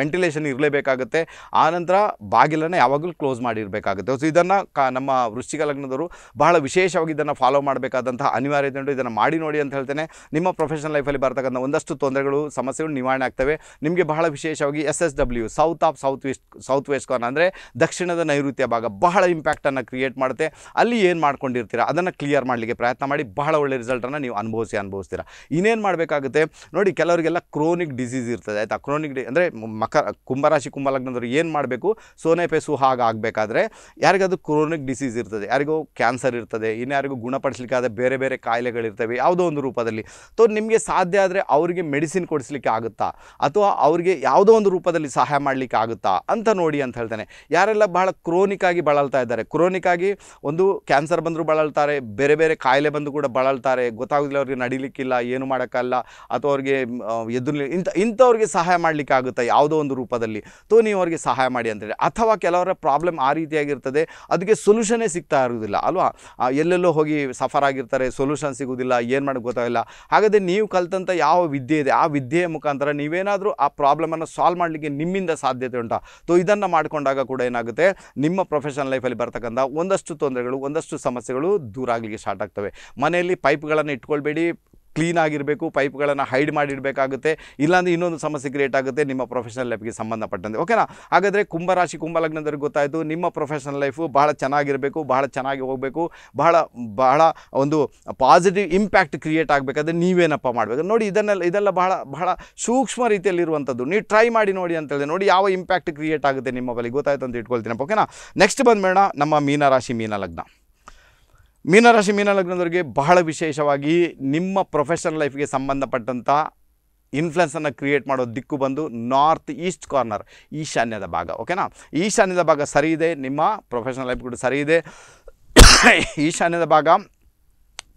ವೆಂಟಿಲೇಷನ್ ಇರಲೇಬೇಕಾಗುತ್ತೆ ಆನಂತರ ಬಾಗಿಲನ್ನು ಯಾವಾಗಲೂ ಕ್ಲೋಸ್ ಮಾಡಿರಬೇಕಾಗುತ್ತೆ ಸೊ ಇದನ್ನು ಕ ನಮ್ಮ ವೃಶ್ಚಿಕ ಲಗ್ನದವರು ಬಹಳ ವಿಶೇಷವಾಗಿ ಇದನ್ನು ಫಾಲೋ ಮಾಡಬೇಕಾದಂಥ ಅನಿವಾರ್ಯತೆ ಉಂಟು ಇದನ್ನು ಮಾಡಿ ನೋಡಿ ಅಂತ ಹೇಳ್ತೇನೆ ನಿಮ್ಮ ಪ್ರೊಫೆಷನಲ್ ಲೈಫಲ್ಲಿ ಬರ್ತಕ್ಕಂಥ ಒಂದಷ್ಟು ತೊಂದರೆಗಳು ಸಮಸ್ಯೆಗಳು ನಿವಾರಣೆ ಆಗ್ತವೆ ನಿಮಗೆ ಬಹಳ ವಿಶೇಷವಾಗಿ S S W south of south west south west corner ಅಂದರೆ ದಕ್ಷಿಣದ ನೈಋತ್ಯ ಭಾಗ ಬಹಳ ಇಂಪ್ಯಾಕ್ಟನ್ನು ಕ್ರಿಯೇಟ್ ಮಾಡುತ್ತೆ ಅಲ್ಲಿ ಏನು ಮಾಡ್ಕೊಂಡಿರ್ತೀರ ಅದನ್ನು ಕ್ಲಿಯರ್ ಮಾಡಲಿಕ್ಕೆ ಪ್ರಯತ್ನ ಮಾಡಿ ಬಹಳ ಒಳ್ಳೆ ರಿಸಲ್ಟನ್ನು ನೀವು ಅನುಭವ ಅನುಭವಿಸಿ ಅನುಭವಿಸ್ತೀರಾ ಇನ್ನೇನು ಮಾಡಬೇಕಾಗುತ್ತೆ ನೋಡಿ ಕೆಲವರಿಗೆಲ್ಲ ಕ್ರೋನಿಕ್ ಡಿಸೀಸ್ ಇರ್ತದೆ ಆಯಿತಾ ಕ್ರೋನಿಕ್ ಡಿ ಅಂದರೆ ಮಕರ ಕುಂಭರಾಶಿ ಕುಂಭಲಗ್ನದವ್ರು ಏನು ಮಾಡಬೇಕು ಸೋನೆ ಪೇಸು ಆಗಬೇಕಾದ್ರೆ ಯಾರಿಗಾದ್ರೂ ಕ್ರೋನಿಕ್ ಡಿಸೀಸ್ ಇರ್ತದೆ ಯಾರಿಗೂ ಕ್ಯಾನ್ಸರ್ ಇರ್ತದೆ ಇನ್ಯಾರಿಗೂ ಗುಣಪಡಿಸಲಿಕ್ಕಾದ ಬೇರೆ ಬೇರೆ ಕಾಯಿಲೆಗಳಿರ್ತವೆ ಯಾವುದೋ ಒಂದು ರೂಪದಲ್ಲಿ ತೋ ನಿಮಗೆ ಸಾಧ್ಯ ಆದರೆ ಅವರಿಗೆ ಮೆಡಿಸಿನ್ ಕೊಡಿಸ್ಲಿಕ್ಕೆ ಆಗುತ್ತಾ ಅಥವಾ ಅವರಿಗೆ ಯಾವುದೋ ಒಂದು ರೂಪದಲ್ಲಿ ಸಹಾಯ ಮಾಡಲಿಕ್ಕೆ ಆಗುತ್ತಾ ಅಂತ ನೋಡಿ ಅಂತ ಹೇಳ್ತಾನೆ ಯಾರೆಲ್ಲ ಬಹಳ ಆಗಿ ಬಳಲ್ತಾ ಇದ್ದಾರೆ ಆಗಿ ಒಂದು ಕ್ಯಾನ್ಸರ್ ಬಂದರೂ ಬಳಲ್ತಾರೆ ಬೇರೆ ಬೇರೆ ಕಾಯಿಲೆ ಬಂದು ಕೂಡ ಬಳಲ್ತಾರೆ ಗೊತ್ತಾಗೋದಿಲ್ಲ ಅವ್ರಿಗೆ ನಡಿಲಿಕ್ಕಿಲ್ಲ ಏನು ಮಾಡೋಕ್ಕಲ್ಲ ಅಥವಾ ಅವ್ರಿಗೆ ಎದು ಇಂಥ ಇಂಥವ್ರಿಗೆ ಸಹಾಯ ಮಾಡಲಿಕ್ಕೆ ಆಗುತ್ತೆ ಯಾವುದೋ ಒಂದು ರೂಪದಲ್ಲಿ ತೋ ನೀವು ಅವ್ರಿಗೆ ಸಹಾಯ ಮಾಡಿ ಅಂತೇಳಿ ಅಥವಾ ಕೆಲವರ ಪ್ರಾಬ್ಲಮ್ ಆ ರೀತಿಯಾಗಿರ್ತದೆ ಅದಕ್ಕೆ ಸೊಲ್ಯೂಷನೇ ಸಿಗ್ತಾ ಇರೋದಿಲ್ಲ ಅಲ್ವಾ ಎಲ್ಲೆಲ್ಲೋ ಹೋಗಿ ಸಫರ್ ಆಗಿರ್ತಾರೆ ಸೊಲ್ಯೂಷನ್ ಸಿಗೋದಿಲ್ಲ ಏನು ಮಾಡೋಕ್ಕೆ ಗೊತ್ತಾಗಿಲ್ಲ ಹಾಗಾದರೆ ನೀವು ಕಲ್ತಂಥ ಯಾವ ವಿದ್ಯೆ ಇದೆ ಆ ವಿದ್ಯೆಯ ಮುಖಾಂತರ ನೀವೇನಾದರೂ ಆ ಪ್ರಾಬ್ಲಮನ್ನು ಸಾಲ್ವ್ ಮಾಡಲಿಕ್ಕೆ ನಿಮ್ಮಿಂದ ಸಾಧ್ಯತೆ ಉಂಟಾ ತೋ ಇದನ್ನು ಮಾಡಿಕೊಂಡಾಗ ಕೂಡ ಏನಾಗುತ್ತೆ ನಿಮ್ಮ ಪ್ರೊಫೆಷನಲ್ ಲೈಫಲ್ಲಿ ಬರ್ತಕ್ಕಂಥ ಒಂದಷ್ಟು ತೊಂದರೆಗಳು ಒಂದಷ್ಟು ಸಮಸ್ಯೆಗಳು ದೂರ ಆಗಲಿಕ್ಕೆ ಸ್ಟಾರ್ಟ್ ಆಗ್ತವೆ ಮನೆಯಲ್ಲಿ ಪೈಪ್ಗಳನ್ನು ಇಟ್ಕೊಳ್ಬೇಡಿ ಮಾಡಿ ಕ್ಲೀನ್ ಆಗಿರಬೇಕು ಪೈಪ್ಗಳನ್ನು ಹೈಡ್ ಮಾಡಿಡಬೇಕಾಗುತ್ತೆ ಇಲ್ಲಾಂದರೆ ಇನ್ನೊಂದು ಸಮಸ್ಯೆ ಕ್ರಿಯೇಟ್ ಆಗುತ್ತೆ ನಿಮ್ಮ ಪ್ರೊಫೆಷನಲ್ ಲೈಫ್ಗೆ ಸಂಬಂಧಪಟ್ಟಂತೆ ಓಕೆನಾ ಹಾಗಾದರೆ ಕುಂಭರಾಶಿ ಕುಂಭಲಗ್ನದವ್ರಿಗೆ ಗೊತ್ತಾಯಿತು ನಿಮ್ಮ ಪ್ರೊಫೆಷನಲ್ ಲೈಫು ಬಹಳ ಚೆನ್ನಾಗಿರಬೇಕು ಬಹಳ ಚೆನ್ನಾಗಿ ಹೋಗಬೇಕು ಬಹಳ ಬಹಳ ಒಂದು ಪಾಸಿಟಿವ್ ಇಂಪ್ಯಾಕ್ಟ್ ಕ್ರಿಯೇಟ್ ಆಗಬೇಕಾದ್ರೆ ನೀವೇನಪ್ಪ ಮಾಡಬೇಕು ನೋಡಿ ಇದನ್ನೆಲ್ಲ ಇದೆಲ್ಲ ಬಹಳ ಬಹಳ ಸೂಕ್ಷ್ಮ ರೀತಿಯಲ್ಲಿರುವಂಥದ್ದು ನೀವು ಟ್ರೈ ಮಾಡಿ ನೋಡಿ ಅಂತೇಳಿ ನೋಡಿ ಯಾವ ಇಂಪ್ಯಾಕ್ಟ್ ಕ್ರಿಯೇಟ್ ಆಗುತ್ತೆ ನಿಮ್ಮ ಬಳಿ ಗೊತ್ತಾಯಿತು ಅಂತ ಇಟ್ಕೊಳ್ತೀನಪ್ಪ ಓಕೆನಾ ನೆಕ್ಸ್ಟ್ ಬಂದ್ಬೇಡ ನಮ್ಮ ಮೀನರಾಶಿ ಮೀನ ಲಗ್ನ ಮೀನರಾಶಿ ಲಗ್ನದವರಿಗೆ ಬಹಳ ವಿಶೇಷವಾಗಿ ನಿಮ್ಮ ಪ್ರೊಫೆಷನಲ್ ಲೈಫ್ಗೆ ಸಂಬಂಧಪಟ್ಟಂಥ ಇನ್ಫ್ಲುಯೆನ್ಸನ್ನು ಕ್ರಿಯೇಟ್ ಮಾಡೋ ದಿಕ್ಕು ಬಂದು ನಾರ್ತ್ ಈಸ್ಟ್ ಕಾರ್ನರ್ ಈಶಾನ್ಯದ ಭಾಗ ಓಕೆನಾ ಈಶಾನ್ಯದ ಭಾಗ ಸರಿ ಇದೆ ನಿಮ್ಮ ಪ್ರೊಫೆಷನಲ್ ಲೈಫ್ ಕೂಡ ಸರಿ ಇದೆ ಈಶಾನ್ಯದ ಭಾಗ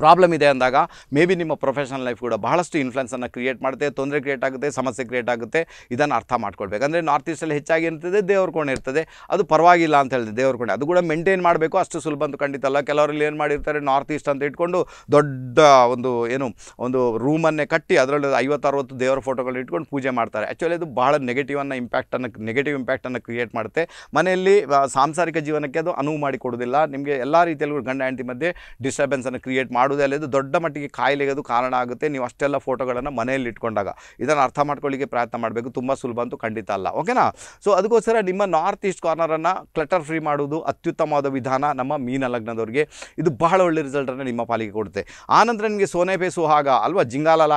ಪ್ರಾಬ್ಲಮ್ ಇದೆ ಅಂದಾಗ ಮೇ ಬಿ ನಿಮ್ಮ ಪ್ರೊಫೆಷನಲ್ ಲೈಫ್ ಕೂಡ ಬಹಳಷ್ಟು ಇನ್ಫ್ಲುಯೆನ್ಸನ್ನು ಕ್ರಿಯೇಟ್ ಮಾಡುತ್ತೆ ತೊಂದರೆ ಕ್ರಿಯೇಟ್ ಆಗುತ್ತೆ ಸಮಸ್ಯೆ ಕ್ರಿಯೇಟ್ ಆಗುತ್ತೆ ಇದನ್ನು ಅರ್ಥ ಮಾಡ್ಕೊಳ್ಬೇಕು ಅಂದರೆ ನಾರ್ತ್ ಈಸ್ಟಲ್ಲಿ ಹೆಚ್ಚಾಗಿ ಇರ್ತದೆ ದೇವ್ರ ಕೋಣೆ ಇರ್ತದೆ ಅದು ಪರವಾಗಿಲ್ಲ ಅಂತ ಹೇಳಿದೆ ದೇವ್ರ ಕೋಣೆ ಅದು ಕೂಡ ಮೇಂಟೈನ್ ಮಾಡಬೇಕು ಅಷ್ಟು ಸುಲಭ ಅಂತ ಖಂಡಿತ ಅಲ್ಲ ಕೆಲವರಲ್ಲಿ ಏನು ಮಾಡಿರ್ತಾರೆ ನಾರ್ತ್ ಈಸ್ಟ್ ಅಂತ ಇಟ್ಕೊಂಡು ದೊಡ್ಡ ಒಂದು ಏನು ಒಂದು ರೂಮನ್ನೇ ಕಟ್ಟಿ ಅದರಲ್ಲಿ ಐವತ್ತರವತ್ತು ಅರವತ್ತು ದೇವರ ಫೋಟೋಗಳು ಇಟ್ಕೊಂಡು ಪೂಜೆ ಮಾಡ್ತಾರೆ ಆ್ಯಕ್ಚುಲಿ ಅದು ಬಹಳ ಅನ್ನ ಇಂಪ್ಯಾಕ್ಟನ್ನು ನೆಗೆಟಿವ್ ಇಂಪ್ಯಾಕ್ಟನ್ನು ಕ್ರಿಯೇಟ್ ಮಾಡುತ್ತೆ ಮನೆಯಲ್ಲಿ ಸಾಂಸಾರಿಕ ಜೀವನಕ್ಕೆ ಅದು ಅನುವು ಮಾಡಿಕೊಡೋದಿಲ್ಲ ನಿಮಗೆ ಎಲ್ಲ ರೀತಿಯಲ್ಲೂ ಗಂಡ ಹೆಂಡತಿ ಮಧ್ಯೆ ಡಿಸ್ಟರ್ಬೆನ್ಸನ್ನು ಕ್ರಿಯೇಟ್ ಮಾಡಿ ಮಾಡುವುದೇ ಅಲ್ಲದೆ ದೊಡ್ಡ ಮಟ್ಟಿಗೆ ಕಾಯಿಲೆಗೆ ಅದು ಕಾರಣ ಆಗುತ್ತೆ ನೀವು ಅಷ್ಟೆಲ್ಲ ಫೋಟೋಗಳನ್ನು ಮನೆಯಲ್ಲಿ ಇಟ್ಕೊಂಡಾಗ ಇದನ್ನು ಅರ್ಥ ಮಾಡ್ಕೊಳ್ಳಿಕ್ಕೆ ಪ್ರಯತ್ನ ಮಾಡಬೇಕು ತುಂಬ ಸುಲಭ ಅಂತೂ ಖಂಡಿತ ಅಲ್ಲ ಓಕೆನಾ ಸೊ ಅದಕ್ಕೋಸ್ಕರ ನಿಮ್ಮ ನಾರ್ತ್ ಈಸ್ಟ್ ಕಾರ್ನರನ್ನು ಕ್ಲಟರ್ ಫ್ರೀ ಮಾಡುವುದು ಅತ್ಯುತ್ತಮವಾದ ವಿಧಾನ ನಮ್ಮ ಮೀನ ಲಗ್ನದವರಿಗೆ ಇದು ಬಹಳ ಒಳ್ಳೆ ರಿಸಲ್ಟನ್ನು ನಿಮ್ಮ ಪಾಲಿಗೆ ಕೊಡುತ್ತೆ ಆನಂತರ ನಿಮಗೆ ಸೋನೆ ಬೇಸು ಆಗ ಅಲ್ವಾ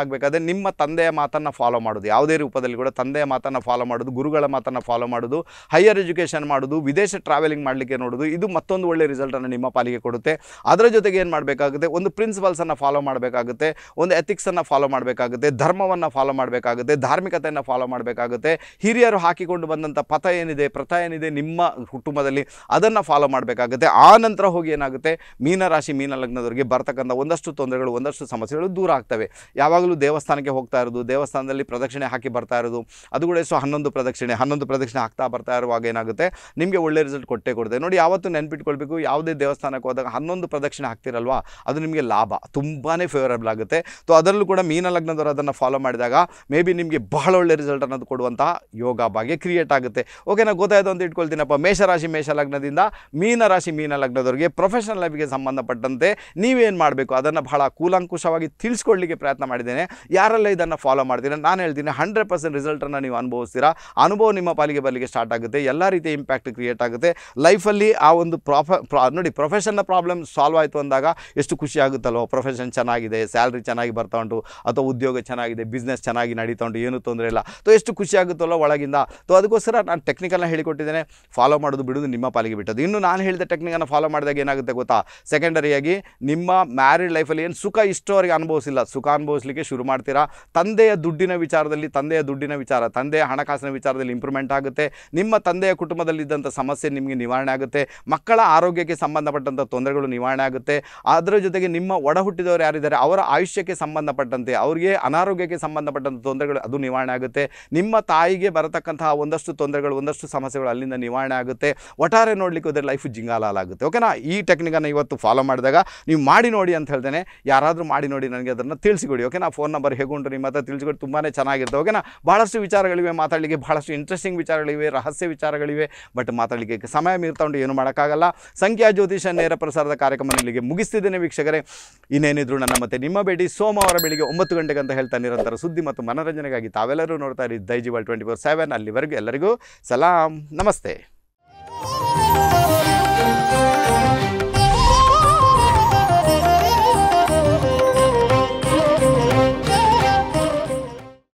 ಆಗಬೇಕಾದ್ರೆ ನಿಮ್ಮ ತಂದೆಯ ಮಾತನ್ನು ಫಾಲೋ ಮಾಡೋದು ಯಾವುದೇ ರೂಪದಲ್ಲಿ ಕೂಡ ತಂದೆಯ ಮಾತನ್ನು ಫಾಲೋ ಮಾಡೋದು ಗುರುಗಳ ಮಾತನ್ನು ಫಾಲೋ ಮಾಡೋದು ಹೈಯರ್ ಎಜುಕೇಷನ್ ಮಾಡೋದು ವಿದೇಶ ಟ್ರಾವೆಲಿಂಗ್ ಮಾಡಲಿಕ್ಕೆ ನೋಡೋದು ಇದು ಮತ್ತೊಂದು ಒಳ್ಳೆ ರಿಸಲ್ಟನ್ನು ನಿಮ್ಮ ಪಾಲಿಗೆ ಕೊಡುತ್ತೆ ಅದರ ಜೊತೆಗೆ ಏನು ಮಾಡಬೇಕಾಗುತ್ತೆ ಒಂದು ಪ್ರಿನ್ಸಿಪಲ್ಸನ್ನು ಫಾಲೋ ಮಾಡಬೇಕಾಗುತ್ತೆ ಒಂದು ಎಥಿಕ್ಸನ್ನು ಫಾಲೋ ಮಾಡಬೇಕಾಗುತ್ತೆ ಧರ್ಮವನ್ನು ಫಾಲೋ ಮಾಡಬೇಕಾಗುತ್ತೆ ಧಾರ್ಮಿಕತೆಯನ್ನು ಫಾಲೋ ಮಾಡಬೇಕಾಗುತ್ತೆ ಹಿರಿಯರು ಹಾಕಿಕೊಂಡು ಬಂದಂಥ ಪಥ ಏನಿದೆ ಪ್ರಥ ಏನಿದೆ ನಿಮ್ಮ ಕುಟುಂಬದಲ್ಲಿ ಅದನ್ನು ಫಾಲೋ ಮಾಡಬೇಕಾಗುತ್ತೆ ಆ ನಂತರ ಹೋಗಿ ಏನಾಗುತ್ತೆ ಮೀನರಾಶಿ ಮೀನ ಲಗ್ನದವರಿಗೆ ಬರ್ತಕ್ಕಂಥ ಒಂದಷ್ಟು ತೊಂದರೆಗಳು ಒಂದಷ್ಟು ಸಮಸ್ಯೆಗಳು ದೂರ ಆಗ್ತವೆ ಯಾವಾಗಲೂ ದೇವಸ್ಥಾನಕ್ಕೆ ಹೋಗ್ತಾ ಇರೋದು ದೇವಸ್ಥಾನದಲ್ಲಿ ಪ್ರದಕ್ಷಿಣೆ ಹಾಕಿ ಬರ್ತಾ ಇರೋದು ಅದು ಕೂಡ ಎಷ್ಟು ಹನ್ನೊಂದು ಪ್ರದಕ್ಷಿಣೆ ಹನ್ನೊಂದು ಪ್ರದಕ್ಷಿಣೆ ಹಾಕ್ತಾ ಬರ್ತಾ ಇರುವಾಗ ಏನಾಗುತ್ತೆ ನಿಮಗೆ ಒಳ್ಳೆ ರಿಸಲ್ಟ್ ಕೊಟ್ಟೆ ಕೊಡುತ್ತೆ ನೋಡಿ ಯಾವತ್ತು ನೆನಪಿಟ್ಕೊಳ್ಬೇಕು ಯಾವುದೇ ದೇವಸ್ಥಾನಕ್ಕೆ ಹೋದಾಗ ಹನ್ನೊಂದು ಪ್ರದಕ್ಷಿಣೆ ಹಾಕ್ತಿರಲ್ವಾ ಅದು ನಿಮಗೆ ನಿಮಗೆ ಲಾಭ ತುಂಬಾ ಫೇವರಬಲ್ ಆಗುತ್ತೆ ಸೊ ಅದರಲ್ಲೂ ಕೂಡ ಮೀನ ಲಗ್ನದವರು ಅದನ್ನು ಫಾಲೋ ಮಾಡಿದಾಗ ಮೇ ಬಿ ನಿಮಗೆ ಬಹಳ ಒಳ್ಳೆ ರಿಸಲ್ಟ್ ಅನ್ನೋದು ಕೊಡುವಂತಹ ಯೋಗ ಭಾಗ್ಯ ಕ್ರಿಯೇಟ್ ಆಗುತ್ತೆ ಓಕೆ ನಾವು ಗೊತ್ತಾಯಿತು ಅಂತ ಇಟ್ಕೊಳ್ತೀನಪ್ಪ ಮೇಷರಾಶಿ ಮೇಷ ಲಗ್ನದಿಂದ ಮೀನ ರಾಶಿ ಮೀನ ಲಗ್ನದವರಿಗೆ ಪ್ರೊಫೆಷನಲ್ ಲೈಫಿಗೆ ಸಂಬಂಧಪಟ್ಟಂತೆ ನೀವೇನು ಮಾಡಬೇಕು ಅದನ್ನು ಬಹಳ ಕೂಲಂಕುಷವಾಗಿ ತಿಳಿಸ್ಕೊಳ್ಳಿಕ್ಕೆ ಪ್ರಯತ್ನ ಮಾಡಿದ್ದೇನೆ ಯಾರೆಲ್ಲ ಇದನ್ನು ಫಾಲೋ ಮಾಡ್ತೀರಾ ನಾನು ಹೇಳ್ತೀನಿ ಹಂಡ್ರೆಡ್ ಪರ್ಸೆಂಟ್ ರಿಸಲ್ಟನ್ನು ನೀವು ಅನುಭವಿಸ್ತೀರಾ ಅನುಭವ ನಿಮ್ಮ ಪಾಲಿಗೆ ಬರಲಿಕ್ಕೆ ಸ್ಟಾರ್ಟ್ ಆಗುತ್ತೆ ಎಲ್ಲ ರೀತಿಯ ಇಂಪ್ಯಾಕ್ಟ್ ಕ್ರಿಯೇಟ್ ಆಗುತ್ತೆ ಲೈಫಲ್ಲಿ ಆ ಒಂದು ಪ್ರಾಫ ನೋಡಿ ಪ್ರೊಫೆಷನ್ನ ಪ್ರಾಬ್ಲಮ್ ಸಾಲ್ವ್ ಆಯಿತು ಅಂದಾಗ ಎಷ್ಟು ಖುಷಿ ಆಗುತ್ತಲ್ವ ಪ್ರೊಫೆಷನ್ ಚೆನ್ನಾಗಿದೆ ಸ್ಯಾಲ್ರಿ ಚೆನ್ನಾಗಿ ಬರ್ತಾ ಉಂಟು ಅಥವಾ ಉದ್ಯೋಗ ಚೆನ್ನಾಗಿದೆ ಬಿಸ್ನೆಸ್ ಚೆನ್ನಾಗಿ ನಡೀತಾ ಉಂಟು ಏನೂ ತೊಂದರೆ ಇಲ್ಲ ತೊ ಎಷ್ಟು ಖುಷಿ ಆಗುತ್ತಲ್ಲೋ ಒಳಗಿಂದ ತೊ ಅದಕ್ಕೋಸ್ಕರ ನಾನು ಟೆಕ್ನಿಕಲ್ನ ಹೇಳಿಕೊಟ್ಟಿದ್ದೇನೆ ಫಾಲೋ ಮಾಡೋದು ಬಿಡೋದು ನಿಮ್ಮ ಪಾಲಿಗೆ ಬಿಟ್ಟದ್ದು ಇನ್ನು ನಾನು ಹೇಳಿದ ಟೆಕ್ನಿಕನ್ನು ಫಾಲೋ ಮಾಡಿದಾಗ ಏನಾಗುತ್ತೆ ಗೊತ್ತಾ ಸೆಕೆಂಡರಿಯಾಗಿ ನಿಮ್ಮ ಮ್ಯಾರಿಡ್ ಲೈಫಲ್ಲಿ ಏನು ಸುಖ ಅವರಿಗೆ ಅನುಭವಿಸಿಲ್ಲ ಸುಖ ಅನುಭವಿಸಲಿಕ್ಕೆ ಶುರು ಮಾಡ್ತೀರಾ ತಂದೆಯ ದುಡ್ಡಿನ ವಿಚಾರದಲ್ಲಿ ತಂದೆಯ ದುಡ್ಡಿನ ವಿಚಾರ ತಂದೆಯ ಹಣಕಾಸಿನ ವಿಚಾರದಲ್ಲಿ ಇಂಪ್ರೂವ್ಮೆಂಟ್ ಆಗುತ್ತೆ ನಿಮ್ಮ ತಂದೆಯ ಕುಟುಂಬದಲ್ಲಿದ್ದಂಥ ಸಮಸ್ಯೆ ನಿಮಗೆ ನಿವಾರಣೆ ಆಗುತ್ತೆ ಮಕ್ಕಳ ಆರೋಗ್ಯಕ್ಕೆ ಸಂಬಂಧಪಟ್ಟಂಥ ತೊಂದರೆಗಳು ನಿವಾರಣೆ ಆಗುತ್ತೆ ಅದರ ಜೊತೆಗೆ ನಿಮ್ಮ ನಿಮ್ಮ ಒಡ ಹುಟ್ಟಿದವರು ಯಾರಿದ್ದಾರೆ ಅವರ ಆಯುಷ್ಯಕ್ಕೆ ಸಂಬಂಧಪಟ್ಟಂತೆ ಅವರಿಗೆ ಅನಾರೋಗ್ಯಕ್ಕೆ ಸಂಬಂಧಪಟ್ಟಂಥ ತೊಂದರೆಗಳು ಅದು ನಿವಾರಣೆ ಆಗುತ್ತೆ ನಿಮ್ಮ ತಾಯಿಗೆ ಬರತಕ್ಕಂತಹ ಒಂದಷ್ಟು ತೊಂದರೆಗಳು ಒಂದಷ್ಟು ಸಮಸ್ಯೆಗಳು ಅಲ್ಲಿಂದ ನಿವಾರಣೆ ಆಗುತ್ತೆ ಒಟ್ಟಾರೆ ನೋಡಲಿಕ್ಕೆ ಹೋದರೆ ಲೈಫ್ ಜಿಂಗಾಲಾಗುತ್ತೆ ಓಕೆನಾ ಈ ಟೆಕ್ನಿಕನ್ನು ಇವತ್ತು ಫಾಲೋ ಮಾಡಿದಾಗ ನೀವು ಮಾಡಿ ನೋಡಿ ಅಂತ ಹೇಳ್ತೇನೆ ಯಾರಾದರೂ ಮಾಡಿ ನೋಡಿ ನನಗೆ ಅದನ್ನು ತಿಳಿಸಿಕೊಡಿ ಓಕೆನಾ ಫೋನ್ ನಂಬರ್ ಹೇಗೊಂಡು ನಿಮ್ಮ ಹತ್ರ ತಿಳಿಸಿಕೊಡಿ ತುಂಬಾ ಚೆನ್ನಾಗಿರುತ್ತೆ ಓಕೆನಾ ಭಾಳಷ್ಟು ವಿಚಾರಗಳಿವೆ ಮಾತಾಡಲಿಕ್ಕೆ ಭಾಳಷ್ಟು ಇಂಟ್ರೆಸ್ಟಿಂಗ್ ವಿಚಾರಗಳಿವೆ ರಹಸ್ಯ ವಿಚಾರಗಳಿವೆ ಬಟ್ ಮಾತಾಡಲಿಕ್ಕೆ ಸಮಯ ಮೀರ್ತಾ ಉಂಟು ಏನು ಮಾಡೋಕ್ಕಾಗಲ್ಲ ಸಂಖ್ಯಾ ಜ್ಯೋತಿಷ ನೇರ ಪ್ರಸಾರದ ಕಾರ್ಯಕ್ರಮ ಇಲ್ಲಿಗೆ ಮುಗಿಸ್ತಿದ್ದೇನೆ ವೀಕ್ಷಕರೇ ಇನ್ನೇನಿದ್ರು ನನ್ನ ಮತ್ತೆ ನಿಮ್ಮ ಭೇಟಿ ಸೋಮವಾರ ಬೆಳಿಗ್ಗೆ ಒಂಬತ್ತು ಗಂಟೆಗೆ ಅಂತ ಹೇಳ್ತಾ ನಿರಂತರ ಸುದ್ದಿ ಮತ್ತು ಮನರಂಜನೆಗಾಗಿ ತಾವೆಲ್ಲರೂ ನೋಡ್ತಾ ಇರಿ ದೈಜಿವಾಲ್ ಟ್ವೆಂಟಿ ಫೋರ್ ಸೆವೆನ್ ಅಲ್ಲಿವರೆಗೂ ಎಲ್ಲರಿಗೂ ಸಲಾಂ ನಮಸ್ತೆ